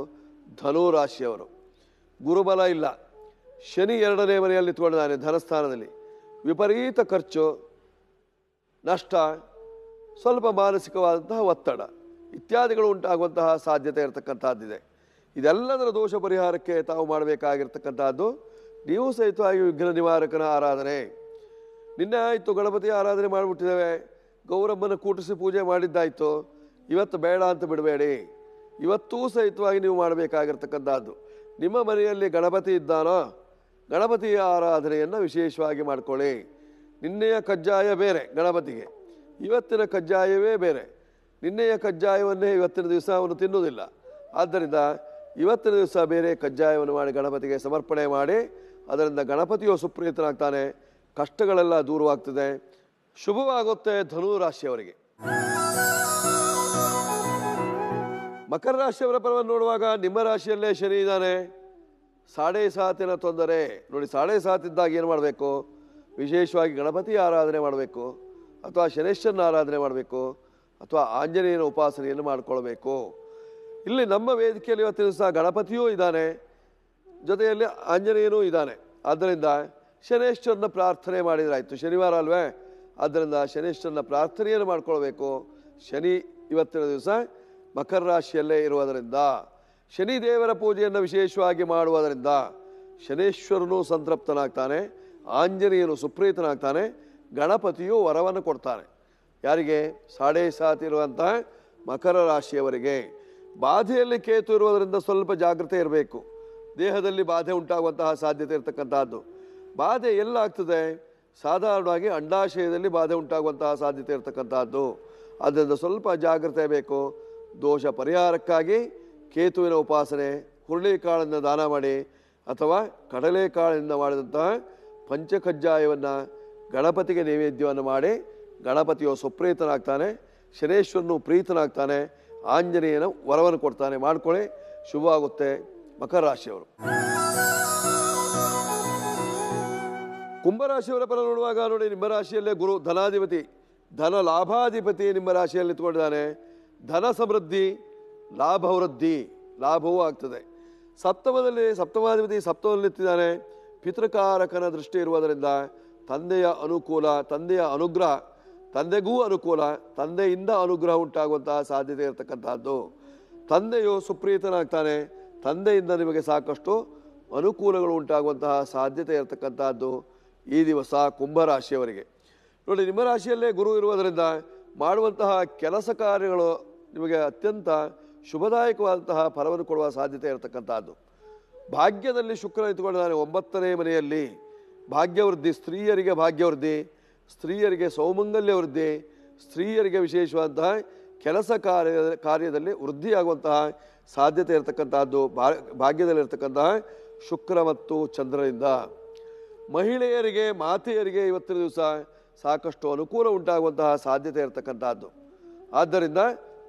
ಧನುರಾಶಿಯವರು ಗುರುಬಲ ಇಲ್ಲ ಶನಿ ಎರಡನೇ ಮನೆಯಲ್ಲಿ ನಿಂತ್ಕೊಂಡಿದ್ದಾನೆ ಧನಸ್ಥಾನದಲ್ಲಿ ವಿಪರೀತ ಖರ್ಚು ನಷ್ಟ ಸ್ವಲ್ಪ ಮಾನಸಿಕವಾದಂತಹ ಒತ್ತಡ ಇತ್ಯಾದಿಗಳು ಉಂಟಾಗುವಂತಹ ಸಾಧ್ಯತೆ ಇರತಕ್ಕಂಥದ್ದಿದೆ ಇದೆಲ್ಲದರ ದೋಷ ಪರಿಹಾರಕ್ಕೆ ತಾವು ಮಾಡಬೇಕಾಗಿರ್ತಕ್ಕಂಥದ್ದು ನೀವು ಸಹಿತವಾಗಿ ವಿಘ್ನ ನಿವಾರಕನ ಆರಾಧನೆ ನಿನ್ನೆ ಆಯಿತು ಗಣಪತಿ ಆರಾಧನೆ ಮಾಡಿಬಿಟ್ಟಿದ್ದೇವೆ ಗೌರಮ್ಮನ ಕೂಟಿಸಿ ಪೂಜೆ ಮಾಡಿದ್ದಾಯಿತು ಇವತ್ತು ಬೇಡ ಅಂತ ಬಿಡಬೇಡಿ ಇವತ್ತೂ ಸಹಿತವಾಗಿ ನೀವು ಮಾಡಬೇಕಾಗಿರ್ತಕ್ಕಂಥದ್ದು ನಿಮ್ಮ ಮನೆಯಲ್ಲಿ ಗಣಪತಿ ಇದ್ದಾನೋ ಗಣಪತಿಯ ಆರಾಧನೆಯನ್ನು ವಿಶೇಷವಾಗಿ ಮಾಡಿಕೊಳ್ಳಿ ನಿನ್ನೆಯ ಕಜ್ಜಾಯ ಬೇರೆ ಗಣಪತಿಗೆ ಇವತ್ತಿನ ಕಜ್ಜಾಯವೇ ಬೇರೆ ನಿನ್ನೆಯ ಕಜ್ಜಾಯವನ್ನೇ ಇವತ್ತಿನ ದಿವಸ ಅವನು ತಿನ್ನುವುದಿಲ್ಲ ಆದ್ದರಿಂದ ಇವತ್ತಿನ ದಿವಸ ಬೇರೆ ಕಜ್ಜಾಯವನ್ನು ಮಾಡಿ ಗಣಪತಿಗೆ ಸಮರ್ಪಣೆ ಮಾಡಿ ಅದರಿಂದ ಗಣಪತಿಯು ಸುಪ್ರೀತನಾಗ್ತಾನೆ ಕಷ್ಟಗಳೆಲ್ಲ ದೂರವಾಗ್ತದೆ ಶುಭವಾಗುತ್ತೆ ಧನು ರಾಶಿಯವರಿಗೆ ಮಕರ ರಾಶಿಯವರ ಪರವನ್ನು ನೋಡುವಾಗ ನಿಮ್ಮ ರಾಶಿಯಲ್ಲೇ ಶನಿ ಇದ್ದಾನೆ ಸಾಡೆ ಸಾತಿನ ತೊಂದರೆ ನೋಡಿ ಸಾಡೆ ಸಾತಿದ್ದಾಗ ಏನು ಮಾಡಬೇಕು ವಿಶೇಷವಾಗಿ ಗಣಪತಿ ಆರಾಧನೆ ಮಾಡಬೇಕು ಅಥವಾ ಶನೇಶ್ವರನ ಆರಾಧನೆ ಮಾಡಬೇಕು ಅಥವಾ ಆಂಜನೇಯನ ಉಪಾಸನೆಯನ್ನು ಮಾಡಿಕೊಳ್ಬೇಕು ಇಲ್ಲಿ ನಮ್ಮ ವೇದಿಕೆಯಲ್ಲಿ ಇವತ್ತಿನ ದಿವಸ ಗಣಪತಿಯೂ ಇದ್ದಾನೆ ಜೊತೆಯಲ್ಲಿ ಆಂಜನೇಯನೂ ಇದ್ದಾನೆ ಆದ್ದರಿಂದ ಶನೇಶ್ವರನ ಪ್ರಾರ್ಥನೆ ಮಾಡಿದ್ರಾಯಿತು ಶನಿವಾರ ಅಲ್ವೇ ಆದ್ದರಿಂದ ಶನೇಶ್ವರನ ಪ್ರಾರ್ಥನೆಯನ್ನು ಮಾಡಿಕೊಳ್ಬೇಕು ಶನಿ ಇವತ್ತಿನ ದಿವಸ ಮಕರ ರಾಶಿಯಲ್ಲೇ ಇರುವುದರಿಂದ ಶನಿ ದೇವರ ಪೂಜೆಯನ್ನು ವಿಶೇಷವಾಗಿ ಮಾಡುವುದರಿಂದ ಶನೇಶ್ವರನು ಸಂತೃಪ್ತನಾಗ್ತಾನೆ ಆಂಜನೇಯನು ಸುಪ್ರೀತನಾಗ್ತಾನೆ ಗಣಪತಿಯು ವರವನ್ನು ಕೊಡ್ತಾನೆ ಯಾರಿಗೆ ಸಾಡೆ ಸಾತ್ ಇರುವಂತಹ ಮಕರ ರಾಶಿಯವರಿಗೆ ಬಾಧೆಯಲ್ಲಿ ಕೇತು ಇರುವುದರಿಂದ ಸ್ವಲ್ಪ ಜಾಗ್ರತೆ ಇರಬೇಕು ದೇಹದಲ್ಲಿ ಬಾಧೆ ಉಂಟಾಗುವಂತಹ ಸಾಧ್ಯತೆ ಇರತಕ್ಕಂಥದ್ದು ಬಾಧೆ ಎಲ್ಲಾಗ್ತದೆ ಸಾಧಾರಣವಾಗಿ ಅಂಡಾಶಯದಲ್ಲಿ ಬಾಧೆ ಉಂಟಾಗುವಂತಹ ಸಾಧ್ಯತೆ ಇರತಕ್ಕಂಥದ್ದು ಅದರಿಂದ ಸ್ವಲ್ಪ ಜಾಗ್ರತೆ ಬೇಕು ದೋಷ ಪರಿಹಾರಕ್ಕಾಗಿ ಕೇತುವಿನ ಉಪಾಸನೆ ಹುರುಳಿಕಾಳನ್ನು ದಾನ ಮಾಡಿ ಅಥವಾ ಕಡಲೆ ಕಡಲೆಕಾಳಿನಿಂದ ಮಾಡಿದಂತಹ ಪಂಚಕಜ್ಜಾಯವನ್ನು ಗಣಪತಿಗೆ ನೈವೇದ್ಯವನ್ನು ಮಾಡಿ ಗಣಪತಿಯು ಸುಪ್ರೀತನಾಗ್ತಾನೆ ಶನೇಶ್ವರನು ಪ್ರೀತನಾಗ್ತಾನೆ ಆಂಜನೇಯನ ವರವನ್ನು ಕೊಡ್ತಾನೆ ಮಾಡ್ಕೊಳ್ಳಿ ಶುಭ ಆಗುತ್ತೆ ಮಕರ ರಾಶಿಯವರು ಕುಂಭರಾಶಿಯವರ ಪರ ನೋಡುವಾಗ ನೋಡಿ ನಿಮ್ಮ ರಾಶಿಯಲ್ಲೇ ಗುರು ಧನಾಧಿಪತಿ ಧನ ಲಾಭಾಧಿಪತಿ ನಿಮ್ಮ ರಾಶಿಯಲ್ಲಿ ನಿಂತ್ಕೊಂಡಿದ್ದಾನೆ ಧನ ಸಮೃದ್ಧಿ ಲಾಭವೃದ್ಧಿ ಲಾಭವೂ ಆಗ್ತದೆ ಸಪ್ತಮದಲ್ಲಿ ಸಪ್ತಮಾಧಿಪತಿ ಸಪ್ತಮದಲ್ಲಿ ನಿಂತಿದ್ದಾನೆ ಪಿತೃಕಾರಕನ ದೃಷ್ಟಿ ಇರುವುದರಿಂದ ತಂದೆಯ ಅನುಕೂಲ ತಂದೆಯ ಅನುಗ್ರಹ ತಂದೆಗೂ ಅನುಕೂಲ ತಂದೆಯಿಂದ ಅನುಗ್ರಹ ಉಂಟಾಗುವಂತಹ ಸಾಧ್ಯತೆ ಇರತಕ್ಕಂಥದ್ದು ತಂದೆಯು ಸುಪ್ರೀತನಾಗ್ತಾನೆ ತಂದೆಯಿಂದ ನಿಮಗೆ ಸಾಕಷ್ಟು ಅನುಕೂಲಗಳು ಉಂಟಾಗುವಂತಹ ಸಾಧ್ಯತೆ ಇರತಕ್ಕಂಥದ್ದು ಈ ದಿವಸ ಕುಂಭರಾಶಿಯವರಿಗೆ ನೋಡಿ ನಿಮ್ಮ ರಾಶಿಯಲ್ಲೇ ಗುರು ಇರುವುದರಿಂದ ಮಾಡುವಂತಹ ಕೆಲಸ ಕಾರ್ಯಗಳು ನಿಮಗೆ ಅತ್ಯಂತ ಶುಭದಾಯಕವಾದಂತಹ ಫಲವನ್ನು ಕೊಡುವ ಸಾಧ್ಯತೆ ಇರತಕ್ಕಂಥದ್ದು ಭಾಗ್ಯದಲ್ಲಿ ಶುಕ್ರ ಇತ್ತುಕೊಂಡಿದ್ದಾರೆ ಒಂಬತ್ತನೇ ಮನೆಯಲ್ಲಿ ಭಾಗ್ಯವೃದ್ಧಿ ಸ್ತ್ರೀಯರಿಗೆ ಭಾಗ್ಯವೃದ್ಧಿ ಸ್ತ್ರೀಯರಿಗೆ ಸೌಮಂಗಲ್ಯ ವೃದ್ಧಿ ಸ್ತ್ರೀಯರಿಗೆ ವಿಶೇಷವಾದಂತಹ ಕೆಲಸ ಕಾರ್ಯ ಕಾರ್ಯದಲ್ಲಿ ವೃದ್ಧಿಯಾಗುವಂತಹ ಸಾಧ್ಯತೆ ಇರತಕ್ಕಂತಹದ್ದು ಭಾಗ್ಯದಲ್ಲಿರ್ತಕ್ಕಂತಹ ಶುಕ್ರ ಮತ್ತು ಚಂದ್ರನಿಂದ ಮಹಿಳೆಯರಿಗೆ ಮಾತೆಯರಿಗೆ ಇವತ್ತಿನ ದಿವಸ ಸಾಕಷ್ಟು ಅನುಕೂಲ ಉಂಟಾಗುವಂತಹ ಸಾಧ್ಯತೆ ಇರತಕ್ಕಂಥದ್ದು ಆದ್ದರಿಂದ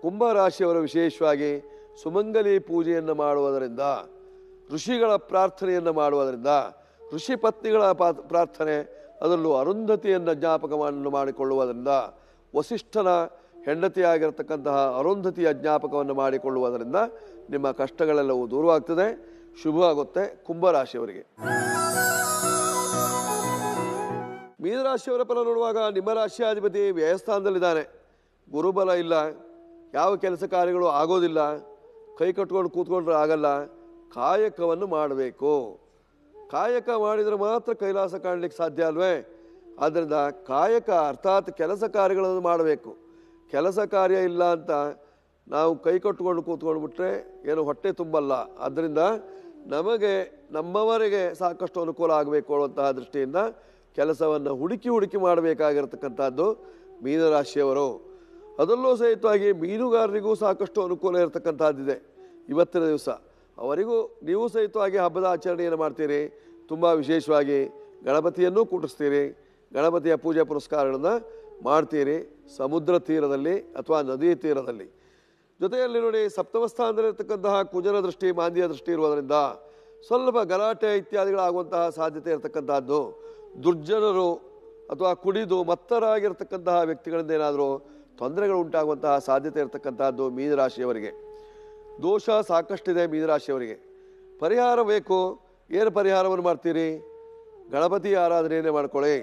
ಕುಂಭರಾಶಿಯವರು ವಿಶೇಷವಾಗಿ ಸುಮಂಗಲಿ ಪೂಜೆಯನ್ನು ಮಾಡುವುದರಿಂದ ಋಷಿಗಳ ಪ್ರಾರ್ಥನೆಯನ್ನು ಮಾಡುವುದರಿಂದ ಋಷಿ ಪತ್ನಿಗಳ ಪ್ರಾರ್ಥನೆ ಅದರಲ್ಲೂ ಅರುಂಧತಿಯನ್ನು ಜ್ಞಾಪಕವನ್ನು ಮಾಡಿಕೊಳ್ಳುವುದರಿಂದ ವಸಿಷ್ಠನ ಹೆಂಡತಿಯಾಗಿರತಕ್ಕಂತಹ ಅರುಂಧತಿಯ ಜ್ಞಾಪಕವನ್ನು ಮಾಡಿಕೊಳ್ಳುವುದರಿಂದ ನಿಮ್ಮ ಕಷ್ಟಗಳೆಲ್ಲವೂ ದೂರವಾಗ್ತದೆ ಶುಭ ಆಗುತ್ತೆ ಕುಂಭರಾಶಿಯವರಿಗೆ ಮೀನರಾಶಿಯವರ ಫಲ ನೋಡುವಾಗ ನಿಮ್ಮ ರಾಶಿಯಾಧಿಪತಿ ವ್ಯಯಸ್ಥಾನದಲ್ಲಿದ್ದಾನೆ ಗುರುಬಲ ಇಲ್ಲ ಯಾವ ಕೆಲಸ ಕಾರ್ಯಗಳು ಆಗೋದಿಲ್ಲ ಕೈ ಕಟ್ಕೊಂಡು ಕೂತ್ಕೊಂಡ್ರೆ ಆಗಲ್ಲ ಕಾಯಕವನ್ನು ಮಾಡಬೇಕು ಕಾಯಕ ಮಾಡಿದರೆ ಮಾತ್ರ ಕೈಲಾಸ ಕಾಣಲಿಕ್ಕೆ ಸಾಧ್ಯ ಅಲ್ವೇ ಆದ್ದರಿಂದ ಕಾಯಕ ಅರ್ಥಾತ್ ಕೆಲಸ ಕಾರ್ಯಗಳನ್ನು ಮಾಡಬೇಕು ಕೆಲಸ ಕಾರ್ಯ ಇಲ್ಲ ಅಂತ ನಾವು ಕೈ ಕೂತ್ಕೊಂಡು ಬಿಟ್ಟರೆ ಏನು ಹೊಟ್ಟೆ ತುಂಬಲ್ಲ ಆದ್ದರಿಂದ ನಮಗೆ ನಮ್ಮವರಿಗೆ ಸಾಕಷ್ಟು ಅನುಕೂಲ ಆಗಬೇಕು ಅನ್ನುವಂತಹ ದೃಷ್ಟಿಯಿಂದ ಕೆಲಸವನ್ನು ಹುಡುಕಿ ಹುಡುಕಿ ಮಾಡಬೇಕಾಗಿರ್ತಕ್ಕಂಥದ್ದು ಮೀನರಾಶಿಯವರು ಅದರಲ್ಲೂ ಸಹಿತವಾಗಿ ಮೀನುಗಾರರಿಗೂ ಸಾಕಷ್ಟು ಅನುಕೂಲ ಇರತಕ್ಕಂಥದ್ದಿದೆ ಇವತ್ತಿನ ದಿವಸ ಅವರಿಗೂ ನೀವು ಸಹಿತವಾಗಿ ಹಬ್ಬದ ಆಚರಣೆಯನ್ನು ಮಾಡ್ತೀರಿ ತುಂಬ ವಿಶೇಷವಾಗಿ ಗಣಪತಿಯನ್ನು ಕೂಟಿಸ್ತೀರಿ ಗಣಪತಿಯ ಪೂಜೆ ಪುರಸ್ಕಾರಗಳನ್ನು ಮಾಡ್ತೀರಿ ಸಮುದ್ರ ತೀರದಲ್ಲಿ ಅಥವಾ ನದಿ ತೀರದಲ್ಲಿ ಜೊತೆಯಲ್ಲಿ ನೋಡಿ ಸಪ್ತಮಸ್ಥಾನದಲ್ಲಿರ್ತಕ್ಕಂತಹ ಕುಜನ ದೃಷ್ಟಿ ಮಾಂದಿಯ ದೃಷ್ಟಿ ಇರುವುದರಿಂದ ಸ್ವಲ್ಪ ಗಲಾಟೆ ಇತ್ಯಾದಿಗಳಾಗುವಂತಹ ಸಾಧ್ಯತೆ ಇರತಕ್ಕಂಥದ್ದು ದುರ್ಜನರು ಅಥವಾ ಕುಡಿದು ಮತ್ತರಾಗಿರ್ತಕ್ಕಂತಹ ವ್ಯಕ್ತಿಗಳಿಂದ ಏನಾದರೂ ತೊಂದರೆಗಳು ಉಂಟಾಗುವಂತಹ ಸಾಧ್ಯತೆ ಇರತಕ್ಕಂತಹದ್ದು ಮೀನರಾಶಿಯವರಿಗೆ ದೋಷ ಸಾಕಷ್ಟಿದೆ ಮೀನರಾಶಿಯವರಿಗೆ ಪರಿಹಾರ ಬೇಕು ಏನು ಪರಿಹಾರವನ್ನು ಮಾಡ್ತೀರಿ ಗಣಪತಿ ಆರಾಧನೆಯನ್ನೇ ಮಾಡ್ಕೊಳ್ಳಿ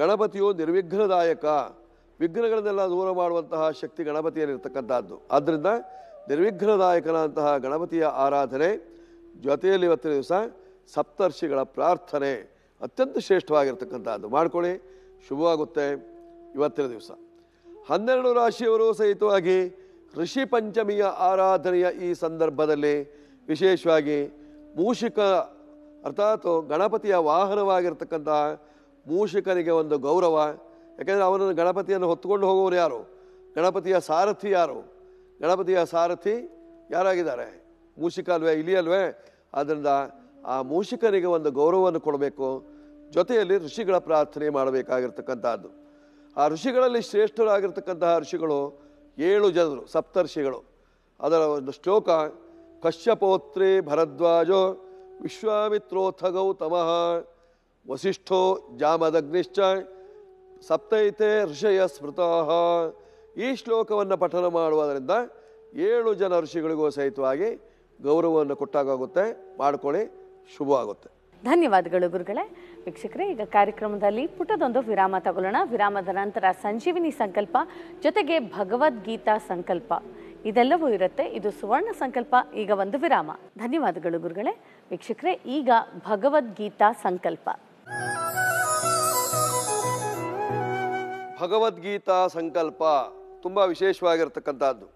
ಗಣಪತಿಯು ನಿರ್ವಿಘ್ನದಾಯಕ ವಿಘ್ನಗಳನ್ನೆಲ್ಲ ದೂರ ಮಾಡುವಂತಹ ಶಕ್ತಿ ಗಣಪತಿಯಲ್ಲಿರ್ತಕ್ಕಂಥದ್ದು ಆದ್ದರಿಂದ ನಿರ್ವಿಘ್ನದಾಯಕನಾದಂತಹ ಗಣಪತಿಯ ಆರಾಧನೆ ಜೊತೆಯಲ್ಲಿ ಇವತ್ತಿನ ದಿವಸ ಸಪ್ತರ್ಷಿಗಳ ಪ್ರಾರ್ಥನೆ ಅತ್ಯಂತ ಶ್ರೇಷ್ಠವಾಗಿರ್ತಕ್ಕಂಥದ್ದು ಮಾಡ್ಕೊಳ್ಳಿ ಶುಭವಾಗುತ್ತೆ ಇವತ್ತಿನ ದಿವಸ ಹನ್ನೆರಡು ರಾಶಿಯವರು ಸಹಿತವಾಗಿ ಋಷಿ ಪಂಚಮಿಯ ಆರಾಧನೆಯ ಈ ಸಂದರ್ಭದಲ್ಲಿ ವಿಶೇಷವಾಗಿ ಮೂಷಿಕ ಅರ್ಥಾತ್ ಗಣಪತಿಯ ವಾಹನವಾಗಿರ್ತಕ್ಕಂತಹ ಮೂಷಿಕನಿಗೆ ಒಂದು ಗೌರವ ಯಾಕೆಂದರೆ ಅವನನ್ನು ಗಣಪತಿಯನ್ನು ಹೊತ್ತುಕೊಂಡು ಹೋಗುವವರು ಯಾರು ಗಣಪತಿಯ ಸಾರಥಿ ಯಾರು ಗಣಪತಿಯ ಸಾರಥಿ ಯಾರಾಗಿದ್ದಾರೆ ಮೂಷಿಕ ಅಲ್ವೇ ಇಲಿ ಅಲ್ವೇ ಆದ್ದರಿಂದ ಆ ಮೂಷಿಕನಿಗೆ ಒಂದು ಗೌರವವನ್ನು ಕೊಡಬೇಕು ಜೊತೆಯಲ್ಲಿ ಋಷಿಗಳ ಪ್ರಾರ್ಥನೆ ಮಾಡಬೇಕಾಗಿರ್ತಕ್ಕಂಥದ್ದು ಆ ಋಷಿಗಳಲ್ಲಿ ಶ್ರೇಷ್ಠರಾಗಿರ್ತಕ್ಕಂತಹ ಋಷಿಗಳು ಏಳು ಜನರು ಸಪ್ತರ್ಷಿಗಳು ಅದರ ಒಂದು ಶ್ಲೋಕ ಕಶ್ಯಪೋತ್ರಿ ಭರದ್ವಾಜೋ ವಿಶ್ವಾಮಿತ್ರೋಥ ತಮಃ ವಸಿಷ್ಠೋ ಜಾಮದಗ್ನಿಶ್ಚ ಸಪ್ತೈತೆ ಋಷಯ ಸ್ಮೃತಃ ಈ ಶ್ಲೋಕವನ್ನು ಪಠನ ಮಾಡುವುದರಿಂದ ಏಳು ಜನ ಋಷಿಗಳಿಗೂ ಸಹಿತವಾಗಿ ಗೌರವವನ್ನು ಕೊಟ್ಟಾಗುತ್ತೆ ಮಾಡ್ಕೊಳ್ಳಿ ಶುಭವಾಗುತ್ತೆ ಧನ್ಯವಾದಗಳು ಗುರುಗಳೇ ವೀಕ್ಷಕರೇ ಈಗ ಕಾರ್ಯಕ್ರಮದಲ್ಲಿ ಪುಟದೊಂದು ವಿರಾಮ ತಗೊಳ್ಳೋಣ ವಿರಾಮದ ನಂತರ ಸಂಜೀವಿನಿ ಸಂಕಲ್ಪ ಜೊತೆಗೆ ಭಗವದ್ಗೀತಾ ಸಂಕಲ್ಪ ಇದೆಲ್ಲವೂ ಇರುತ್ತೆ ಇದು ಸುವರ್ಣ ಸಂಕಲ್ಪ ಈಗ ಒಂದು ವಿರಾಮ ಧನ್ಯವಾದಗಳು ಗುರುಗಳೇ ವೀಕ್ಷಕರೇ ಈಗ ಭಗವದ್ಗೀತಾ ಸಂಕಲ್ಪ ಭಗವದ್ಗೀತಾ ಸಂಕಲ್ಪ ತುಂಬ ವಿಶೇಷವಾಗಿರ್ತಕ್ಕಂಥದ್ದು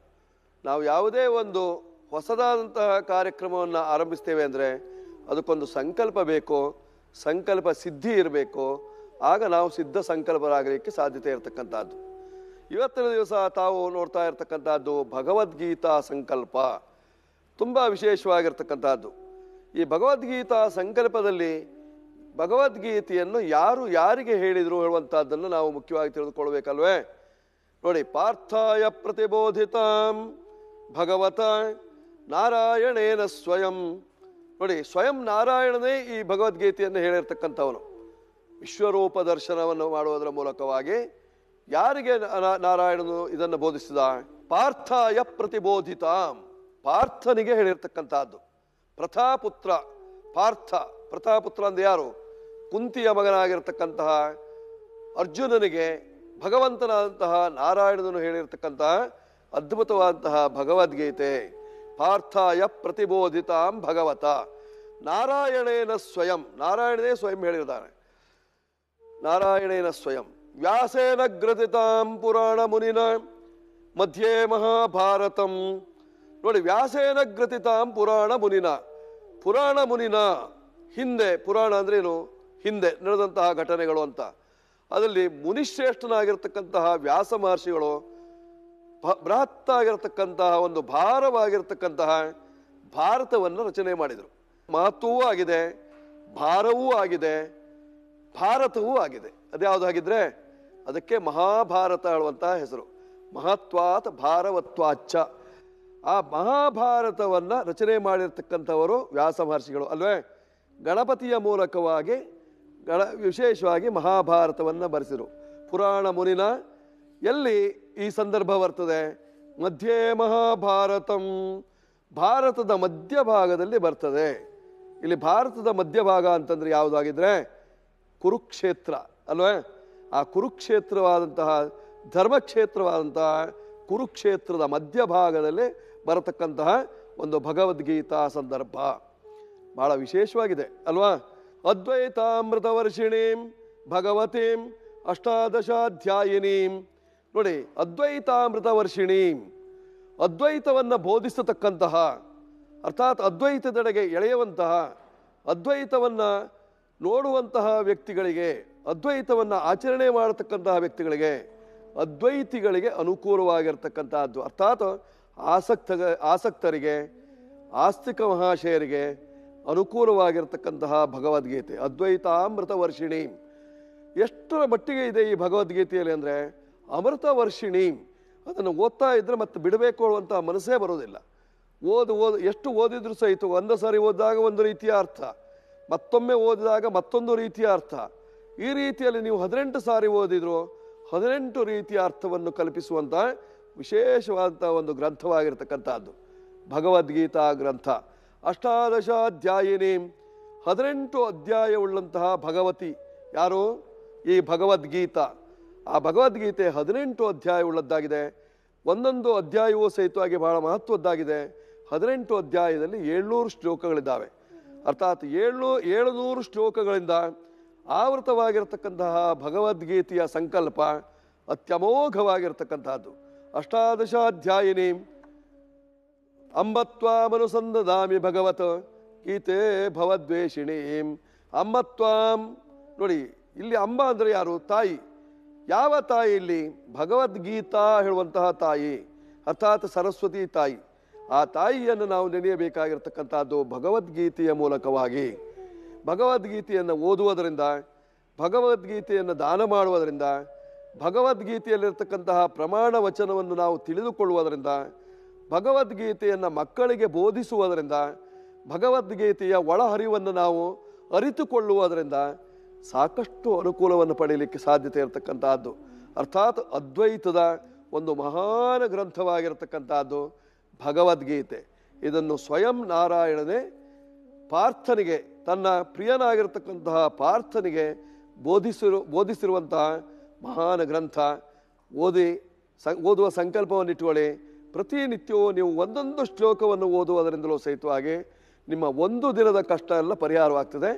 ನಾವು ಯಾವುದೇ ಒಂದು ಹೊಸದಾದಂತಹ ಕಾರ್ಯಕ್ರಮವನ್ನು ಆರಂಭಿಸ್ತೇವೆ ಅಂದರೆ ಅದಕ್ಕೊಂದು ಸಂಕಲ್ಪ ಬೇಕು ಸಂಕಲ್ಪ ಸಿದ್ಧಿ ಇರಬೇಕು ಆಗ ನಾವು ಸಿದ್ಧ ಸಂಕಲ್ಪರಾಗಲಿಕ್ಕೆ ಸಾಧ್ಯತೆ ಇರತಕ್ಕಂಥದ್ದು ಇವತ್ತಿನ ದಿವಸ ತಾವು ನೋಡ್ತಾ ಇರತಕ್ಕಂಥದ್ದು ಭಗವದ್ಗೀತಾ ಸಂಕಲ್ಪ ತುಂಬ ವಿಶೇಷವಾಗಿರ್ತಕ್ಕಂಥದ್ದು ಈ ಭಗವದ್ಗೀತಾ ಸಂಕಲ್ಪದಲ್ಲಿ ಭಗವದ್ಗೀತೆಯನ್ನು ಯಾರು ಯಾರಿಗೆ ಹೇಳಿದರು ಹೇಳುವಂಥದ್ದನ್ನು ನಾವು ಮುಖ್ಯವಾಗಿ ತಿಳಿದುಕೊಳ್ಬೇಕಲ್ವೇ ನೋಡಿ ಪಾರ್ಥಾಯ ಪ್ರತಿಬೋಧಿತಾಂ ಭಗವತ ನಾರಾಯಣೇನ ಸ್ವಯಂ ನೋಡಿ ಸ್ವಯಂ ನಾರಾಯಣನೇ ಈ ಭಗವದ್ಗೀತೆಯನ್ನು ಹೇಳಿರ್ತಕ್ಕಂಥವನು ವಿಶ್ವರೂಪ ದರ್ಶನವನ್ನು ಮಾಡುವುದರ ಮೂಲಕವಾಗಿ ಯಾರಿಗೆ ನಾರಾಯಣನು ಇದನ್ನು ಬೋಧಿಸಿದ ಪಾರ್ಥಾಯ ಪ್ರತಿಬೋಧಿತ ಪಾರ್ಥನಿಗೆ ಹೇಳಿರ್ತಕ್ಕಂಥದ್ದು ಪ್ರಥಾಪುತ್ರ ಪಾರ್ಥ ಪ್ರಥಾಪುತ್ರ ಅಂದ್ರೆ ಯಾರು ಕುಂತಿಯ ಮಗನಾಗಿರ್ತಕ್ಕಂತಹ ಅರ್ಜುನನಿಗೆ ಭಗವಂತನಾದಂತಹ ನಾರಾಯಣನನ್ನು ಹೇಳಿರ್ತಕ್ಕಂತಹ ಅದ್ಭುತವಾದಂತಹ ಭಗವದ್ಗೀತೆ ಪಾರ್ಥಾಯ ಪ್ರತಿಬೋಧಿತಾಂ ಭಗವತ ನಾರಾಯಣೇನ ಸ್ವಯಂ ನಾರಾಯಣನೇ ಸ್ವಯಂ ಹೇಳಿರ್ತಾನೆ ನಾರಾಯಣೇನ ಸ್ವಯಂ ವ್ಯಾಸೇನ ಗ್ರಥಿತಾಂ ಪುರಾಣ ಮುನಿನ ಮಧ್ಯೆ ಮಹಾಭಾರತಂ ನೋಡಿ ವ್ಯಾಸೇನ ಗ್ರಥಿತಾಂ ಪುರಾಣ ಮುನಿನ ಪುರಾಣ ಮುನಿನ ಹಿಂದೆ ಪುರಾಣ ಏನು ಹಿಂದೆ ನಡೆದಂತಹ ಘಟನೆಗಳು ಅಂತ ಅದರಲ್ಲಿ ಮುನಿಶ್ರೇಷ್ಠನಾಗಿರ್ತಕ್ಕಂತಹ ವ್ಯಾಸ ಮಹರ್ಷಿಗಳು ಆಗಿರತಕ್ಕಂತಹ ಒಂದು ಭಾರವಾಗಿರತಕ್ಕಂತಹ ಭಾರತವನ್ನು ರಚನೆ ಮಾಡಿದರು ಮಹತ್ವವೂ ಆಗಿದೆ ಭಾರವೂ ಆಗಿದೆ ಭಾರತವೂ ಆಗಿದೆ ಅದ್ಯಾವುದು ಆಗಿದ್ರೆ ಅದಕ್ಕೆ ಮಹಾಭಾರತ ಹೇಳುವಂತಹ ಹೆಸರು ಮಹತ್ವಾತ್ ಭಾರವತ್ವಾಚ್ಛ ಆ ಮಹಾಭಾರತವನ್ನು ರಚನೆ ಮಾಡಿರ್ತಕ್ಕಂಥವರು ವ್ಯಾಸ ಮಹರ್ಷಿಗಳು ಅಲ್ವೇ ಗಣಪತಿಯ ಮೂಲಕವಾಗಿ ಗಣ ವಿಶೇಷವಾಗಿ ಮಹಾಭಾರತವನ್ನು ಬರೆಸಿದರು ಪುರಾಣ ಮುನಿನ ಎಲ್ಲಿ ಈ ಸಂದರ್ಭ ಬರ್ತದೆ ಮಧ್ಯೆ ಮಹಾಭಾರತಂ ಭಾರತದ ಮಧ್ಯಭಾಗದಲ್ಲಿ ಬರ್ತದೆ ಇಲ್ಲಿ ಭಾರತದ ಮಧ್ಯಭಾಗ ಅಂತಂದ್ರೆ ಯಾವುದಾಗಿದ್ರೆ ಕುರುಕ್ಷೇತ್ರ ಅಲ್ವೇ ಆ ಕುರುಕ್ಷೇತ್ರವಾದಂತಹ ಧರ್ಮಕ್ಷೇತ್ರವಾದಂತಹ ಕುರುಕ್ಷೇತ್ರದ ಮಧ್ಯಭಾಗದಲ್ಲಿ ಬರತಕ್ಕಂತಹ ಒಂದು ಭಗವದ್ಗೀತಾ ಸಂದರ್ಭ ಬಹಳ ವಿಶೇಷವಾಗಿದೆ ಅಲ್ವಾ ಅದ್ವೈತಾಮೃತ ವರ್ಷಿಣೀಂ ಭಗವತೀಂ ಅಷ್ಟಾದಶಾಧ್ಯಾಯಿನೀಂ ನೋಡಿ ಅದ್ವೈತಾಮೃತ ವರ್ಷಿಣಿ ಅದ್ವೈತವನ್ನು ಬೋಧಿಸತಕ್ಕಂತಹ ಅರ್ಥಾತ್ ಅದ್ವೈತದೆಡೆಗೆ ಎಳೆಯುವಂತಹ ಅದ್ವೈತವನ್ನು ನೋಡುವಂತಹ ವ್ಯಕ್ತಿಗಳಿಗೆ ಅದ್ವೈತವನ್ನು ಆಚರಣೆ ಮಾಡತಕ್ಕಂತಹ ವ್ಯಕ್ತಿಗಳಿಗೆ ಅದ್ವೈತಿಗಳಿಗೆ ಅನುಕೂಲವಾಗಿರ್ತಕ್ಕಂತಹದ್ದು ಅರ್ಥಾತ್ ಆಸಕ್ತ ಆಸಕ್ತರಿಗೆ ಆಸ್ತಿಕ ಮಹಾಶಯರಿಗೆ ಅನುಕೂಲವಾಗಿರ್ತಕ್ಕಂತಹ ಭಗವದ್ಗೀತೆ ಅದ್ವೈತಾಮೃತ ವರ್ಷಿಣಿ ಎಷ್ಟರ ಮಟ್ಟಿಗೆ ಇದೆ ಈ ಭಗವದ್ಗೀತೆಯಲ್ಲಿ ಅಂದರೆ ಅಮೃತ ವರ್ಷಿಣಿ ಅದನ್ನು ಓದ್ತಾ ಇದ್ದರೆ ಮತ್ತೆ ಬಿಡಬೇಕು ಅನ್ನುವಂಥ ಮನಸ್ಸೇ ಬರೋದಿಲ್ಲ ಓದು ಓದು ಎಷ್ಟು ಓದಿದ್ರು ಸಹಿತ ಒಂದು ಸಾರಿ ಓದಿದಾಗ ಒಂದು ರೀತಿಯ ಅರ್ಥ ಮತ್ತೊಮ್ಮೆ ಓದಿದಾಗ ಮತ್ತೊಂದು ರೀತಿಯ ಅರ್ಥ ಈ ರೀತಿಯಲ್ಲಿ ನೀವು ಹದಿನೆಂಟು ಸಾರಿ ಓದಿದ್ರು ಹದಿನೆಂಟು ರೀತಿಯ ಅರ್ಥವನ್ನು ಕಲ್ಪಿಸುವಂಥ ವಿಶೇಷವಾದಂಥ ಒಂದು ಗ್ರಂಥವಾಗಿರ್ತಕ್ಕಂಥದ್ದು ಭಗವದ್ಗೀತಾ ಗ್ರಂಥ ಅಷ್ಟಾದಶಾಧ್ಯಾಯಿನಿ ಹದಿನೆಂಟು ಅಧ್ಯಾಯವುಳ್ಳಂತಹ ಭಗವತಿ ಯಾರು ಈ ಭಗವದ್ಗೀತಾ ಆ ಭಗವದ್ಗೀತೆ ಹದಿನೆಂಟು ಉಳ್ಳದ್ದಾಗಿದೆ ಒಂದೊಂದು ಅಧ್ಯಾಯವೂ ಸಹಿತವಾಗಿ ಬಹಳ ಮಹತ್ವದ್ದಾಗಿದೆ ಹದಿನೆಂಟು ಅಧ್ಯಾಯದಲ್ಲಿ ಏಳ್ನೂರು ಶ್ಲೋಕಗಳಿದ್ದಾವೆ ಅರ್ಥಾತ್ ಏಳ್ನೂ ಏಳುನೂರು ಶ್ಲೋಕಗಳಿಂದ ಆವೃತವಾಗಿರತಕ್ಕಂತಹ ಭಗವದ್ಗೀತೆಯ ಸಂಕಲ್ಪ ಅತ್ಯಮೋಘವಾಗಿರತಕ್ಕಂತಹದ್ದು ಅಷ್ಟಾದಶಾಧ್ಯಾಯಿನಿ ಅಂಬತ್ವಾಮನುಸಂದದಾಮಿ ಭಗವತ್ ಗೀತೆ ಭವದ್ವೇಷಿಣೀಂ ಅಂಬತ್ವಾಂ ನೋಡಿ ಇಲ್ಲಿ ಅಂಬ ಅಂದರೆ ಯಾರು ತಾಯಿ ಯಾವ ತಾಯಿಯಲ್ಲಿ ಭಗವದ್ಗೀತಾ ಹೇಳುವಂತಹ ತಾಯಿ ಅರ್ಥಾತ್ ಸರಸ್ವತಿ ತಾಯಿ ಆ ತಾಯಿಯನ್ನು ನಾವು ನೆನೆಯಬೇಕಾಗಿರ್ತಕ್ಕಂಥದ್ದು ಭಗವದ್ಗೀತೆಯ ಮೂಲಕವಾಗಿ ಭಗವದ್ಗೀತೆಯನ್ನು ಓದುವುದರಿಂದ ಭಗವದ್ಗೀತೆಯನ್ನು ದಾನ ಮಾಡುವುದರಿಂದ ಭಗವದ್ಗೀತೆಯಲ್ಲಿರ್ತಕ್ಕಂತಹ ಪ್ರಮಾಣ ವಚನವನ್ನು ನಾವು ತಿಳಿದುಕೊಳ್ಳುವುದರಿಂದ ಭಗವದ್ಗೀತೆಯನ್ನು ಮಕ್ಕಳಿಗೆ ಬೋಧಿಸುವುದರಿಂದ ಭಗವದ್ಗೀತೆಯ ಒಳಹರಿವನ್ನು ನಾವು ಅರಿತುಕೊಳ್ಳುವುದರಿಂದ ಸಾಕಷ್ಟು ಅನುಕೂಲವನ್ನು ಪಡೆಯಲಿಕ್ಕೆ ಸಾಧ್ಯತೆ ಇರತಕ್ಕಂತಹದ್ದು ಅರ್ಥಾತ್ ಅದ್ವೈತದ ಒಂದು ಮಹಾನ್ ಗ್ರಂಥವಾಗಿರತಕ್ಕಂಥದ್ದು ಭಗವದ್ಗೀತೆ ಇದನ್ನು ಸ್ವಯಂ ನಾರಾಯಣನೇ ಪಾರ್ಥನಿಗೆ ತನ್ನ ಪ್ರಿಯನಾಗಿರ್ತಕ್ಕಂತಹ ಪಾರ್ಥನಿಗೆ ಬೋಧಿಸಿರು ಬೋಧಿಸಿರುವಂತಹ ಮಹಾನ್ ಗ್ರಂಥ ಓದಿ ಸ ಓದುವ ಸಂಕಲ್ಪವನ್ನು ಇಟ್ಟುಕೊಳ್ಳಿ ಪ್ರತಿನಿತ್ಯವೂ ನೀವು ಒಂದೊಂದು ಶ್ಲೋಕವನ್ನು ಓದುವುದರಿಂದಲೂ ಸಹಿತವಾಗಿ ನಿಮ್ಮ ಒಂದು ದಿನದ ಕಷ್ಟ ಎಲ್ಲ ಪರಿಹಾರವಾಗ್ತದೆ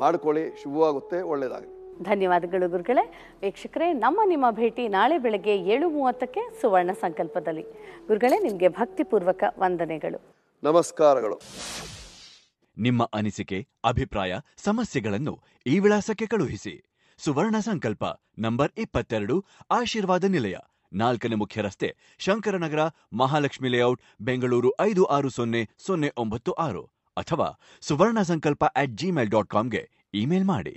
ಮಾಡಿಕೊಳ್ಳಿ ಶುಭವಾಗುತ್ತೆ ಒಳ್ಳೆಯದಾಗಲಿ ಧನ್ಯವಾದಗಳು ಗುರುಗಳೇ ವೀಕ್ಷಕರೇ ನಮ್ಮ ನಿಮ್ಮ ಭೇಟಿ ನಾಳೆ ಬೆಳಗ್ಗೆ ಏಳು ಮೂವತ್ತಕ್ಕೆ ಸುವರ್ಣ ಸಂಕಲ್ಪದಲ್ಲಿ ಗುರುಗಳೇ ನಿಮಗೆ ಭಕ್ತಿಪೂರ್ವಕ ವಂದನೆಗಳು ನಮಸ್ಕಾರಗಳು ನಿಮ್ಮ ಅನಿಸಿಕೆ ಅಭಿಪ್ರಾಯ ಸಮಸ್ಯೆಗಳನ್ನು ಈ ವಿಳಾಸಕ್ಕೆ ಕಳುಹಿಸಿ ಸುವರ್ಣ ಸಂಕಲ್ಪ ನಂಬರ್ ಇಪ್ಪತ್ತೆರಡು ಆಶೀರ್ವಾದ ನಿಲಯ ನಾಲ್ಕನೇ ಮುಖ್ಯ ರಸ್ತೆ ಶಂಕರನಗರ ಮಹಾಲಕ್ಷ್ಮಿ ಲೇಔಟ್ ಬೆಂಗಳೂರು ಐದು ಆರು ಸೊನ್ನೆ ಸೊನ್ನೆ ಒಂಬತ್ತು ಆರು ಅಥವಾ Suvarna Sankalpa at Gmail dot ಕಾಮ್ಗೆ ಇಮೇಲ್ ಮಾಡಿ